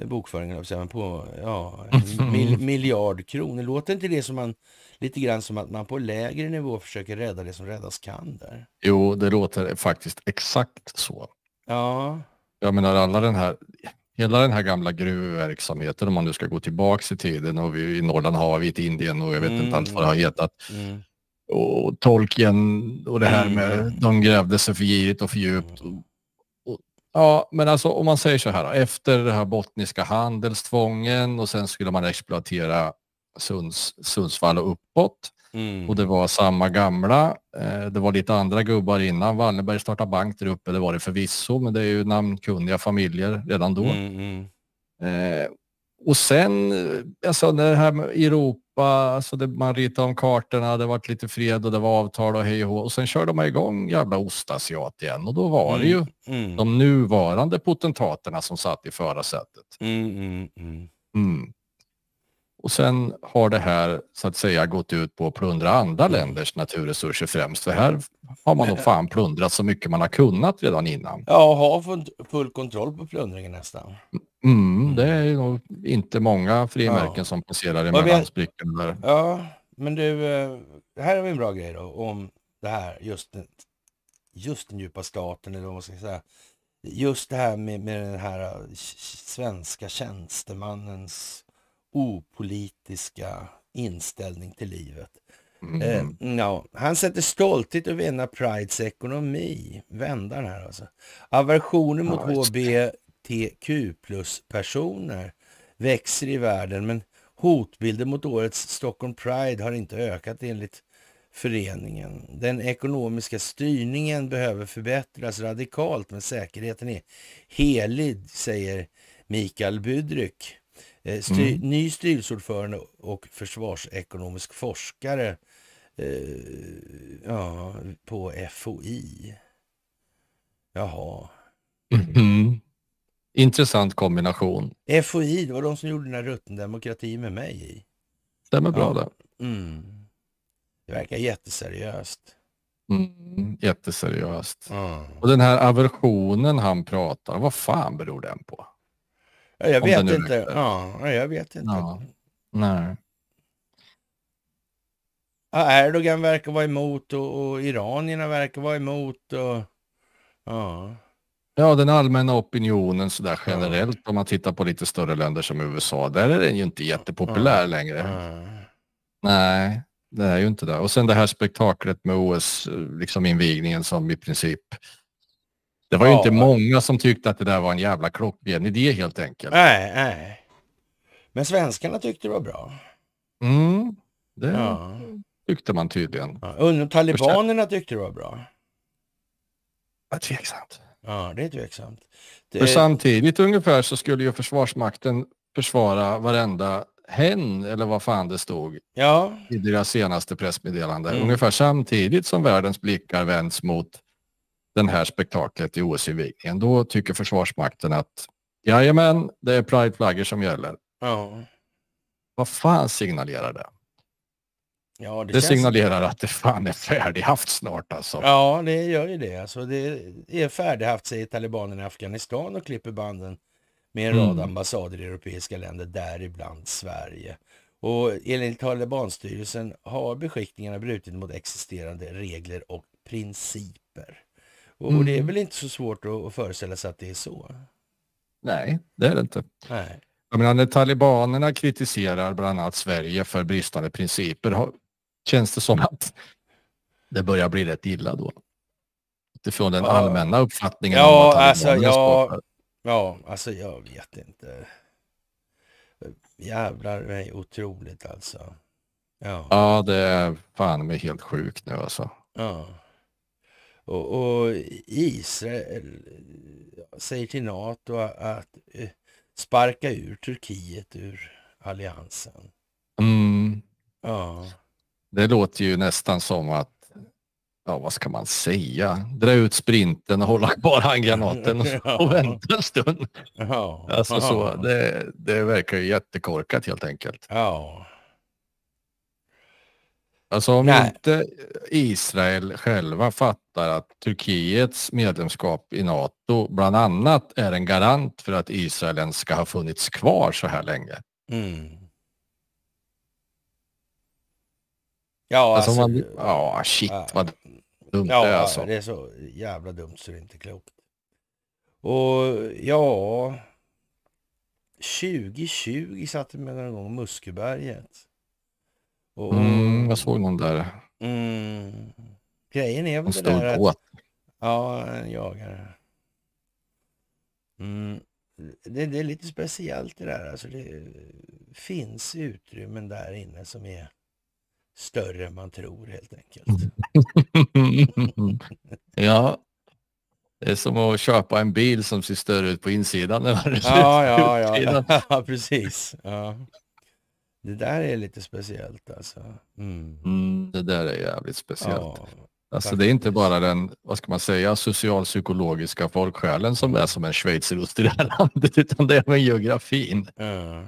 eh, bokföringen på ja, en mil, mm. miljard kronor. Låter inte det som man, lite grann som att man på lägre nivå försöker rädda det som räddas kan där? Jo, det låter faktiskt exakt så. Ja. Jag menar alla den här, hela den här gamla gruvverksamheten om man nu ska gå tillbaka i tiden och vi, i Norrland har vi ett Indien och jag vet mm. inte allt mm. vad det har hetat. Mm och tolken och det här mm. med de grävde sig för girigt och för djupt. Mm. ja, men alltså om man säger så här, efter det här bottniska handelstvången och sen skulle man exploatera Sunds, Sundsvall och uppåt. Mm. Och det var samma gamla. Eh, det var lite andra gubbar innan. Wallenberg startade bank där uppe, det var det förvisso, men det är ju namnkunniga familjer redan då. mm. mm. Eh, och sen, alltså det här med Europa Europa, alltså det, man ritade om kartorna, det var lite fred och det var avtal och hej och, och sen körde man igång jävla ostasiat igen och då var mm, det ju mm. de nuvarande potentaterna som satt i förarsätet. Mm, mm, mm. mm. Och sen har det här så att säga gått ut på att plundra andra mm. länders naturresurser främst. För här har man nog eh. fan plundrat så mycket man har kunnat redan innan. Ja, har full kontroll på plundringen nästan. Mm, mm det är nog inte många frimärken ja. som passerar emellan sprickorna där. Ja, men du, eh, här har vi en bra grej då om det här, just, just den djupa staten eller vad man ska säga. Just det här med, med den här eh, svenska tjänstemannens opolitiska inställning till livet. Mm. Eh, ja. Han sätter stolthet att vinna Prides ekonomi. Vända här alltså. Aversionen mot HBTQ plus-personer växer i världen men hotbilden mot årets Stockholm Pride har inte ökat enligt föreningen. Den ekonomiska styrningen behöver förbättras radikalt men säkerheten är helig, säger Mikael Budryk Styr, eh, mm. Ny styrelseordförande och försvarsekonomisk forskare eh, ja, på FOI. Jaha. Mm. Intressant kombination. FOI, det var de som gjorde den här rutten demokrati med mig i. Stämmer bra ja. det. Mm. Det verkar jätteseriöst. Mm, jätteseriöst. Mm. Och den här aversionen han pratar vad fan beror den på? jag, vet inte. Ja, jag vet inte. Ja, nej. Ja, Erdogan verkar vara emot och, och iranierna verkar vara emot. Och, ja. ja, den allmänna opinionen sådär generellt ja. om man tittar på lite större länder som USA, där är den ju inte jättepopulär ja. längre. Nej, det är ju inte det. Och sen det här spektaklet med OS, eh, liksom invigningen som i princip det var ju inte många som tyckte att det där var en jävla klockren idé helt enkelt. Nej, nej. Men svenskarna tyckte det var bra. Mm, det ja. tyckte man tydligen. Ja, och talibanerna tyckte det var bra. Ja, tveksamt. Ja, det är tveksamt. Det... För samtidigt ungefär så skulle ju Försvarsmakten försvara varenda hen, eller vad fan det stod, ja. i deras senaste pressmeddelande. Mm. Ungefär samtidigt som världens blickar vänds mot den här spektaklet i OS-invigningen, då tycker Försvarsmakten att jajamän, det är prideflaggor som gäller. Ja. Vad fan signalerar det? Ja, det, det signalerar att det fan är färdighaft snart alltså. Ja, det gör ju det. Alltså, det är färdighaft säger talibanerna i Afghanistan och klipper banden med en rad mm. ambassader i europeiska länder, däribland Sverige. Och enligt Talibanstyrelsen har beskickningarna brutit mot existerande regler och principer. Och, mm. det är mm. väl inte så svårt att, att föreställa sig att det är så? Nej, det är det inte. Nej. Jag menar, när talibanerna kritiserar bland annat Sverige för bristande principer har, känns det som att det börjar bli rätt illa då. Utifrån den ja. allmänna uppfattningen. Ja, alltså, ja, ja, alltså jag vet inte. Jävlar mig otroligt alltså. Ja, ja det är fan mig helt sjukt nu alltså. Ja. Och, och Israel eh, säger till Nato att eh, sparka ur Turkiet ur alliansen. Mm. Ja. Det låter ju nästan som att ja, vad ska man säga, dra ut sprinten och hålla kvar handgranaten och vänta en stund. Alltså så, det, det verkar ju jättekorkat helt enkelt. Ja, Alltså om Nej. inte Israel själva fattar att Turkiets medlemskap i NATO bland annat är en garant för att Israel ska ha funnits kvar så här länge. Mm. Ja, alltså, alltså man, ja, shit ja, vad dumt ja, det är alltså. det är så jävla dumt så det är inte klokt. Och ja, 2020 satte man gång Muskeberget. Och... Mm, jag såg någon där. Mm. Grejen är väl det där kåt. att... Ja, en jagare. Mm. Det, det, är lite speciellt det där. Alltså det finns utrymmen där inne som är större än man tror helt enkelt. ja, det är som att köpa en bil som ser större ut på insidan än Ja, ja, ja, precis. Ja. Det där är lite speciellt alltså. Mm. Mm, det där är jävligt speciellt. Ja, alltså det är inte bara den, vad ska man säga, socialpsykologiska folksjälen som är som en schweizerost i det här landet, utan det är även geografin. Mm.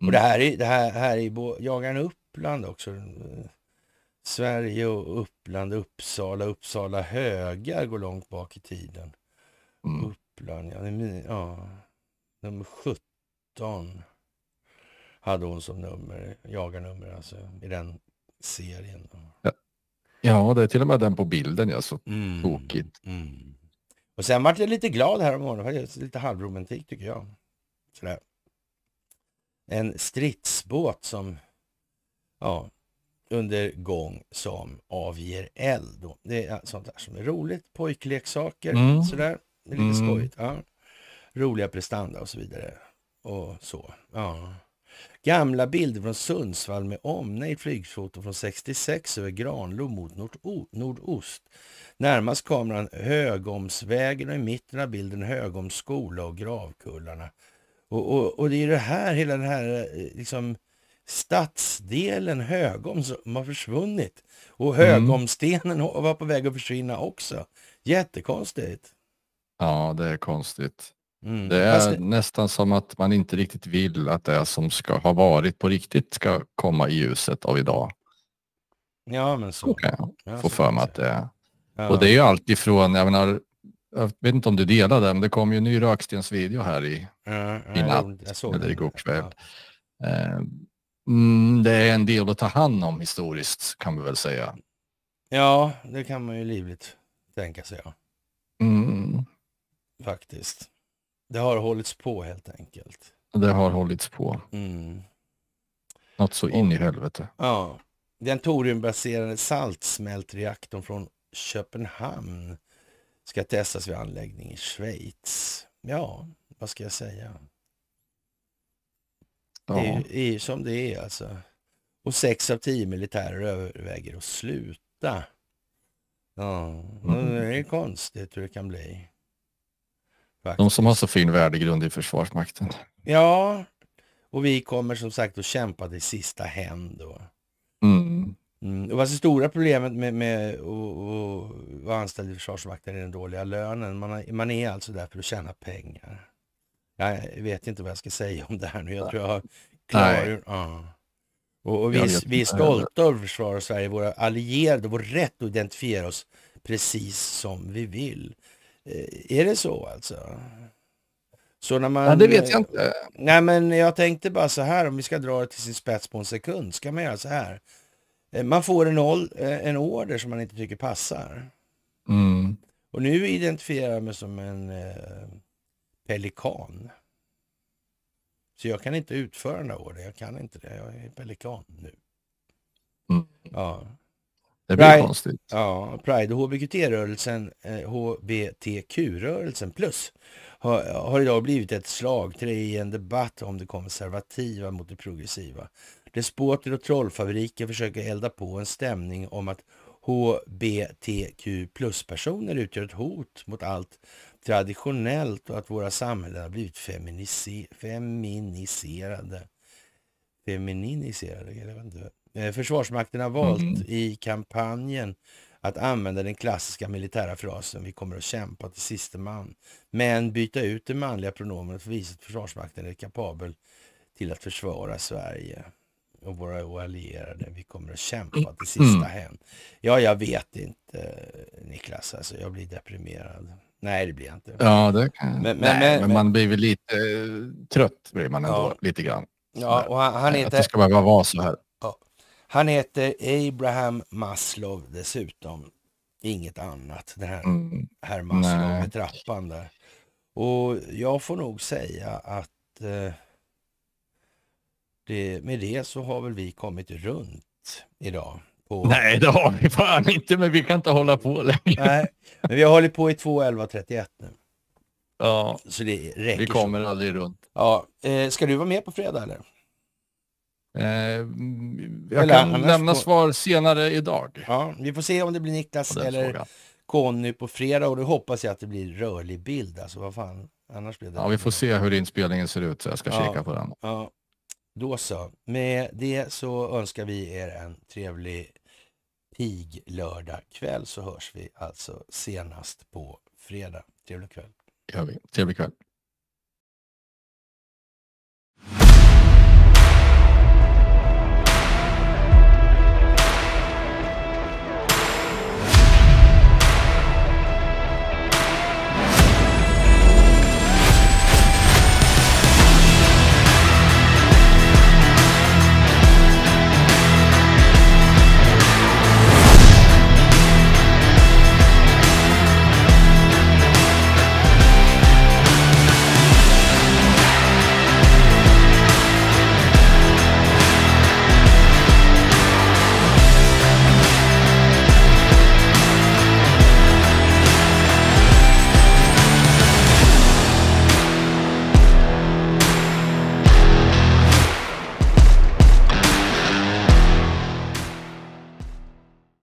Och det mm. här är, det här, här är jagaren Uppland också. Sverige och Uppland, Uppsala, Uppsala högar går långt bak i tiden. Mm. Uppland, ja, det är, ja, nummer 17 hade hon som nummer, jagarnummer alltså, i den serien. Ja. ja, det är till och med den på bilden, ja, så mm. tokigt. Mm. Och sen vart jag lite glad här om morgonen, lite halvromantik tycker jag. Sådär. En stridsbåt som, ja, under gång som avger eld. Det är sånt där som är roligt, pojkleksaker, mm. sådär. Det är lite mm. skojigt. Ja. Roliga prestanda och så vidare. Och så. Ja. Gamla bilder från Sundsvall med omnejd flygfoto från 66 över Granlo mot nordost. Närmast kameran Högomsvägen och i mitten av bilden Högoms skola och gravkullarna. Och, och, och det är det här, hela den här eh, liksom, stadsdelen Högom som har försvunnit. Och mm. Högomstenen mm. var på väg att försvinna också. Jättekonstigt. Ja, det är konstigt. Mm. Det är ska... nästan som att man inte riktigt vill att det som ska ha varit på riktigt ska komma i ljuset av idag. Ja, men så. Okay. får för mig att det är. Ja. Och det är ju alltifrån, jag menar, jag vet inte om du delar det, men det kom ju en ny rökstensvideo här i, ja, i natt, eller igår kväll. Ja. Ehm, mm, det är en del att ta hand om historiskt kan vi väl säga. Ja, det kan man ju livligt tänka sig. Ja. Mm. Faktiskt. Det har hållits på helt enkelt. Det har hållits på. Mm. Något så in i helvete. Ja. Den toriumbaserade saltsmältreaktorn från Köpenhamn ska testas vid anläggning i Schweiz. Ja, vad ska jag säga? Ja. Det är ju som det är alltså. Och sex av tio militärer överväger att sluta. Ja, mm. det är konstigt hur det kan bli. De som har så fin värdegrund i Försvarsmakten. Ja, och vi kommer som sagt att kämpa till sista hämnd. Mm. Mm. Och vad det stora problemet med, med att vara anställd i Försvarsmakten är den dåliga lönen. Man, har, man är alltså där för att tjäna pengar. Jag vet inte vad jag ska säga om det här nu. Jag tror jag har klargjort. Ja. Och, och, vi, är, vi är stolta över försvaret Sverige, våra allierade, vår rätt att identifiera oss precis som vi vill. Eh, är det så alltså? Så när man, ja, det vet eh, jag inte. Nej, men jag tänkte bara så här, om vi ska dra det till sin spets på en sekund, ska man göra så här. Eh, man får en, en order som man inte tycker passar. Mm. Och nu identifierar jag mig som en eh, pelikan. Så jag kan inte utföra den här ordern, jag kan inte det. Jag är pelikan nu. Mm. Ja. Det blir Pride, konstigt. Ja, Pride och HBQT-rörelsen, HBTQ-rörelsen eh, plus har, idag blivit ett slagträ i en debatt om det konservativa mot det progressiva. Despoter och trollfabriker försöker elda på en stämning om att HBTQ plus-personer utgör ett hot mot allt traditionellt och att våra samhällen har blivit feminiserade. Femininiserade? Jag vet inte. Eh, försvarsmakten har valt mm. i kampanjen att använda den klassiska militära frasen vi kommer att kämpa till siste man. Men byta ut det manliga pronomenet för att visa att Försvarsmakten är kapabel till att försvara Sverige och våra allierade. Vi kommer att kämpa mm. till sista mm. Hem. Ja, jag vet inte Niklas, alltså jag blir deprimerad. Nej, det blir jag inte. Ja, det kan men, men, Nej, men, men man blir väl lite eh, trött blir man ändå, ja. lite grann. Ja, och han, han är inte... Att det ska behöva vara så här. Han heter Abraham Maslow dessutom. Inget annat. Den här, mm. herr Maslow med trappan där. Och jag får nog säga att eh, det, med det så har väl vi kommit runt idag. På... Nej, det har vi fan inte, men vi kan inte hålla på längre. Nej, men vi har hållit på i 2.11.31 nu. Ja, så det räcker. Vi kommer aldrig runt. Ja, eh, ska du vara med på fredag eller? Eh, jag eller, kan lämna får... svar senare idag. Ja, vi får se om det blir Niklas eller Conny på fredag och då hoppas jag att det blir rörlig bild. Alltså, vad fan? Annars blir det ja, vi får se hur inspelningen ser ut så jag ska ja, kika på den. Ja. Då så. Med det så önskar vi er en trevlig pig lördag kväll så hörs vi alltså senast på fredag. Trevlig kväll. gör vi. Trevlig kväll.